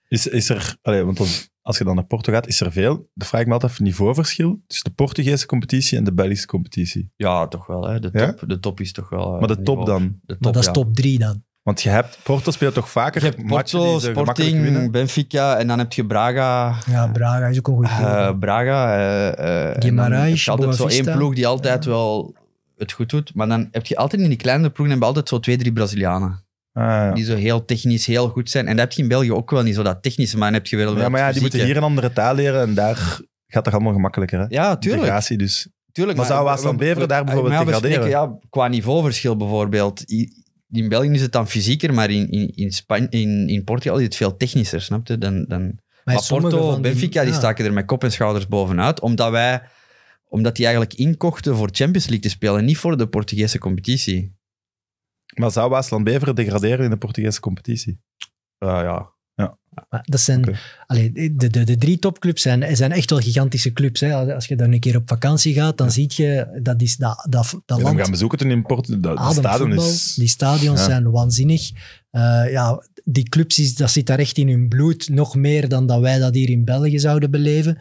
is, is er, allez, want als, je dan naar Porto gaat, is er veel. Dan vraag ik me altijd niveauverschil tussen de Portugese competitie en de Belgische competitie. Ja, toch wel. Hè. De, top, de top is toch wel. Eh, maar de top dan? maar dat is top 3 dan. Want je hebt Porto speelt toch vaker. Je hebt Porto, Sporting, Benfica en dan heb je Braga. Ja, Braga is ook een goed team eh, Braga. Uh, uh, Guimarães, Altijd zo één ploeg die altijd wel het goed doet. Maar dan heb je altijd in die kleine ploegen hebben altijd zo twee, drie Brazilianen. Ah, ja. Die zo heel technisch heel goed zijn. En dat heb je in België ook wel niet, zo dat technische, maar dan heb je wel. Ja, maar ja, die moeten hier een andere taal leren en daar gaat toch allemaal gemakkelijker. Hè? Ja, tuurlijk. Integratie, dus. tuurlijk. Maar, maar zou Waasland Beveren daar bijvoorbeeld maar, graderen. spreken, Ja, qua niveauverschil bijvoorbeeld. In België is het dan fysieker, maar in, in, in, in, in Portugal is het veel technischer, snap je? Dan, dan... Maar, Porto, Benfica, die, ja. die staken er met kop en schouders bovenuit, omdat wij omdat die eigenlijk inkochten voor Champions League te spelen, niet voor de Portugese competitie. Maar zou Waasland Beveren degraderen in de Portugese competitie? Uh, ja. ja. Dat zijn, okay. de, de, de drie topclubs zijn, zijn echt wel gigantische clubs. Hè. Als je dan een keer op vakantie gaat, dan zie je dat, is, dat, dat, dat land... We gaan bezoeken in Porto. Dat, stadion is... Die stadions zijn waanzinnig. Eh, ja, die clubs, is, dat zit daar echt in hun bloed. Nog meer dan dat wij dat hier in België zouden beleven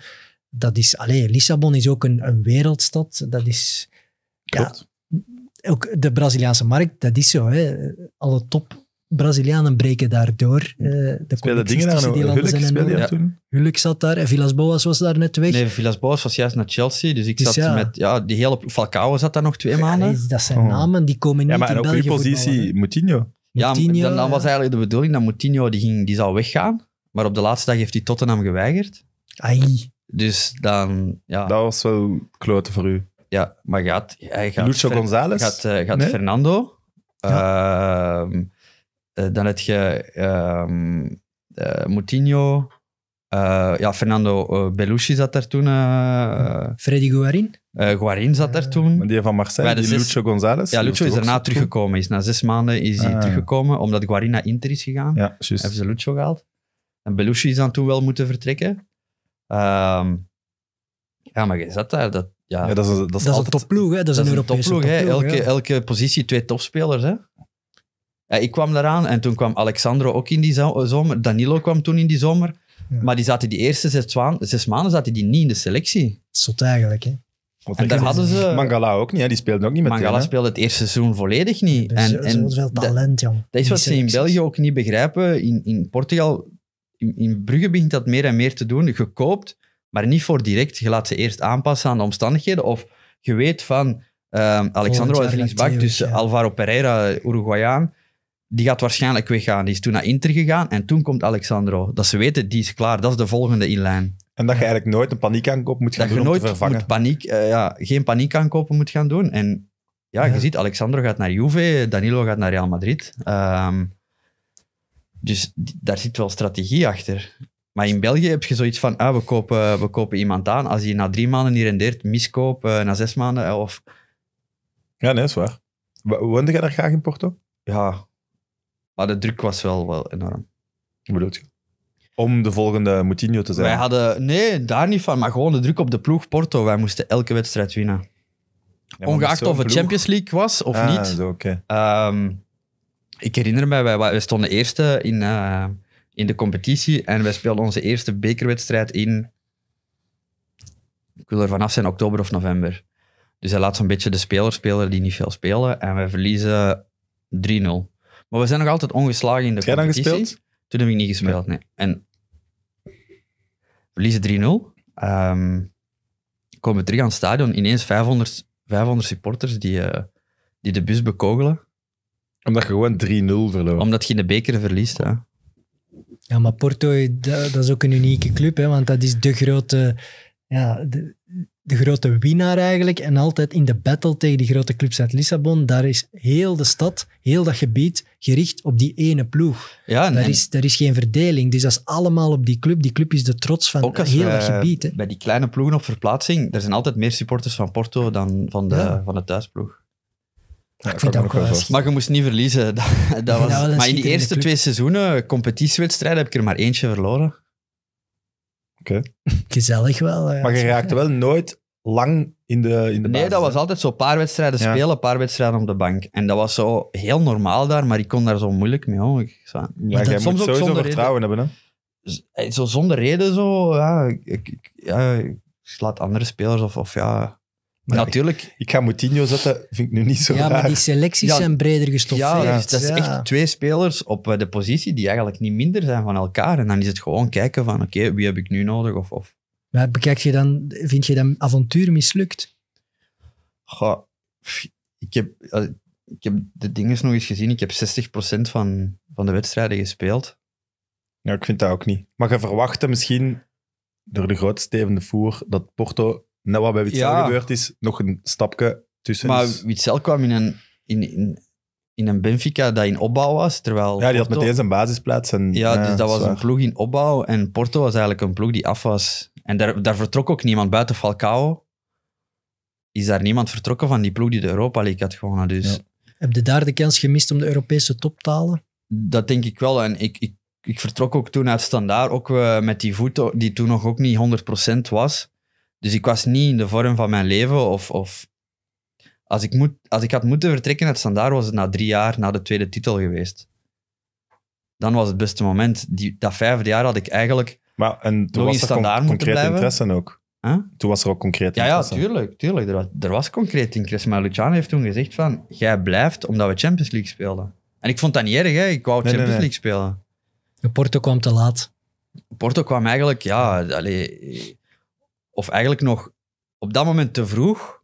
dat is, alleen Lissabon is ook een, een wereldstad. Dat is, ja, ook de Braziliaanse markt, dat is zo. Hè. Alle top Brazilianen breken daardoor. Eh, de dingen aan die nou? landen zijn enorm. Toen? zat daar, en eh, Villas Boas was daar net weg. Nee, Villas Boas was juist naar Chelsea, dus ik dus zat met... Ja, die hele... Falcao zat daar nog twee ja, maanden. dat zijn oh. namen, die komen niet in België Ja, maar op die positie Moutinho. Ja, dan, was eh, eigenlijk de bedoeling dat Moutinho, die, ging, die zou weggaan, maar op de laatste dag heeft hij Tottenham geweigerd. Ai. Dus dan, ja. Dat was wel kloten voor u. Ja, maar gaat... Hij gaat Lucio Gonzales. González? Gaat, eh, gaat Fernando. Ehm, eh, dan heb je um, Moutinho. ja, Fernando belushi zat daar toen. Freddy Guarin. Guarin zat daar toen. Die van Marseille, die Lucio González. Ja, Lucio is daarna teruggekomen. Is, na zes maanden is hij ah, teruggekomen, omdat Guarin naar Inter is gegaan. Ja, juist. Hebben ze Lucio gehaald. En Belushi is dan toen wel moeten vertrekken. Um, ja, maar je zat daar. Dat, ja, dat is, dat is, dat altijd, een topploeg, hè? Dat is een Europese topploeg. Hè? Elke, elke positie twee topspelers. Hè? Ja, ik kwam daaraan en toen kwam Alexandro ook in die eh, zomer. Danilo kwam toen in die zomer. Maar die zaten die eerste zes, zes maanden zaten die niet in de selectie. Zot eigenlijk, hè? Want en daar hadden ze... Mangala ook niet, hè? die speelde ook niet met Mangala speelde het eerste seizoen volledig niet. en, en, en talent, jong. Dat is wat ze in België ook niet begrijpen. In, in Portugal in, in Brugge begint dat meer en meer te doen. Je koopt, maar niet voor direct. Je laat ze eerst aanpassen aan de omstandigheden. Of je weet van uh, Alexandro uit linksbak, dus Alvaro Pereira, Uruguayaan, die gaat waarschijnlijk weggaan. Die is toen naar Inter gegaan en toen komt Alexandro. Dat ze weten, die is klaar, dat is de volgende lijn. En dat je eigenlijk nooit een paniek paniekaankoop moet gaan dat doen je nooit om te eh, paniek, aankopen ja, geen moet gaan doen. En ja, je ziet, Alexandro gaat naar Juve, Danilo gaat naar Real Madrid. Um, dus daar zit wel strategie achter. Maar in België heb je zoiets van, ah, we, kopen, we kopen iemand aan. Als hij na drie maanden niet rendeert, miskoop eh, na zes maanden. Eh, of... Ja, nee, dat is waar. Woonde jij daar graag in Porto? Ja, maar de druk was wel, wel enorm. Wat bedoel je? Om de volgende Moutinho te zijn? Wij hadden, nee, daar niet van, maar gewoon de druk op de ploeg Porto. Wij moesten elke wedstrijd winnen. Ongeacht of het Champions League was of ah, niet. Ja, okay. Ehm, ik herinner me, wij, stonden eerste in, eh, in de competitie en wij speelden onze eerste bekerwedstrijd in, ik wil er vanaf zijn, oktober of november. Dus hij laat zo'n beetje de spelers spelen die niet veel spelen en wij verliezen 3-0. Maar we zijn nog altijd ongeslagen in de Jij competitie. Heb dan gespeeld? Toen heb ik niet gespeeld, nee. En verliezen 3-0. Um, ehm, komen we terug aan het stadion, ineens 500, 500 supporters die, eh, die de bus bekogelen omdat je gewoon 3-0 verloor. Omdat je in de beker verliest, hè. Ja, maar Porto, eh, dat, is ook een unieke club, hè, want dat is de grote, ja, de, de grote winnaar eigenlijk. En altijd in de battle tegen die grote clubs uit Lissabon, daar is heel de stad, heel dat gebied gericht op die ene ploeg. Ja, daar, is, daar is geen verdeling, dus dat is allemaal op die club. Die club is de trots van heel dat gebied. Hè. Bij die kleine ploegen op verplaatsing, er zijn altijd meer supporters van Porto dan van, de, van de thuisploeg ik ook wel maar je moest niet verliezen. Dat, dat was, maar in die eerste twee seizoenen, competitiewedstrijden, heb ik er maar eentje verloren. Oké. Gezellig wel. Maar je raakte wel nooit lang in de, in de Nee, dat was altijd zo. Paar wedstrijden spelen, een paar wedstrijden op de bank. En dat was zo heel normaal daar, maar ik kon daar zo moeilijk mee om. Ik, ja, jij soms ook sowieso vertrouwen hebben, hè? Eh, zo zonder reden, zo. Ja, ik, ik, slaat andere spelers of, of ja, natuurlijk. Ik, ga Moutinho zetten, vind ik nu niet zo Ja, maar die selecties zijn breder gestopt. Ja, dus dat is echt twee spelers op eh, de positie die eigenlijk niet minder zijn van elkaar. En dan is het gewoon kijken van, oké, wie heb ik nu nodig? Of, of. Maar bekijk je dan, vind je dat avontuur mislukt? Goh, ik heb, eh, ik heb de dingen nog eens gezien. Ik heb 60% van, van de wedstrijden gespeeld. Ja, ik vind dat ook niet. Maar je verwachten misschien door de de voer dat Porto nou wat bij Witzel gebeurd is, nog een stapje tussen. Maar Witzel kwam in een, in, in, in een Benfica dat in opbouw was, terwijl... ja, die had meteen zijn basisplaats. En, Ja, dus dat was een ploeg in opbouw en Porto was eigenlijk een ploeg die af was. En daar, daar vertrok ook niemand buiten Falcao. Is daar niemand vertrokken van die ploeg die de Europa League had gewonnen. Dus Heb je daar de kans gemist om de Europese top te halen? dat denk ik wel. En ik, ik, ik vertrok ook toen uit Standaard, ook eh, met die voet, die toen nog ook niet 100% was. Dus ik was niet in de vorm van mijn leven. Of, of als, ik moet, als ik had moeten vertrekken uit Standaard, was het na drie jaar na de tweede titel geweest. Dan was het beste moment. Die, dat vijfde jaar had ik eigenlijk. Maar en toen was er concreet interesse ook. Toen was er ook concreet interesse. Ja, tuurlijk. tuurlijk. Er, was, er was concreet interesse. Maar Luciano heeft toen gezegd van, jij blijft omdat we Champions League speelden. En ik vond dat niet erg, hè. ik wou Champions League spelen. Porto kwam te laat. Porto kwam eigenlijk, ja, allee, of eigenlijk nog op dat moment te vroeg.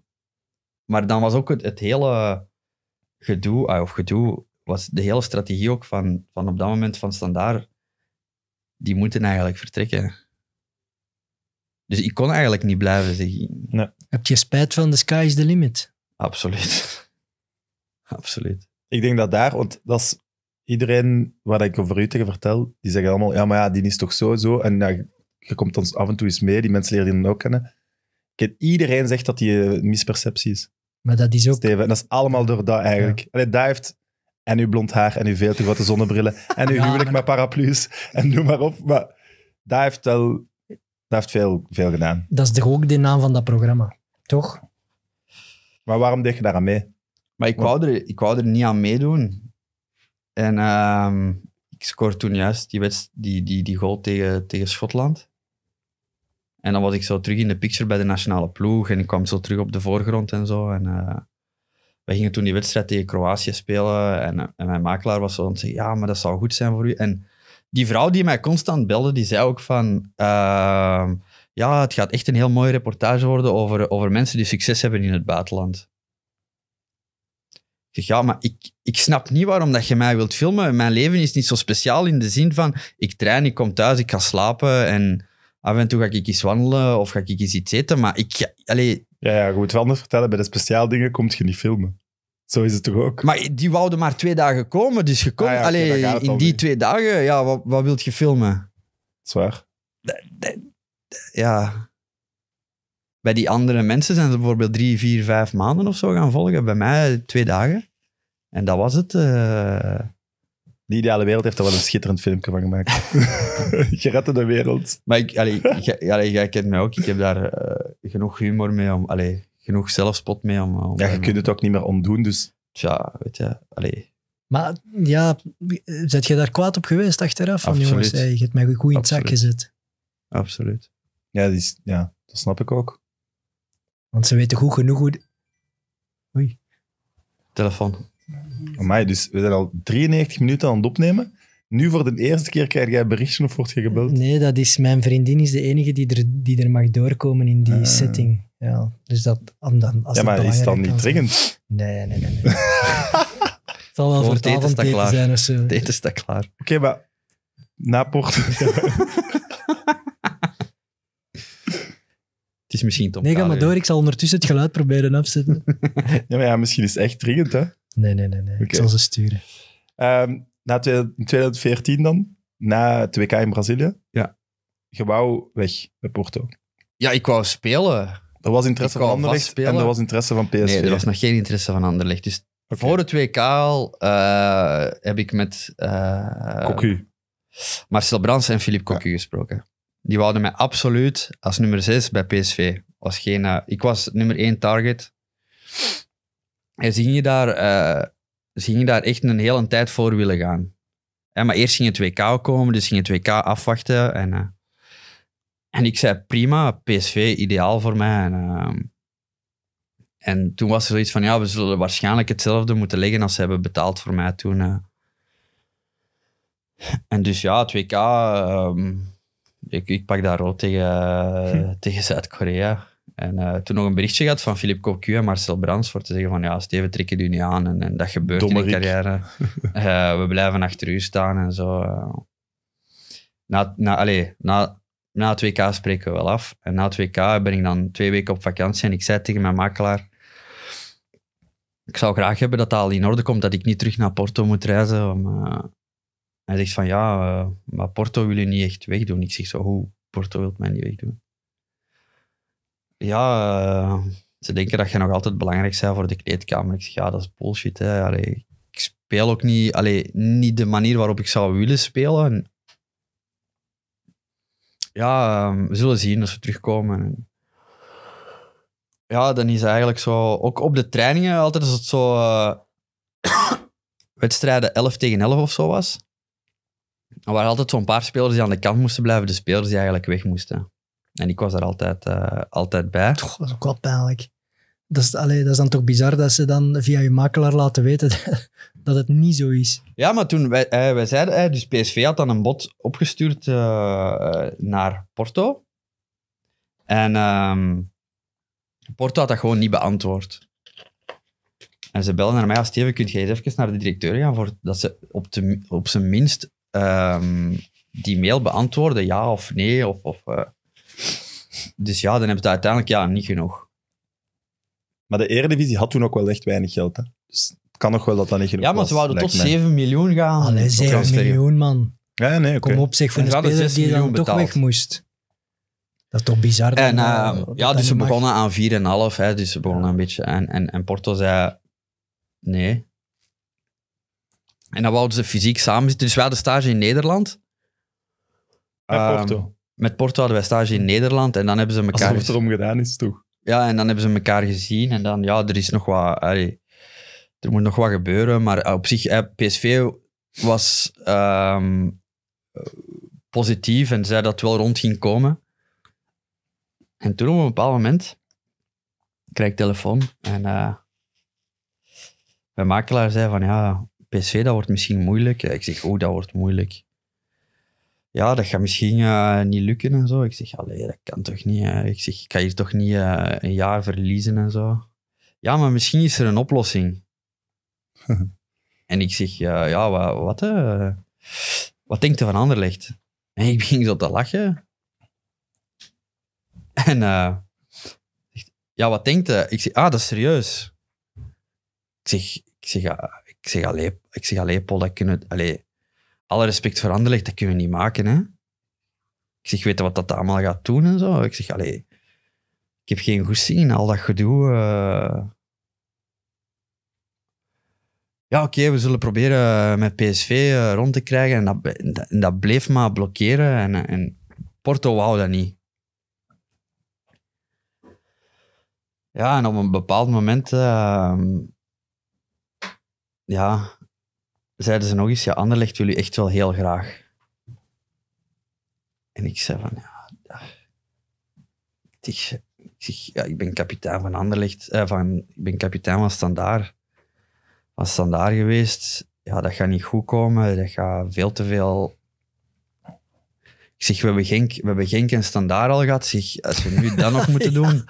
Maar dan was ook het, hele gedoe, ah, of gedoe, was de hele strategie ook van, van op dat moment van standaard. Die moeten eigenlijk vertrekken. Dus ik kon eigenlijk niet blijven. Zeg. Nee. Heb je spijt van de sky is the limit? Absoluut. Absoluut. Ik denk dat daar, want dat is iedereen wat ik over u tegen vertel, die zeggen allemaal, ja, maar ja, die is toch zo, zo. En ja, je komt dan af en toe eens mee, die mensen leren die dan ook kennen. iedereen zegt dat die mispercepties, eh, misperceptie is. Maar dat is ook... Steven, en dat is allemaal door dat eigenlijk. Ja. Allee, heeft en uw blond haar en uw veel te grote zonnebrillen en uw huwelijk met paraplu's en noem maar op. Maar dat heeft wel dat veel, veel gedaan. Dat is toch ook de naam van dat programma, toch? Maar waarom deed je daar aan mee? Maar ik wou er, ik wou er niet aan meedoen. En ehm, ik scoorde toen juist die, die, die, die goal tegen, tegen Schotland. En dan was ik zo terug in de picture bij de nationale ploeg en ik kwam zo terug op de voorgrond en zo. En eh, wij gingen toen die wedstrijd tegen Kroatië spelen en, eh, en mijn makelaar was zo en zei ja, maar dat zou goed zijn voor u. En die vrouw die mij constant belde, die zei ook van... Ehm, ja, het gaat echt een heel mooie reportage worden over, over mensen die succes hebben in het buitenland. Ik zeg, ja, maar ik, ik snap niet waarom dat je mij wilt filmen. Mijn leven is niet zo speciaal in de zin van, ik train, ik kom thuis, ik ga slapen en af en toe ga ik eens wandelen of ga ik iets eten, maar ik... Ja, ja, je moet wel anders vertellen. Bij de speciaal dingen kom je niet filmen. Zo is het toch ook? Maar die wouden maar twee dagen komen, dus je komt... Ah, in die twee dagen, ja, wat, wat wilt je filmen? Zwaar. Ja... Bij die andere mensen zijn ze bijvoorbeeld drie, vier, vijf maanden of zo gaan volgen. Bij mij twee dagen. En dat was het. Eh. De Ideale Wereld heeft er wel een schitterend filmpje van gemaakt. je de wereld. Maar ik, allee, jij, kent mij ook. Ik heb daar eh, genoeg humor mee om... Allee, genoeg zelfspot mee om... ja, je kunt het ook niet meer ontdoen, dus... Tja, weet je, allee. Maar ja, zet je daar kwaad op geweest achteraf? Van, jongens, hey, je hebt mij goed in het zak gezet. Absoluut. Ja, die ja, dat snap ik ook. Want ze weten goed genoeg hoe... Oei. Telefoon. Amai, dus we zijn al 93 minuten aan het opnemen. Nu voor de eerste keer krijg jij berichten of word je gebeld? Nee, dat is, mijn vriendin is de enige die er, die er mag doorkomen in die ah. setting. Ja, dus dat, dan, als ja maar is dat niet dringend? Nee, nee, nee. het zal wel voor het avondeten zijn of zo. Het eten klaar. Oké, maar na Porto... is misschien Tom Nee, ga maar door. Ik zal ondertussen het geluid proberen afzetten. Ja, maar ja, misschien is het echt dringend, hè? Nee, nee, nee. nee. Ik zal ze sturen. Ehm, na in 2014 dan, na 2K in Brazilië. Ja. weg bij Porto. Ja, ik wou spelen. Er was interesse van Anderlecht en er was interesse van PSV. Nee, er was nog geen interesse van Anderlecht. Dus voor het 2K eh, heb ik met eh, Cocu. Marcel Brans en Philippe Cocu gesproken die wouden mij absoluut als nummer 6 bij PSV. Was geen, eh, ik was nummer 1 target. En ze gingen daar, eh, ze gingen daar echt een hele tijd voor willen gaan. En, maar eerst ging het WK komen, dus ging het WK afwachten. En, eh, en ik zei, prima, PSV, ideaal voor mij. En, ehm, en toen was er zoiets van, ja, we zullen waarschijnlijk hetzelfde moeten leggen als ze hebben betaald voor mij toen. En dus ja, het WK... Ehm, ik, pak daar rood tegen, hm. tegen Zuid-Korea. En eh, toen nog een berichtje gehad van Philippe Cocu en Marcel Brands voor te zeggen van ja, Steven, trekken je nu niet aan en, en dat gebeurt in de carrière. Eh, we blijven achter u staan en zo. Eh. Na, na, allez, na, na het WK spreken we wel af. En na het k ben ik dan twee weken op vakantie en ik zei tegen mijn makelaar ik zou graag hebben dat dat al in orde komt, dat ik niet terug naar Porto moet reizen om, hij zegt van ja, eh, maar Porto wil je niet echt wegdoen. Ik zeg zo, hoe, Porto wil mij niet wegdoen. Ja, eh, ze denken dat je nog altijd belangrijk bent voor de kleedkamer. Ik zeg ja, dat is bullshit. Hè. ik speel ook niet, allee, niet de manier waarop ik zou willen spelen. Ja, ehm, we zullen zien als we terugkomen. Ja, dan is eigenlijk zo, ook op de trainingen altijd is het zo eh, wedstrijden 11 tegen 11 of zo was er waren altijd zo'n paar spelers die aan de kant moesten blijven, de spelers die eigenlijk weg moesten. En ik was daar altijd, eh, altijd bij. Toch, dat is ook wel pijnlijk. Dat is, allee, dat is dan toch bizar dat ze dan via je makelaar laten weten dat het niet zo is. Ja, maar toen wij, eh, wij zeiden, eh, dus PSV had dan een bod opgestuurd naar Porto. En ehm, Porto had dat gewoon niet beantwoord. En ze belden naar mij als Steven, kun je eens even naar de directeur gaan voor dat ze op, de, op zijn minst Ehm, die mail beantwoorden, ja of nee. Of, of eh. Dus ja, dan hebben ze uiteindelijk ja, niet genoeg. Maar de Eredivisie had toen ook wel echt weinig geld. Hè? Dus het kan nog wel dat dat niet genoeg Ja, maar ze wouden tot 7 miljoen gaan. Allee, 7 miljoen, man. Ja, nee, Kom op zich voor de speler die dan toch weg moest. Dat is toch bizar. En, ehm, ja, dus, dus ze begonnen aan 4,5. Dus ze begonnen een beetje. En, en, en Porto zei: nee, en dan wouden ze fysiek samen zitten. Dus wij hadden stage in Nederland. Met ehm, Porto. met Porto hadden wij stage in Nederland. En dan hebben ze elkaar... Alsof het erom gedaan is, toch? Ja, en dan hebben ze elkaar gezien. En dan, ja, er is nog wat... er moet nog wat gebeuren. Maar eh, op zich, PSV was ehm, positief en zei dat het wel rond ging komen. En toen op een bepaald moment krijg ik telefoon en eh, mijn makelaar zei van ja, PSV, dat wordt misschien moeilijk. Ik zeg, oh, dat wordt moeilijk. Ja, dat gaat misschien eh, niet lukken en zo. Ik zeg, allee, dat kan toch niet. Ik zeg, ik kan hier toch niet eh, een jaar verliezen en zo. Ja, maar misschien is er een oplossing. en ik zeg, ja, wat, wat, eh, wat denkt er van Anderlecht? En ik begin zo te lachen. En ja, wat denkt hij? Ik zeg, ah, dat is serieus. Ik zeg, ik zeg, ah, ik zeg allee, ik zeg, alleen pol dat kunnen we... alle respect voor Anderlecht, dat kunnen we niet maken, hè. Ik zeg, weet wat dat allemaal gaat doen en zo? Ik zeg, alleen ik heb geen goesting in al dat gedoe. Eh. Ja, oké, we zullen proberen eh, met PSV eh, rond te krijgen. En dat, en dat bleef maar blokkeren. En, en Porto wou dat niet. Ja, en op een bepaald moment... Ehm, ja, zeiden ze nog eens, ja, anderlicht jullie echt wel heel graag. En ik zei van, ja, Ik, zeg, ja ik ben kapitein van anderlicht eh, van, ik ben kapitein van Standaard. Van Standaard geweest, ja, dat gaat niet goed komen, dat gaat veel te veel... Ik zeg, we hebben Genk, we hebben Genk en Standaard al gehad, zeg, als we nu dat nog moeten doen...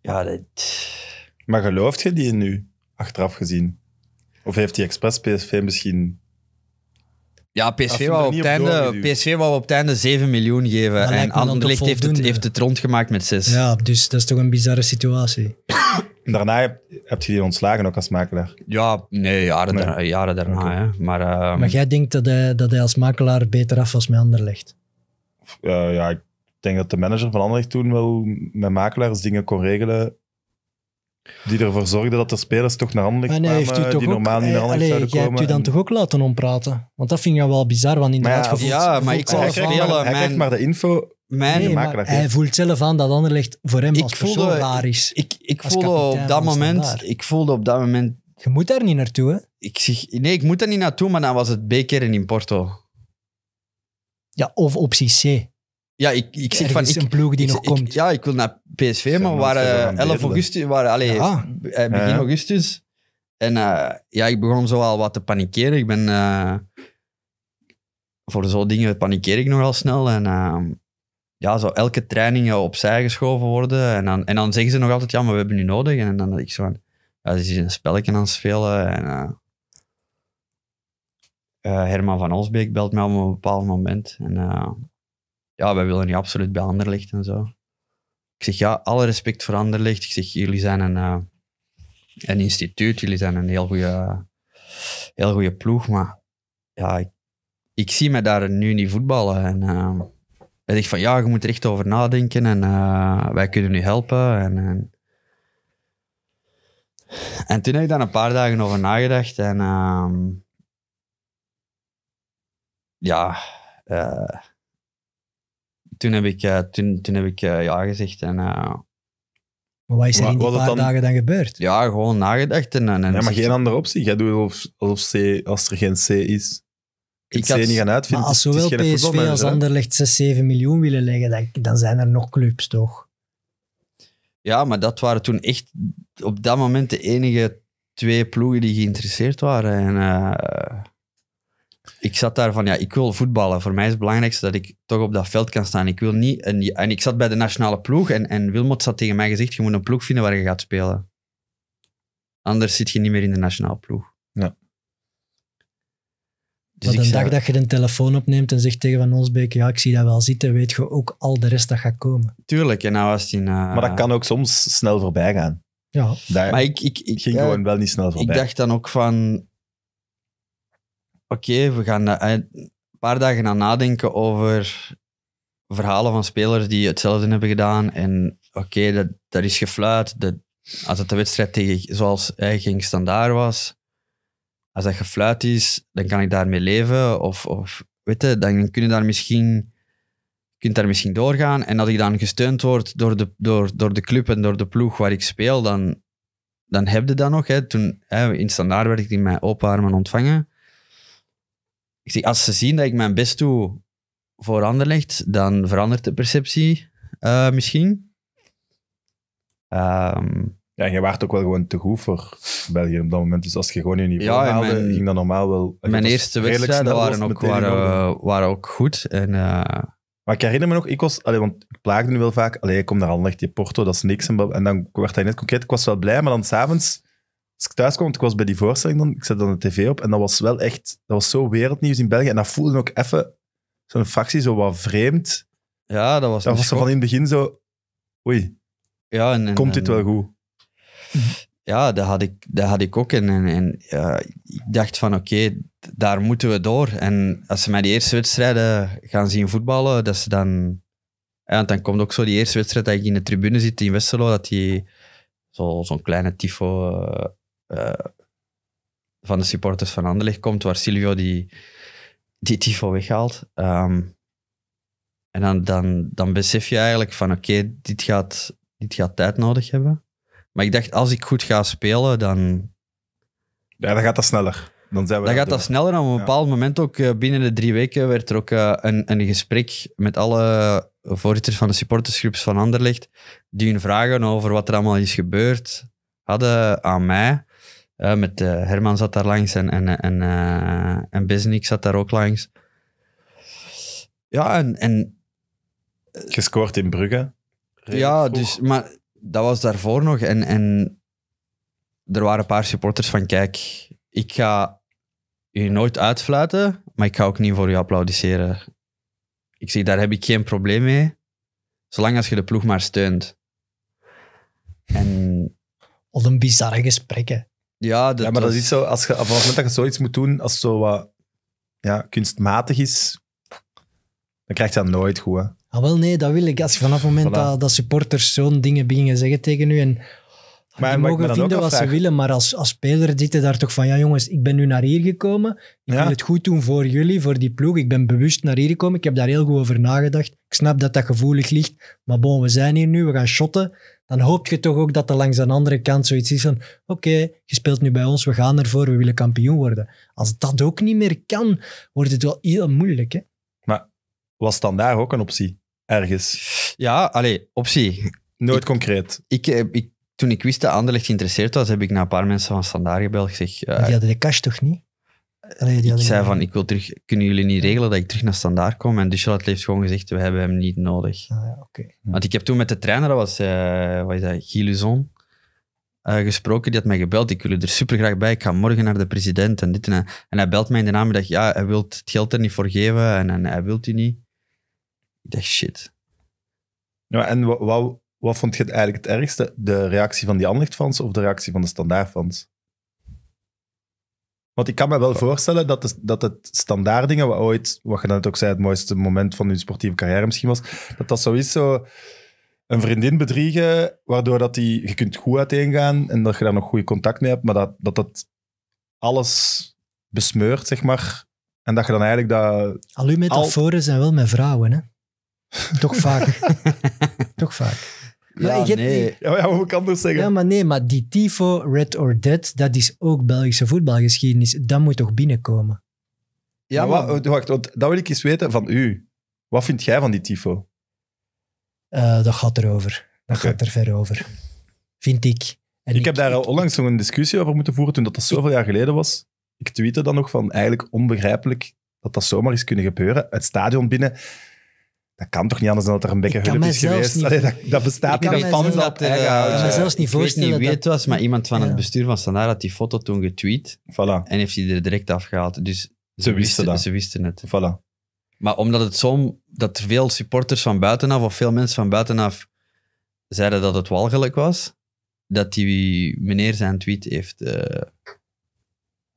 Ja, dat... Maar gelooft je die nu, achteraf gezien? Of heeft hij expres PSV misschien... Ja, PSV wou, op het einde, PSV wou op het einde 7 miljoen geven. en Anderlecht heeft het, heeft het rondgemaakt met 6. Ja, dus dat is toch een bizarre situatie. daarna heb, heb je die ontslagen ook als makelaar? Ja, nee, jaren, Daarna, jaren daarna. Hè. Maar, ehm, maar jij denkt dat hij, dat als makelaar beter af was met Anderlecht? Eh, ja, ik denk dat de manager van Anderlecht toen wel met makelaars dingen kon regelen die ervoor zorgde dat de spelers toch naar handen ah, kwamen, die normaal niet naar handen eh, zouden zouden jij komen. hebt u dan toch ook laten ompraten? Want dat vind je wel bizar, want inderdaad... Maar ja, ja, maar ik zal Hij mijn... krijgt maar de info mijn, hij voelt zelf aan dat Anderlecht voor hem als voelde, raar is. Ik, ik, ik voelde op dat moment... Ik voelde op dat moment... Je moet daar niet naartoe, hè? Ik zeg, nee, ik moet daar niet naartoe, maar dan was het B-keren in Porto. Ja, of optie C. Ja, ik, ik zeg van... Ik, een ploeg die nog komt. Ja, ik wil naar PSV, maar we waren 11 augustus... Waren, allee, eh, Begin augustus. En eh, ja, ik begon zo al wat te panikeren. Ik ben... Eh, voor zo'n dingen panikeer ik nogal snel. En ehm, ja, zo elke training opzij geschoven worden. En dan, en dan zeggen ze nog altijd, ja, maar we hebben nu nodig. En dan ik zo van... ze een spelletje aan het spelen. En, Herman van osbeek belt mij op een bepaald moment. En ja, wij willen niet absoluut bij anderlicht en zo. Ik zeg, ja, alle respect voor anderlicht Ik zeg, jullie zijn een, eh, een instituut, jullie zijn een heel goede heel goede ploeg, maar ja, ik, zie mij daar nu niet voetballen. En uh, ik van, ja, je moet er echt over nadenken en eh, wij kunnen u helpen. En, en, en, toen heb ik daar een paar dagen over nagedacht en ehm, ja toen heb ik, eh, toen, toen heb ik eh, ja gezegd. En, eh, maar wat is er in die paar dagen dan gebeurd? Ja, gewoon nagedacht. En, en, ja, maar geen andere optie. Jij doet alsof, als er geen C is. Ik kan C had... niet gaan uitvinden. als zowel PSV als Anderlecht 6, 7 miljoen willen leggen, dan, dan zijn er nog clubs, toch? Ja, maar dat waren toen echt op dat moment de enige twee ploegen die geïnteresseerd waren. En, ik zat daar van, ja, ik wil voetballen. Voor mij is het belangrijkste dat ik toch op dat veld kan staan. Ik wil niet, en, en ik zat bij de nationale ploeg en, en Wilmot zat tegen mij gezegd, je moet een ploeg vinden waar je gaat spelen. Anders zit je niet meer in de nationale ploeg. Ja. Dus, dus ik de dag dat je de telefoon opneemt en zegt tegen Van Onsbeek, ja, ik zie dat wel zitten, weet je ook al de rest dat gaat komen. Tuurlijk, en nou was die... Eh, maar dat kan ook soms snel voorbij gaan. Ja. maar ik, ik, ik ging gewoon wel niet snel voorbij. Ik dacht dan ook van, oké, we gaan eh, een paar dagen aan nadenken over verhalen van spelers die hetzelfde hebben gedaan. En oké, dat, dat is gefluit. als het de wedstrijd tegen, zoals hij eh, ging standaard was, als dat gefluit is, dan kan ik daarmee leven. Of, of weet je, dan kun je daar misschien kunt daar misschien doorgaan. En als ik dan gesteund word door de, door, door de club en door de ploeg waar ik speel, dan, dan heb je dat nog. Hè. Toen, hè, in standaard werd ik in mijn open ontvangen. Ik zeg, als ze zien dat ik mijn best doe voor Anderlecht, dan verandert de perceptie eh, misschien. Ehm, ja, en je waart ook wel gewoon te goed voor België op dat moment. Dus als je gewoon je niveau ja, haalde, ging dat normaal wel... Mijn eerste wedstrijden waren ook, waren, ook goed. En, uh, maar ik herinner me nog, ik was... Allee, want ik plaagde nu wel vaak. Allee, ik kom naar Anderlecht, je Porto, dat is niks. En, dan werd hij net concreet. Ik was wel blij, maar dan s'avonds als ik thuis kwam, ik was bij die voorstelling dan, ik zet dan de tv op en dat was wel echt, dat was zo wereldnieuws in België. En dat voelde ook even, zo'n fractie, zo wat vreemd. Ja, dat was Dat was zo van in het begin zo, oei, ja, en, komt dit wel goed? Ja, dat had ik, dat had ik ook. En, en, en ja, ik dacht van, oké, daar moeten we door. En als ze mij die eerste wedstrijden gaan zien voetballen, dat ze dan... Ja, want dan komt ook zo die eerste wedstrijd dat ik in de tribune zit in Westerlo, dat die zo'n kleine tifo eh, eh, van de supporters van Anderlecht komt, waar Silvio die, die tifo weghaalt. Ehm, en dan, dan, dan besef je eigenlijk van oké, dit, gaat, dit gaat tijd nodig hebben. Maar ik dacht, als ik goed ga spelen, dan... Ja, dan gaat dat sneller. Dan, zijn we dan gaat dat sneller. op een bepaald moment ook, eh, binnen de drie weken, werd er ook eh, een, een gesprek met alle voorzitters van de supportersgroeps van Anderlecht, die hun vragen over wat er allemaal is gebeurd hadden aan mij met eh, Herman zat daar langs en, en, en, eh, en Besnik zat daar ook langs. Ja, en... en eh, Gescoord in Brugge. Ja, dus, maar dat was daarvoor nog. En, en er waren een paar supporters van, kijk, ik ga je nooit uitfluiten, maar ik ga ook niet voor je applaudisseren. Ik zeg, daar heb ik geen probleem mee, zolang als je de ploeg maar steunt. En... Wat een bizarre gesprekken. Ja, dat, ja, maar dat is zo, als je, vanaf het moment dat je zoiets moet doen, als het zo wat ja, kunstmatig is, dan krijg je dat nooit goed. Hè? Ah, wel nee, dat wil ik. Als vanaf het moment dat, dat supporters zo'n dingen beginnen zeggen tegen u en maar, die mogen vinden wat ze willen, maar als, als speler zitten daar toch van, ja jongens, ik ben nu naar hier gekomen, ik ja. wil het goed doen voor jullie, voor die ploeg, ik ben bewust naar hier gekomen, ik heb daar heel goed over nagedacht, ik snap dat dat gevoelig ligt, maar bon, we zijn hier nu, we gaan shotten, dan hoop je toch ook dat er langs een andere kant zoiets is van, oké, je speelt nu bij ons, we gaan ervoor, we willen kampioen worden. Als dat ook niet meer kan, wordt het wel heel moeilijk. Hè? Maar was dan daar ook een optie, ergens? Ja, allee, optie. Nooit concreet. Ik, ik toen ik wist dat Anderlecht geïnteresseerd was, heb ik naar een paar mensen van Sandaar gebeld. gezegd. Uh, die eh, hadden de cash toch niet? die ik zei van, ik wil terug, kunnen jullie niet regelen dat ik terug naar Sandaar kom? En het heeft gewoon gezegd, we hebben hem niet nodig. Ah, ja, Want ik heb toen met de trainer, dat was, uh, wat is dat, Giluzon, uh, eh, gesproken. Die had mij gebeld, ik wil er super graag bij, ik ga morgen naar de president en dit en hij. En hij belt mij in de namiddag, ja, hij wil het geld er niet voor geven en, en hij wil die niet. Ik dacht, shit. Ja, en wat, wat vond je eigenlijk het ergste? De reactie van die anderlecht of de reactie van de standaardfans? Want ik kan me wel voorstellen dat, dat het standaarddingen, wat ooit, wat je net ook zei, het mooiste moment van je sportieve carrière misschien was, dat dat sowieso is, een vriendin bedriegen, waardoor dat die, je kunt goed uiteengaan en dat je daar nog goede contact mee hebt, maar dat, dat dat alles besmeurt, zeg maar. En dat je dan eigenlijk dat... Al uw metaforen zijn wel met vrouwen, hè? Toch vaak. Toch vaak ja, nee. Ja, maar hoe kan dat zeggen? Ja, maar nee, maar die Tifo, Red or Dead, dat is ook Belgische voetbalgeschiedenis. Dat moet toch binnenkomen? Ja, maar, eh, wacht, dat wil ik eens weten van u. Wat vind jij van die Tifo? Uh, dat gaat erover. Dat gaat er ver over. Vind ik. ik, heb daar al onlangs nog een discussie over moeten voeren toen dat, dat zoveel jaar geleden was. Ik tweette dan nog van eigenlijk onbegrijpelijk dat dat zomaar is kunnen gebeuren. Het stadion binnen dat kan toch niet anders dan dat er een hulp is geweest? Niet, dat, bestaat eh, eh, niet. Ik kan dat zelfs niet voorstellen. Ik weet niet wie het was, maar iemand van het bestuur van Standaard had die foto toen getweet. Voilà. En heeft die er direct afgehaald. Dus ze, wisten, dat. Ze wisten het. Voilà. Maar omdat het zo... Dat veel supporters van buitenaf of veel mensen van buitenaf zeiden dat het walgelijk was, dat die meneer zijn tweet heeft... Uh,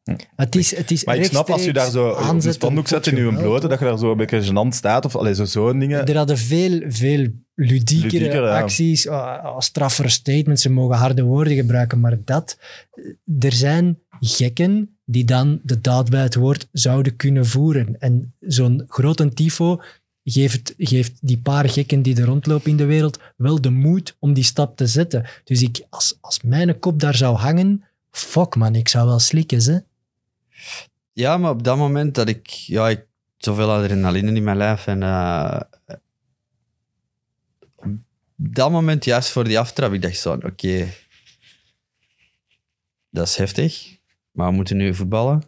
Hm. maar ik snap als je daar zo een spandoek zet in je blote, dat je daar zo een beetje gênant staat of allee, zo, zo'n dingen. Er hadden veel, veel ludiekere, acties, eh, eh, straffere statements, ze mogen harde woorden gebruiken, maar dat... Eh, er zijn gekken die dan de daad bij het woord zouden kunnen voeren. En zo'n grote tifo geeft, geeft die paar gekken die er rondlopen in de wereld wel de moed om die stap te zetten. Dus ik, als, als mijn kop daar zou hangen, fuck man, ik zou wel slikken, hè? Ja, maar op dat moment dat ik... Ja, ik zoveel adrenaline in mijn lijf en... op eh, dat moment, juist voor die aftrap, ik dacht zo, oké... dat is heftig, maar we moeten nu voetballen.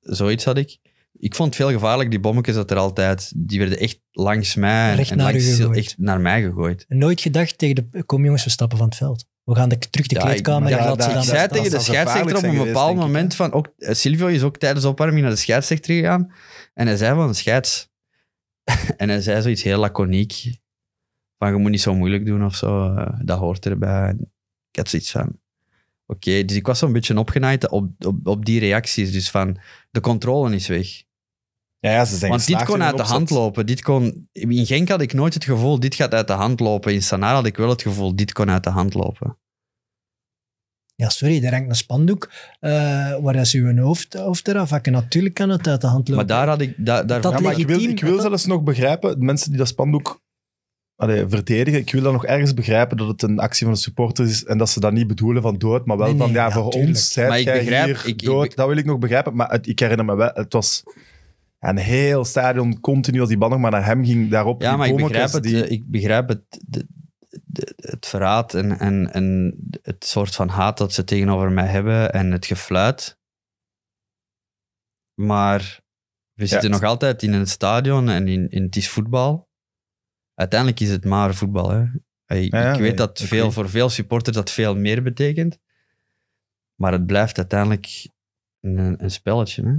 Zoiets had ik. Ik vond het veel gevaarlijk, die bommetjes dat er altijd... Die werden echt langs mij en langs, echt naar mij gegooid. nooit gedacht tegen de... Kom jongens, we stappen van het veld we gaan de, terug de kleedkamer. Ik, dat, ze zei tegen de scheidsrechter op een bepaald moment van... Ook, oh, Silvio is ook tijdens opwarming naar de scheidsrechter gegaan. En hij zei van, scheids... en hij zei zoiets heel laconiek. Van, je moet niet zo moeilijk doen of zo. Eh, dat hoort erbij. Ik had zoiets van... Oké, dus ik was zo'n beetje opgenaaid op, op, op die reacties. Dus van, de controle is weg. Ja, ze zijn Want dit kon uit de hand lopen. Dit kon, in Genk had ik nooit het gevoel, dit gaat uit de hand lopen. In Sanaa had ik wel het gevoel, dit kon uit de hand lopen. Ja, sorry, daar hangt een spandoek. Uh, waar is uw hoofd, hoofd eraf? Hakken. Natuurlijk kan het uit de hand lopen. Maar daar had ik... daar, maar ik wil, ik wil zelfs nog begrijpen, mensen die dat spandoek verdedigen, ik wil dan nog ergens begrijpen dat het een actie van de supporters is en dat ze dat niet bedoelen van dood, maar wel van ja, voor ons zijn jij begrijp, dood. dat wil ik nog begrijpen, maar het, ik herinner me wel, het was... En heel stadion, continu als die bal nog maar naar hem ging, daarop... Ja, maar eh, ik begrijp het, ik begrijp het, het verraad en, en, en het soort van haat dat ze tegenover mij hebben en het gefluit. Maar we zitten nog altijd in een stadion en in, in, het is voetbal. Uiteindelijk is het maar voetbal. Hè. Ik, weet dat veel, voor veel supporters dat veel meer betekent. Maar het blijft uiteindelijk een, een spelletje. Hè?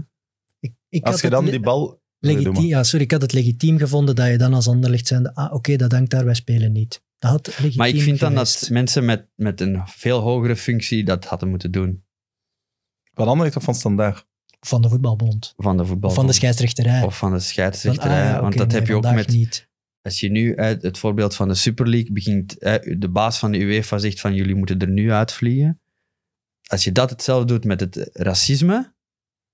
Ik Als je dan die bal... Legitiem, ja, sorry, ik had het legitiem gevonden dat je dan als ander ligt ah oké, dat hangt daar, wij spelen niet. Dat had legitiem Maar ik vind dan dat mensen met, met een veel hogere functie dat hadden moeten doen. Van anderlicht of van Standaard? Van de voetbalbond. Van de voetbalbond. Of van de scheidsrechterij. Of van de scheidsrechterij, ah, want dat heb je ook met... Niet. Als je nu uit het voorbeeld van de Super League begint, de baas van de UEFA zegt van jullie moeten er nu uitvliegen. Als je dat hetzelfde doet met het racisme,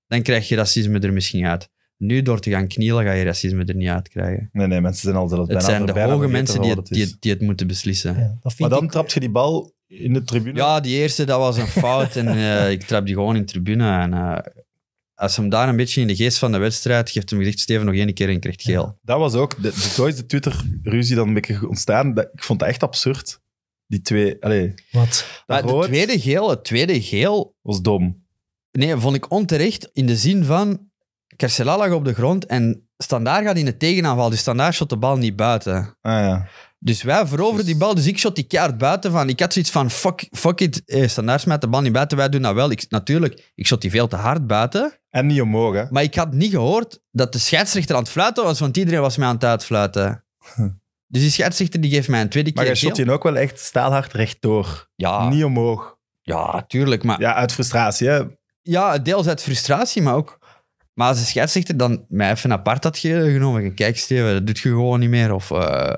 dan krijg je racisme er misschien uit. Nu door te gaan knielen ga je racisme er niet uit krijgen. Nee, nee, mensen zijn al zelfs bijna Het zijn de bijna hoge mensen die het, die, die het, moeten beslissen. maar dan trap je die bal in de tribune? Ja, die eerste, dat was een fout. en eh, ik trap die gewoon in de tribune. En, uh, als hem daar een beetje in de geest van de wedstrijd geeft, hem gezegd: Steven nog één keer en krijgt geel. dat was ook, de, zo is de Twitter-ruzie dan een beetje ontstaan. Dat, ik vond het echt absurd. Die twee, allee. Wat? maar de tweede geel, het tweede geel. Was dom. Nee, vond ik onterecht in de zin van... Carcela lag op de grond en Standaard gaat in het tegenaanval. Dus Standaard shot de bal niet buiten. Ah, ja. Dus wij veroveren dus- die bal. Dus ik shot die kaart buiten. Van. Ik had zoiets van, fuck, fuck it. Eh, standaard smijt de bal niet buiten. Wij doen dat wel. Ik, natuurlijk, ik shot die veel te hard buiten. En niet omhoog, hè? Maar ik had niet gehoord dat de scheidsrechter aan het fluiten was, want iedereen was mij aan het uitfluiten. Hm. Dus die scheidsrechter die geeft mij een tweede keer Maar jij shot die ook wel echt staalhard rechtdoor. Ja. Niet omhoog. Ja, tuurlijk, maar... Ja, uit frustratie, hè? ja, deels uit frustratie, maar ook... Maar als de scheidsrechter dan mij even apart had genomen, kijk Steven, dat doet je gewoon niet meer. Of uh, eh,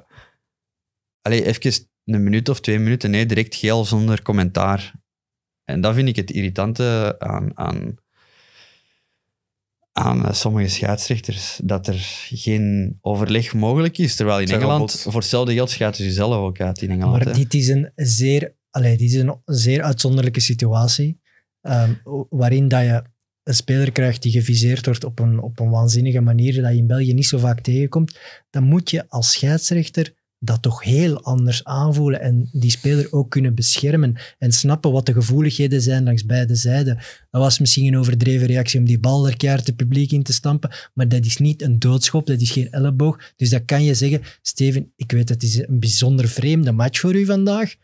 allez, even een minuut of twee minuten, nee, direct geel zonder commentaar. En dat vind ik het irritante aan, aan, aan eh, sommige scheidsrechters, dat er geen overleg mogelijk is. Terwijl in Engeland, voor hetzelfde geld schaadt ze zelf ook uit in Engeland. Maar dit is een zeer, allez, dit is een zeer uitzonderlijke situatie. Ehm, waarin dat je een speler krijgt die geviseerd wordt op een, op een waanzinnige manier, dat je in België niet zo vaak tegenkomt, dan moet je als scheidsrechter dat toch heel anders aanvoelen en die speler ook kunnen beschermen en snappen wat de gevoeligheden zijn langs beide zijden. Dat was misschien een overdreven reactie om die bal er keihard publiek in te stampen, maar dat is niet een doodschop, dat is geen elleboog. Dus dat kan je zeggen, Steven, ik weet dat het is een bijzonder vreemde match voor u vandaag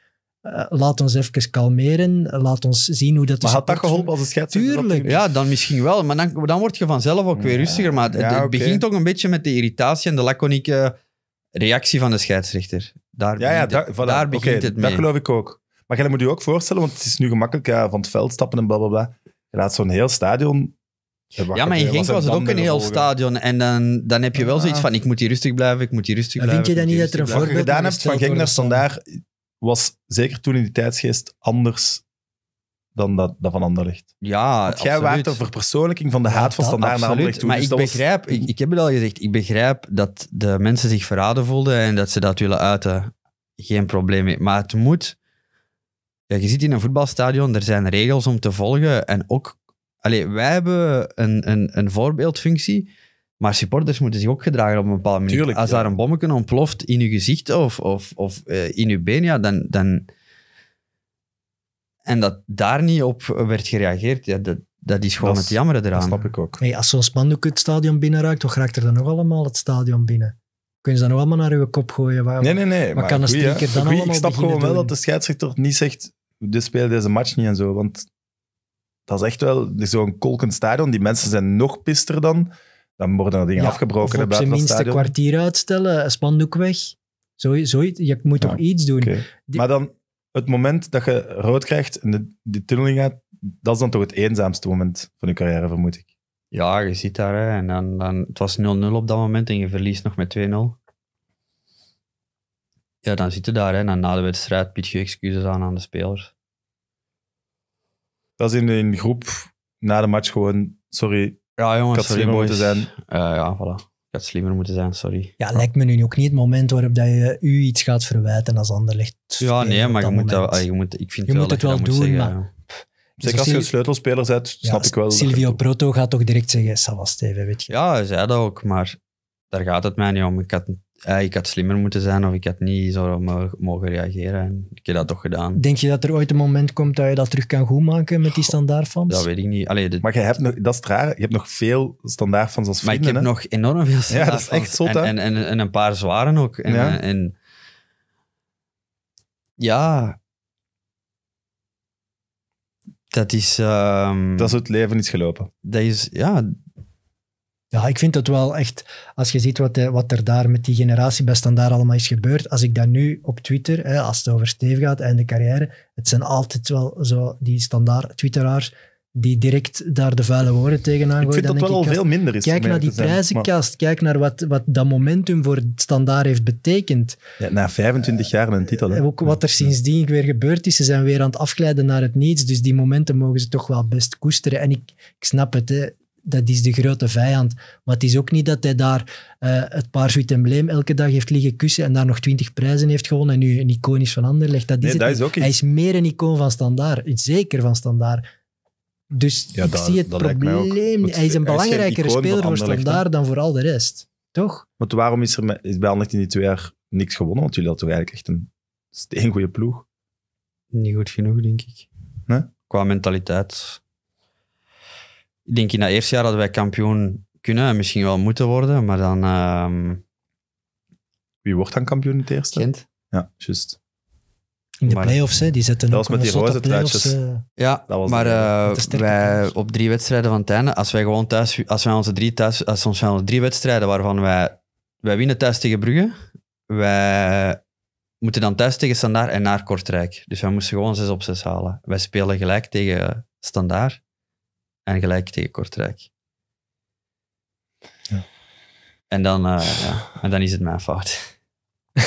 eh, laat ons even kalmeren, laat ons zien hoe dat... is Maar had dat geholpen als het scheidsrechter... Tuurlijk. Ja, dan misschien wel, maar dan, dan word je vanzelf ook weer rustiger. Maar het, begint toch een beetje met de irritatie en de laconieke reactie van de scheidsrechter. Daar ja, begint, ja, het, daar begint het mee. Dat geloof ik ook. Maar jij moet je ook voorstellen, want het is nu gemakkelijk van het veld stappen en blablabla. Bla, bla. Je laat zo'n heel stadion ja, maar in Genk was het ook een heel stadion. En dan, dan heb je wel zoiets van, ik moet hier rustig blijven, ik moet hier rustig blijven. Vind je dan niet dat er een voorbeeld gedaan hebt van Genk naar was zeker toen in die tijdsgeest anders dan dat, dat van Anderlecht. Ja, Want jij de verpersoonlijking van de haat van standaard naar Anderlecht Maar dus ik begrijp, ik, ik, heb het al gezegd, ik begrijp dat de mensen zich verraden voelden en dat ze dat willen uiten. Geen probleem mee. Maar het moet... Ja, je zit in een voetbalstadion, er zijn regels om te volgen en ook... Allee, wij hebben een, een, een voorbeeldfunctie maar supporters moeten zich ook gedragen op een bepaalde manier. Tuurlijk, Als daar een bommetje ontploft in uw gezicht of, of, of eh, in uw been, ja, dan, dan... En dat daar niet op werd gereageerd, ja, dat, dat is gewoon het jammer eraan. Dat snap ik ook. Hey, als zo'n spandoek het stadion binnenraakt, wat raakt er dan nog allemaal het stadion binnen? Kunnen ze dan nog allemaal naar uw kop gooien? nee, nee, nee. maar kan een dan goeie, allemaal Ik snap gewoon wel dat de scheidsrechter niet zegt, dit speel deze match niet en zo, want dat is echt wel zo'n kolkend stadion. Die mensen zijn nog pister dan dan worden er dingen ja, afgebroken. Of op zijn kwartier uitstellen, een spandoek weg. Zo, zo, je moet toch iets doen. maar dan het moment dat je rood krijgt en de, die tunneling gaat, dat is dan toch het eenzaamste moment van je carrière, vermoed ik. Ja, je ziet daar. Hè, en dan, dan, het was 0-0 op dat moment en je verliest nog met 2-0. Ja, dan zit je daar. Hè, en na de wedstrijd bied je excuses aan aan de spelers. Dat is in een groep na de match gewoon... Sorry, ja, jongens, ik had slimmer moeten zijn. Uh, ja, voilà. Ik had slimmer moeten zijn, sorry. Ja, lijkt me nu ook niet het moment waarop dat je u iets gaat verwijten als ander ligt. Ja, nee, maar je moet, dat, ah, je moet, ik vind je wel moet het wel doen, maar... Dus Zeker als je een sleutelspeler bent, snap ik wel. Silvio Proto gaat toch direct zeggen, Savas weet je. Ja, hij zei dat ook, maar daar gaat het mij niet om. Ik had ja, ah, ik had slimmer moeten zijn of ik had niet zo mogen reageren. Ik heb dat toch gedaan. Denk je dat er ooit een moment komt dat je dat terug kan goedmaken met die standaardfans? Dat weet ik niet. Maar je hebt nog, dat is het raar, je hebt nog veel standaardfans als vrienden. Maar ik heb nog enorm veel standaardfans. Ja, dat is echt zot, en, en, en, een paar zwaren ook. En, ja. En, ja. Dat is... Ehm, dat is het leven is gelopen. Dat is, ja, ja, ik vind het wel echt, als je ziet wat, eh, wat er daar met die generatie bij Standaard allemaal is gebeurd, als ik dat nu op Twitter, hè, als het over Steve gaat en de carrière, het zijn altijd wel zo die standaard twitteraars die direct daar de vuile woorden tegenaan gooien. Ik vind dat wel al veel minder is. Kijk naar die prijzenkast, kijk naar wat, wat dat momentum voor standaard heeft betekend. Ja, na 25 jaar een titel. Hè? Eh, ook wat er sindsdien weer gebeurd is, ze zijn weer aan het afglijden naar het niets, dus die momenten mogen ze toch wel best koesteren. En ik, ik snap het, dat is de grote vijand. Maar het is ook niet dat hij daar eh, het paar embleem elke dag heeft liggen kussen en daar nog twintig prijzen heeft gewonnen en nu een icoon is van Anderlecht. Dat is, nee, dat is ook Hij is meer een icoon van standaard. Zeker van standaard. Dus ik zie het probleem Hij is een belangrijkere speler voor standaard dan voor al de rest. Toch? Want waarom is er is bij Anderlecht in die twee jaar niks gewonnen? Want jullie hadden toch eigenlijk echt een steengoede ploeg? Niet goed genoeg, denk ik. Nee? Qua mentaliteit ik denk in dat eerste jaar dat wij kampioen kunnen en misschien wel moeten worden, maar dan... Ehm, Wie wordt dan kampioen in het eerste? Kent, Ja, juist. In de playoffs, hè? die zetten dat ook was met die roze truitjes. Eh, ja, dat was maar uh, wij op drie wedstrijden van het einde, als wij gewoon thuis, als wij onze drie thuis, als ons onze drie wedstrijden waarvan wij, wij winnen thuis tegen Brugge, wij moeten dan thuis tegen Standaar en naar Kortrijk. Dus wij moesten gewoon 6 op 6 halen. Wij spelen gelijk tegen Standaar. En gelijk tegen Kortrijk. Ja. En, dan, en eh, dan is het mijn fout.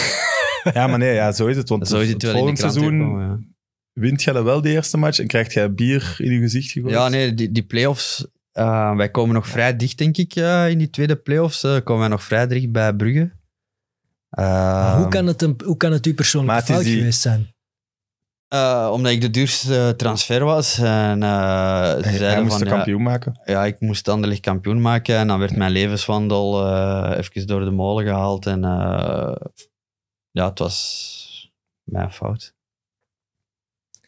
ja, maar nee, ja, zo is het. Want zo het, volgende seizoen wint jij wel de eerste match en krijgt jij bier in je gezicht gegooid. Ja, nee, die, die play-offs... Eh, wij komen nog vrij dicht, denk ik, eh, in die tweede play-offs. komen wij nog vrij dicht bij Brugge. hoe, ehm, kan het hoe kan het u persoonlijk fout geweest zijn? Eh, omdat ik de duurste transfer was. En, uh, moest van, de kampioen ja, maken. Ja, ik moest licht kampioen maken. En dan werd mijn levenswandel uh, even door de molen gehaald. En ja, het was mijn fout.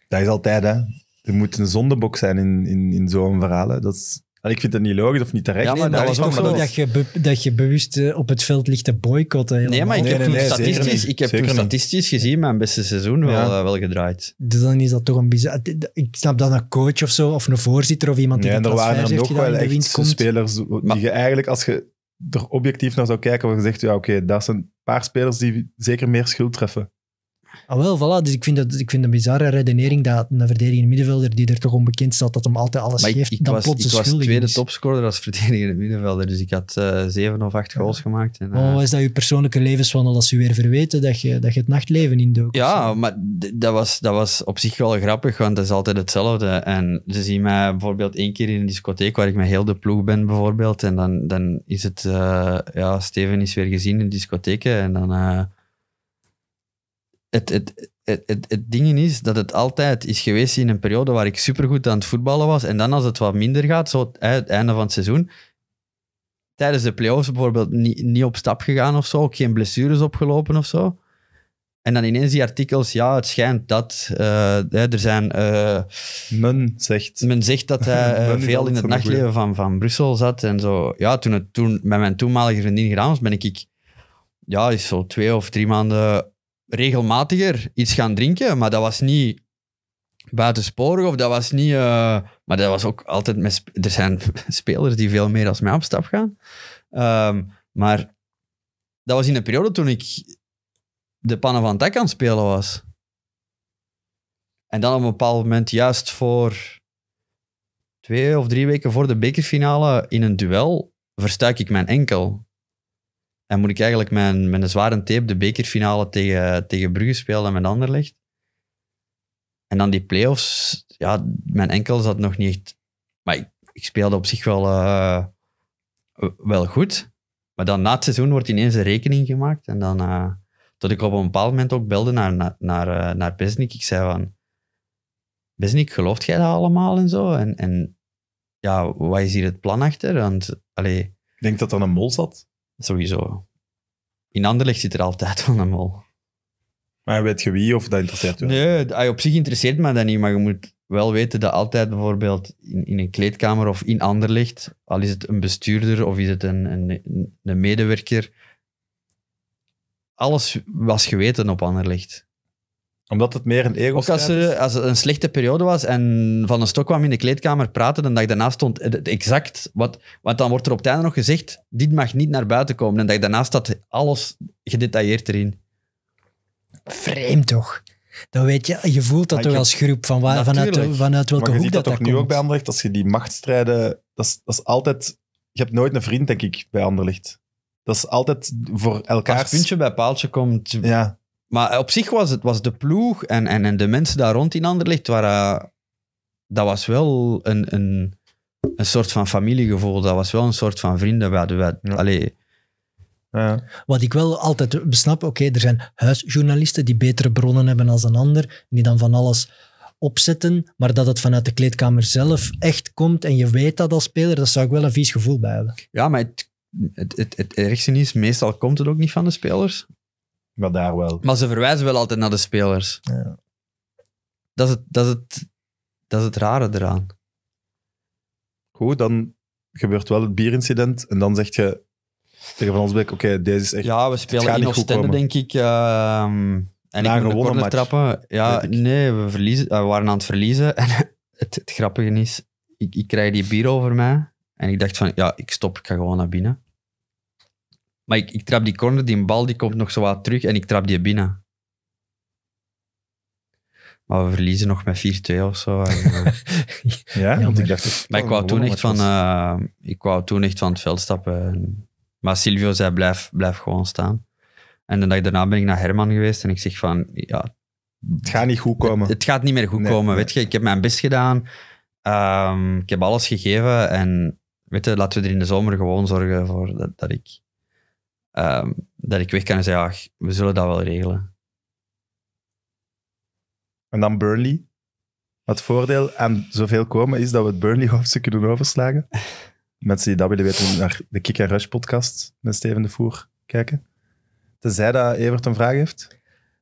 Dat is altijd, hè. Er moet een zondebok zijn in, in, in zo'n verhaal. Dat is ik vind dat niet logisch of niet terecht. Ja, maar dat, dat is toch zo dat, je dat je bewust eh, op het veld ligt te boycotten. Helemaal. Nee, maar ik heb, nee, statistisch, ik heb statistisch gezien mijn beste seizoen wel, eh, wel gedraaid. Dus dan is dat toch een bizar... Ik snap dat een coach of zo, of een voorzitter of iemand die nee, de er waren nog wel echt spelers die je eigenlijk, als je er objectief naar zou kijken, waar je zegt, ja oké, okay, daar zijn een paar spelers die zeker meer schuld treffen. Ah, wel, voilà. Dus ik vind, dat, ik vind een bizarre redenering dat een verdedigende middenvelder die er toch onbekend staat dat hem altijd alles geeft, ik, ik dan was, Ik was tweede topscorer als verdedigende middenvelder, dus ik had eh, zeven of acht goals gemaakt. En, oh, is dat je persoonlijke levenswandel als je weer verweten dat je, dat je het nachtleven indook? Ja, maar dat was, dat was op zich wel grappig, want dat is altijd hetzelfde. En ze zien mij bijvoorbeeld één keer in een discotheek waar ik met heel de ploeg ben, bijvoorbeeld. En dan, dan is het, eh, ja, Steven is weer gezien in discotheken en dan het, het, het, het, ding is dat het altijd is geweest in een periode waar ik supergoed aan het voetballen was. En dan als het wat minder gaat, zo het einde van het seizoen, tijdens de play-offs, bijvoorbeeld niet, niet op stap gegaan of zo, ook geen blessures opgelopen of zo. En dan ineens die artikels, ja, het schijnt dat eh, er zijn... Eh, men zegt. Men zegt dat hij eh, veel in het nachtleven van, van Brussel zat en zo. Ja, toen, het, toen met mijn toenmalige vriendin gedaan was, ben ik, ik ja, is zo twee of drie maanden regelmatiger iets gaan drinken, maar dat was niet buitensporig of dat was niet... Eh, maar dat was ook altijd... Met er zijn spelers die veel meer als mij op stap gaan. Ehm, maar dat was in een periode toen ik de pannen van tak aan het spelen was. En dan op een bepaald moment, juist voor twee of drie weken voor de bekerfinale, in een duel, verstuik ik mijn enkel. En moet ik eigenlijk mijn, een zware tape de bekerfinale tegen, tegen Brugge spelen en ander Anderlecht. En dan die play-offs, ja, mijn enkel zat nog niet Maar ik, speelde op zich wel, eh, wel goed. Maar dan na het seizoen wordt ineens een rekening gemaakt. En dan... Uh, eh, dat ik op een bepaald moment ook belde naar, naar, naar, Besnik. Eh, ik zei van... Besnik, gelooft jij dat allemaal en zo? En, en ja, wat is hier het plan achter? Want, allee... Ik denk dat dan een mol zat. Sowieso. In Anderlecht zit er altijd wel een mol. Maar weet je wie of dat interesseert je? Nee, ah, op zich interesseert mij dat niet, maar je moet wel weten dat altijd bijvoorbeeld in, in een kleedkamer of in Anderlecht, al is het een bestuurder of is het een, een, een medewerker, alles was geweten op Anderlecht omdat het meer een ego Ook als er, als er een slechte periode was en Van een Stok kwam in de kleedkamer praten, de dag daarna stond het exact wat... Want dan wordt er op het einde nog gezegd, dit mag niet naar buiten komen. En de dag daarna staat alles gedetailleerd erin. Vreemd toch? Dan weet je, je voelt dat ook toch als groep, van waar, vanuit, vanuit welke maar je hoek dat, dat, dat nu ook bij Anderlecht, als je die machtsstrijden... Dat is, dat is altijd... Je hebt nooit een vriend, denk ik, bij Anderlecht. Dat is altijd voor elkaar. Als puntje bij paaltje komt. Ja. Maar op zich was het was de ploeg en, en, en de mensen daar rond in Anderlecht, waren, dat was wel een, een, een soort van familiegevoel. Dat was wel een soort van vrienden. We hadden, we, ja. Wat ik wel altijd besnap, oké, er zijn huisjournalisten die betere bronnen hebben als een ander, die dan van alles opzetten, maar dat het vanuit de kleedkamer zelf echt komt en je weet dat als speler, dat zou ik wel een vies gevoel bij hebben. Ja, maar het, het, het, het ergste is, meestal komt het ook niet van de spelers. Maar daar wel. Maar ze verwijzen wel altijd naar de spelers. Ja. Dat, is het, dat, is het, dat is het rare eraan. Goed, dan gebeurt wel het bierincident en dan zeg je tegen Van Osbeek, oké, okay, deze is echt... Ja, we spelen in Oostende, denk ik. Ehm, en Na ik gewonnen de trappen. Ja, nee, we, verliezen, eh, we waren aan het verliezen. En het, het grappige is, ik, ik krijg die bier over mij. En ik dacht van, ja, ik stop, ik ga gewoon naar binnen. Maar ik, ik trap die corner, die bal die komt nog zo wat terug en ik trap die binnen. Maar we verliezen nog met 4-2 of zo. ja, want ik dacht... maar ik wou, toen echt van, eh, ik wou toen echt van het veld stappen. Maar Silvio zei, blijf, blijf gewoon staan. En de dag daarna ben ik naar Herman geweest en ik zeg van, ja... Het gaat niet goed komen. Het, gaat niet meer goed komen, weet je. Ik heb mijn best gedaan. Ehm, ik heb alles gegeven en weet je, laten we er in de zomer gewoon zorgen voor dat, dat ik Ehm, dat ik weg kan en zei, ach, we zullen dat wel regelen. En dan Burnley. Het voordeel aan zoveel komen is dat we het Burnley-hoofdstuk kunnen overslagen. Mensen die dat willen weten, naar de Kick Rush podcast met Steven de Voer kijken. Tenzij dat Evert een vraag heeft.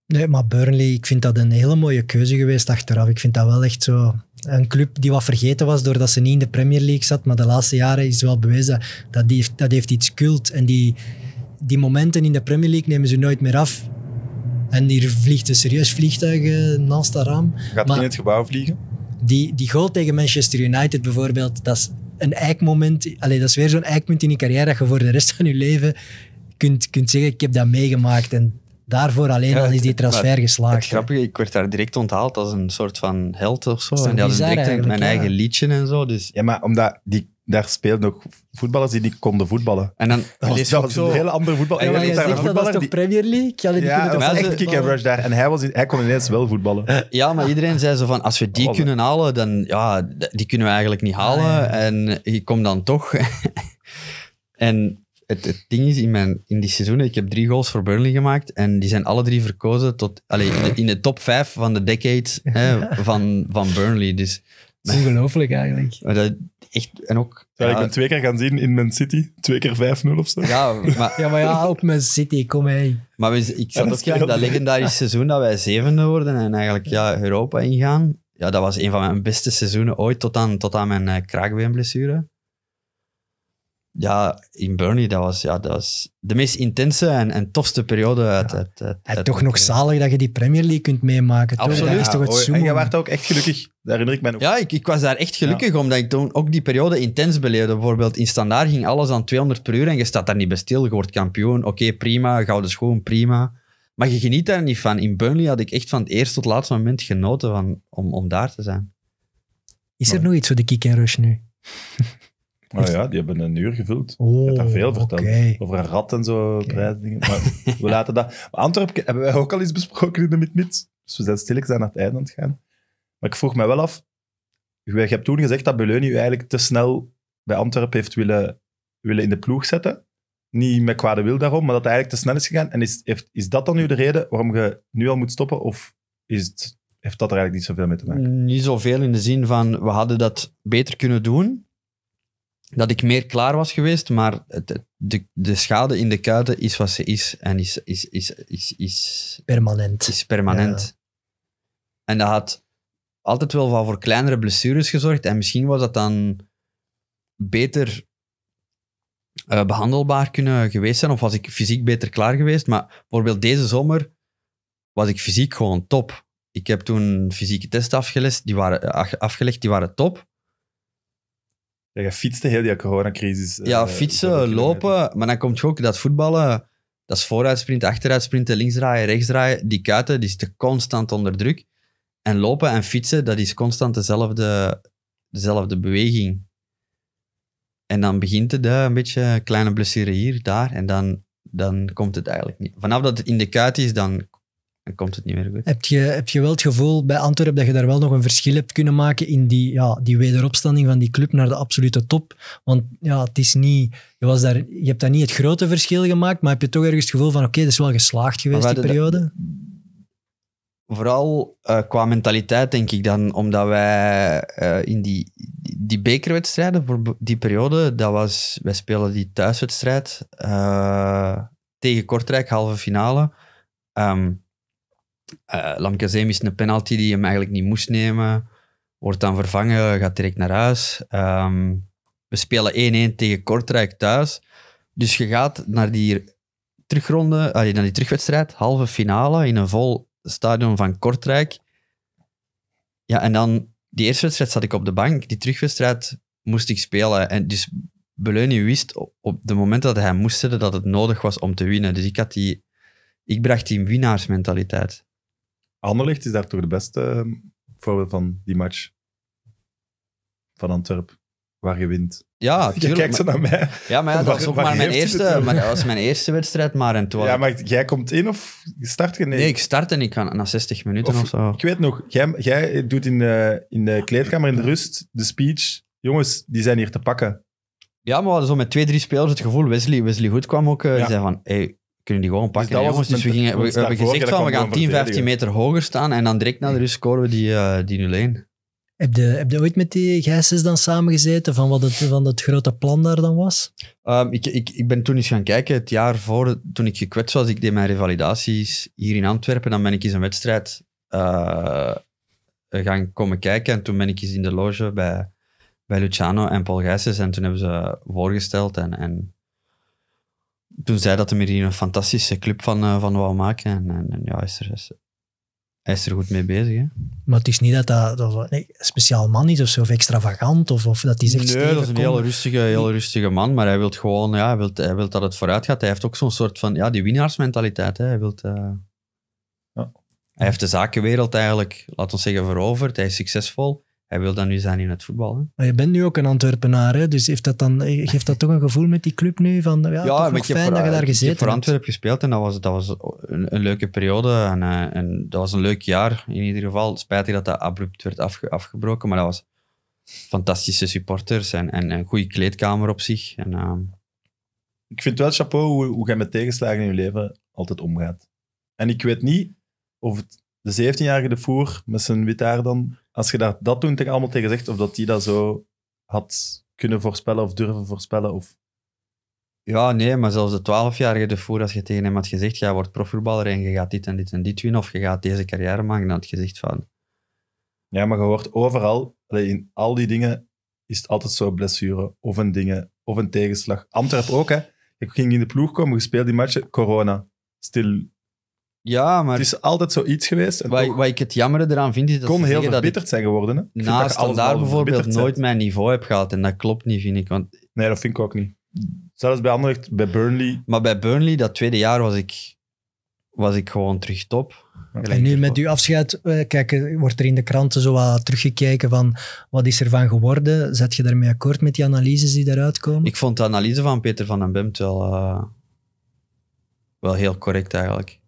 Nee, maar Burnley, ik vind dat een hele mooie keuze geweest achteraf. Ik vind dat wel echt zo een club die wat vergeten was doordat ze niet in de Premier League zat. Maar de laatste jaren is wel bewezen dat die dat heeft iets cult en die die momenten in de Premier League nemen ze nooit meer af. En hier vliegt een serieus vliegtuig eh, naast dat raam. Gaat maar in het gebouw vliegen? Die, die goal tegen Manchester United bijvoorbeeld, dat is een eikmoment. Allee, dat is weer zo'n eikpunt in je carrière dat je voor de rest van je leven kunt, kunt zeggen, ik heb dat meegemaakt. En daarvoor alleen al is die transfer geslaagd. Het grappige, ik werd daar direct onthaald als een soort van held of zo. En die hadden direct mijn eigen liedje en zo. Dus. Ja, maar omdat die daar speelden ook voetballers die niet konden voetballen. En dan dat was, dat was een hele andere voetbal. En hij dat was toch Premier League? die echt kick and rush daar. En hij, was, hij kon ineens wel voetballen. Ja, maar iedereen zei zo van, als we die kunnen halen, dan ja, die kunnen we eigenlijk niet halen. Ah, en je komt dan toch. en het, ding is, in, mijn, in die seizoenen, ik heb drie goals voor Burnley gemaakt en die zijn alle drie verkozen tot, allee, in, de, top vijf van de decade hè, van, van Burnley. Dus Ongelooflijk eigenlijk. Maar echt, en ook, ik twee keer gaan zien in Man City. Twee keer 5-0 of zo. Ja, maar, ja, maar ja, Man City, kom mee. Maar we, ik zat dat, dat legendarische seizoen dat wij zevende worden en eigenlijk ja, Europa ingaan. Ja, dat was een van mijn beste seizoenen ooit, tot aan, tot aan mijn eh, kraakbeenblessure ja, in Burnley, dat was, ja, dat was de meest intense en, en tofste periode. Uit, ja. toch nog zalig dat je die Premier League kunt meemaken. Absoluut. Dat is toch het en je werd ook echt gelukkig, daar herinner ik me Ja, ik, ik was daar echt gelukkig, omdat ik toen ook die periode intens beleefde. Bijvoorbeeld in standaard ging alles aan 200 per uur en je staat daar niet bij stil. Je wordt kampioen, oké, okay, prima, gouden schoon, prima. Maar je geniet daar niet van. In Burnley had ik echt van het eerste tot laatste moment genoten van, om, om daar te zijn. Is er nog iets voor de kick en rush nu? Nou ja, die hebben een uur gevuld. Oh, hebt daar oh, veel verteld. Over een rat en zo, okay. dingen. Maar we laten dat... Antwerpen hebben wij ook al eens besproken in de mid Dus we zijn stilletjes naar het einde aan het gaan. Maar ik vroeg mij wel af... Je hebt toen gezegd dat Beleuni u eigenlijk te snel bij Antwerpen heeft willen, willen in de ploeg zetten. Niet met kwade wil daarom, maar dat het eigenlijk te snel is gegaan. En is, heeft, is dat dan nu de reden waarom je nu al moet stoppen? Of is het, heeft dat er eigenlijk niet zoveel mee te maken? Niet zoveel in de zin van, we hadden dat beter kunnen doen dat ik meer klaar was geweest, maar het, de, de schade in de kuiten is wat ze is en is, is, is, is, is permanent. Is permanent. En dat had altijd wel voor kleinere blessures gezorgd en misschien was dat dan beter eh, behandelbaar kunnen geweest zijn of was ik fysiek beter klaar geweest. Maar bijvoorbeeld deze zomer was ik fysiek gewoon top. Ik heb toen fysieke testen afgelegd, die waren, eh, afgelegd, die waren top. Ja, je fietste heel die crisis eh, Ja, fietsen, lopen. Maar dan komt je ook dat voetballen. Dat is vooruitsprinten, achteruitsprinten, links draaien, rechts draaien. Die kuiten die te constant onder druk. En lopen en fietsen, dat is constant dezelfde, dezelfde beweging. En dan begint het een beetje kleine blessure hier, daar. En dan, dan komt het eigenlijk niet. Vanaf dat het in de kuit is, dan dan komt het niet meer goed. Heb je, heb je wel het gevoel bij Antwerpen dat je daar wel nog een verschil hebt kunnen maken in die, ja, die wederopstanding van die club naar de absolute top? Want ja, het is niet, je, was daar, je hebt daar niet het grote verschil gemaakt, maar heb je toch ergens het gevoel van oké, dat is wel geslaagd geweest die periode? vooral eh, qua mentaliteit denk ik dan, omdat wij eh, in die, die bekerwedstrijden voor die periode, dat was, wij spelen die thuiswedstrijd uh, tegen Kortrijk, halve finale. Um, uh, Lamkazem is een penalty die hem eigenlijk niet moest nemen. Wordt dan vervangen, gaat direct naar huis. Ehm, we spelen 1-1 tegen Kortrijk thuis. Dus je gaat naar die terugronde, ah, naar die terugwedstrijd, halve finale in een vol stadion van Kortrijk. Ja, en dan die eerste wedstrijd zat ik op de bank. Die terugwedstrijd moest ik spelen. En dus Beleuni wist op, het moment dat hij moest zetten dat het nodig was om te winnen. Dus ik had die... Ik bracht die winnaarsmentaliteit. Anderlecht is daar toch de beste ehm, voorbeeld van die match van Antwerp, waar je wint. Ja, tuurlijk, Je kijkt zo naar mij. Ja, maar dat was ook maar mijn eerste, maar dat was mijn eerste wedstrijd. Maar en ja, maar jij komt in of start je? Nee, nee ik start en ik ga na 60 minuten of, zo. Ik weet nog, jij, jij doet in de, in de kleedkamer in de rust de speech. Jongens, die zijn hier te pakken. Ja, maar we hadden zo met twee, drie spelers het gevoel. Wesley, Wesley Goed kwam ook. Eh, ja. zei van, hey, kunnen die gewoon dus pakken. Dus, was dus we, gingen, we hebben gezegd van we gaan 10, 15 meter hoger staan en dan direct na de rust scoren we die, eh, die 0-1. Heb je, heb je ooit met die Gijsens dan samengezeten van wat het, van dat grote plan daar dan was? Ehm, ik, ik, ik ben toen eens gaan kijken, het jaar voor, toen ik gekwetst was, ik deed mijn revalidaties hier in Antwerpen, dan ben ik eens een wedstrijd eh, gaan komen kijken en toen ben ik eens in de loge bij, bij Luciano en Paul Gijsens en toen hebben ze voorgesteld en, en toen zei dat hij hier een fantastische club van, eh, van wou maken. En, en, ja, is er, is, hij is er goed mee bezig. Hè? Maar het is niet dat dat, nee, een speciaal man is of zo, of extravagant, of, of dat hij zegt... Nee, dat is een rustige, heel rustige man, maar hij wil gewoon ja, hij wilt, hij wilt dat het vooruit gaat. Hij heeft ook zo'n soort van, ja, die winnaarsmentaliteit. Hè. Hij, wilt, eh, hij heeft de zakenwereld eigenlijk, laten we zeggen, veroverd. Hij is succesvol hij wil dan nu zijn in het voetbal. Hè. Maar je bent nu ook een Antwerpenaar, hè? dus heeft dat dan, geeft dat toch een gevoel met die club nu? Van, ja, ja fijn dat je daar gezeten hebt. Ik heb voor Antwerpen gespeeld en dat was, dat was een, een leuke periode. En, eh, en, dat was een leuk jaar in ieder geval. Spijtig dat dat abrupt werd afge, afgebroken, maar dat was fantastische supporters en, en een goede kleedkamer op zich. En, ehm, Ik vind wel chapeau hoe, hoe jij met tegenslagen in je leven altijd omgaat. En ik weet niet of het de 17-jarige de Voer met zijn wit dan als je daar dat toen tegen allemaal tegen zegt, of dat die dat zo had kunnen voorspellen of durven voorspellen? Of... Ja, nee, maar zelfs de 12-jarige de voer, als je tegen hem had gezegd, jij wordt profvoetballer en je gaat dit en dit en dit winnen, of je gaat deze carrière maken, dan had je gezegd van... Ja, maar je hoort overal, in al die dingen, is het altijd zo blessure, of een dingen, of een tegenslag. Antwerp ook, hè. Ik ging in de ploeg komen, gespeeld die matchen, corona. Stil, ja, maar... Het is altijd zoiets geweest. En wat, wat ik het jammer eraan vind, is dat kon heel verbitterd zijn geworden. Hè? daar bijvoorbeeld nooit mijn niveau heb gehad. En dat klopt niet, vind ik. Want... Nee, dat vind ik ook niet. Zelfs bij Anderlecht, bij Burnley... Maar bij Burnley, dat tweede jaar, was ik, was ik gewoon terug top. En nu met uw afscheid, eh, kijken eh, wordt er in de kranten zo wat teruggekeken van wat is er van geworden? Zet je daarmee akkoord met die analyses die daaruit komen? Ik vond de analyse van Peter van den Bemt wel, eh, wel heel correct eigenlijk.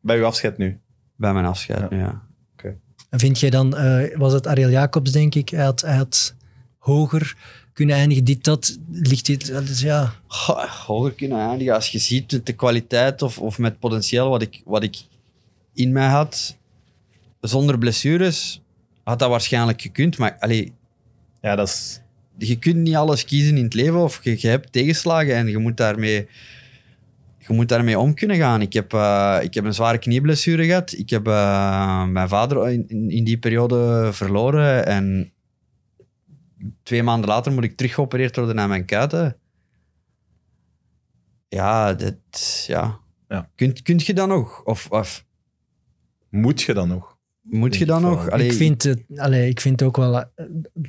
Bij uw afscheid nu? Bij mijn afscheid ja. oké. Vind je dan, eh, was het Ariel Jacobs, denk ik, hij had, hoger kunnen eindigen, dit, dat, ligt dit, wel ja... hoger kunnen eindigen, als je ziet de kwaliteit of, of met potentieel wat ik, wat ik in mij had, zonder blessures, had dat waarschijnlijk gekund, maar allee, ja, dat is... je kunt niet alles kiezen in het leven of je, je hebt tegenslagen en je moet daarmee je moet daarmee om kunnen gaan. Ik heb, eh, ik heb een zware knieblessure gehad. Ik heb eh, mijn vader in, in, die periode verloren. En twee maanden later moet ik teruggeopereerd worden naar mijn kuiten. Ja, dat ja. ja. Kunt, kunt je dan nog? Of, of, moet je dan nog? Moet je dan nog? Allee, ik, vind het, allee, ik vind ook wel, eh,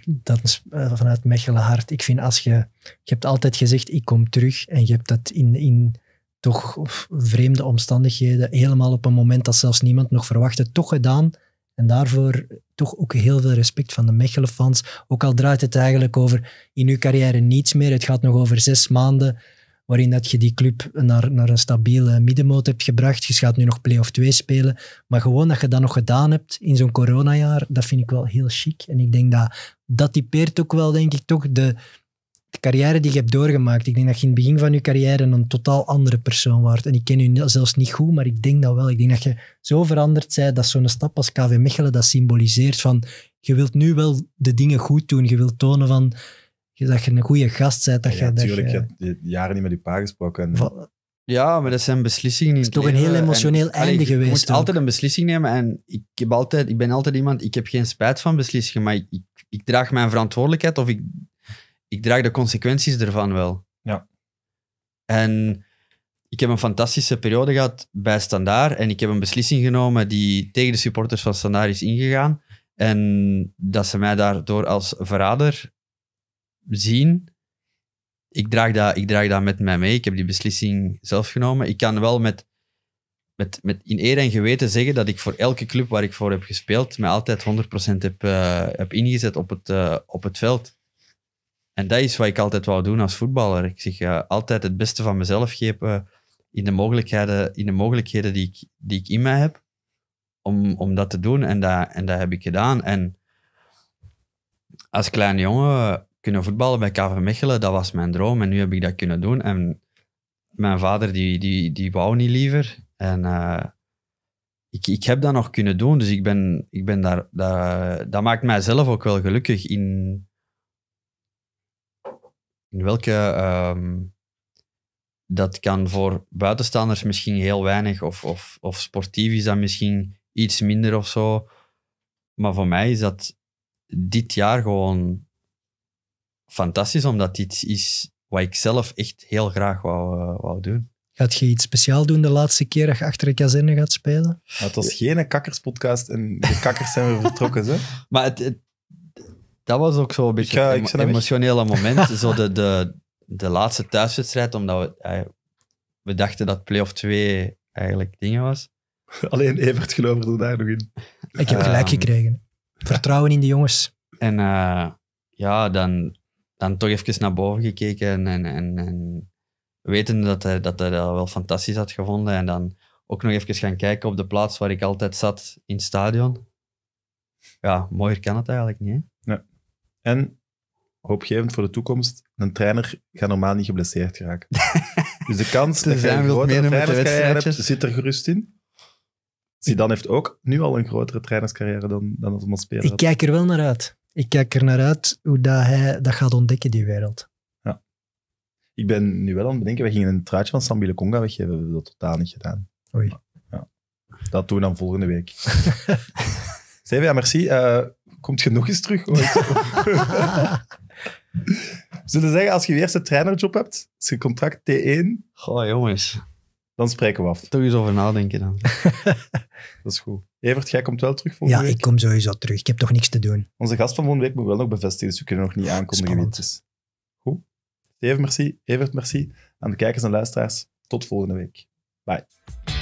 dat is vanuit Mechelen hart. Ik vind als je, je hebt altijd gezegd, ik kom terug. En je hebt dat in, in toch vreemde omstandigheden, helemaal op een moment dat zelfs niemand nog verwachtte, toch gedaan. En daarvoor toch ook heel veel respect van de Mechelen-fans. Ook al draait het eigenlijk over in uw carrière niets meer. Het gaat nog over zes maanden waarin dat je die club naar, naar een stabiele middenmoot hebt gebracht. Je gaat nu nog play-off 2 spelen. Maar gewoon dat je dat nog gedaan hebt in zo'n coronajaar, dat vind ik wel heel chic. En ik denk dat dat typeert ook wel, denk ik, toch de, de carrière die je hebt doorgemaakt. Ik denk dat je in het begin van je carrière een totaal andere persoon waart. En ik ken je zelfs niet goed, maar ik denk dat wel. Ik denk dat je zo veranderd bent dat zo'n stap als KV Mechelen dat symboliseert van je wilt nu wel de dingen goed doen. Je wilt tonen van dat je een goede gast bent. Dat ja, je, natuurlijk. Dat je, je jaren niet met je pa gesproken. Ja, maar dat zijn beslissingen. Het is toch een heel emotioneel einde geweest. Je moet altijd een beslissing nemen. En ik, heb altijd, ik ben altijd iemand, ik heb geen spijt van beslissingen, maar ik, ik draag mijn verantwoordelijkheid of ik ik draag de consequenties ervan wel. Ja. En ik heb een fantastische periode gehad bij Standaar en ik heb een beslissing genomen die tegen de supporters van Standaar is ingegaan. En dat ze mij daardoor als verrader zien. Ik draag dat, ik draag dat met mij mee. Ik heb die beslissing zelf genomen. Ik kan wel met, met, met in eer en geweten zeggen dat ik voor elke club waar ik voor heb gespeeld, mij altijd 100% heb, eh, heb ingezet op het, eh, op het veld. En dat is wat ik altijd wou doen als voetballer. Ik zeg eh, altijd het beste van mezelf geven in de mogelijkheden, in de mogelijkheden die, ik, die ik in mij heb om, om dat te doen. En dat, en dat heb ik gedaan. En als kleine jongen kunnen voetballen bij KV Mechelen, dat was mijn droom. En nu heb ik dat kunnen doen. En mijn vader, die, die, die wou niet liever. En eh, ik, ik heb dat nog kunnen doen. Dus ik ben, ik ben daar, daar... Dat maakt mijzelf ook wel gelukkig in in welke ehm, dat kan voor buitenstaanders misschien heel weinig, of, of, of sportief is dat misschien iets minder of zo. Maar voor mij is dat dit jaar gewoon fantastisch, omdat dit is wat ik zelf echt heel graag wou, eh, wou doen. Gaat je iets speciaal doen de laatste keer dat je achter de kazerne gaat spelen? het was geen kakkerspodcast en de kakkers zijn weer vertrokken. Hè? Maar het, dat was ook zo'n beetje een emotionele moment. zo de, de, de laatste thuiswedstrijd, omdat we, eh, we dachten dat play-off 2 eigenlijk dingen was. Alleen Evert geloofde daar nog in. Ik heb gelijk ehm, gekregen. Vertrouwen in de jongens. En eh, ja, dan, dan toch even naar boven gekeken en, en, en wetende dat hij, dat hij dat wel fantastisch had gevonden. En dan ook nog even gaan kijken op de plaats waar ik altijd zat in het stadion. Ja, mooier kan het eigenlijk niet. En hoopgevend voor de toekomst, een trainer gaat normaal niet geblesseerd geraken. dus de kans dat je een grotere trainerscarrière hebt, zit er gerust in. dan heeft ook nu al een grotere trainerscarrière dan, dan dat hem als Ik kijk er wel naar uit. Ik kijk er naar uit hoe dat hij dat gaat ontdekken, die wereld. Ja. Ik ben nu wel aan het bedenken, we gingen een truitje van Sambile Conga weggeven. We hebben dat totaal niet gedaan. Oei. Ja. Dat doen we dan volgende week. Stevia, merci. Eh, Komt je nog eens terug? Zullen zeggen, als je weer een trainerjob hebt, is je contract T1. Goh, jongens. Dan spreken we af. Toch eens over nadenken dan. dat is goed. Evert, jij komt wel terug volgende ja, week? Ja, ik kom sowieso terug. Ik heb toch niks te doen. Onze gast van volgende week moet wel nog bevestigen, dus we kunnen nog niet aankomen. Dus goed. Even merci. Evert, merci. Aan de kijkers en luisteraars, tot volgende week. Bye.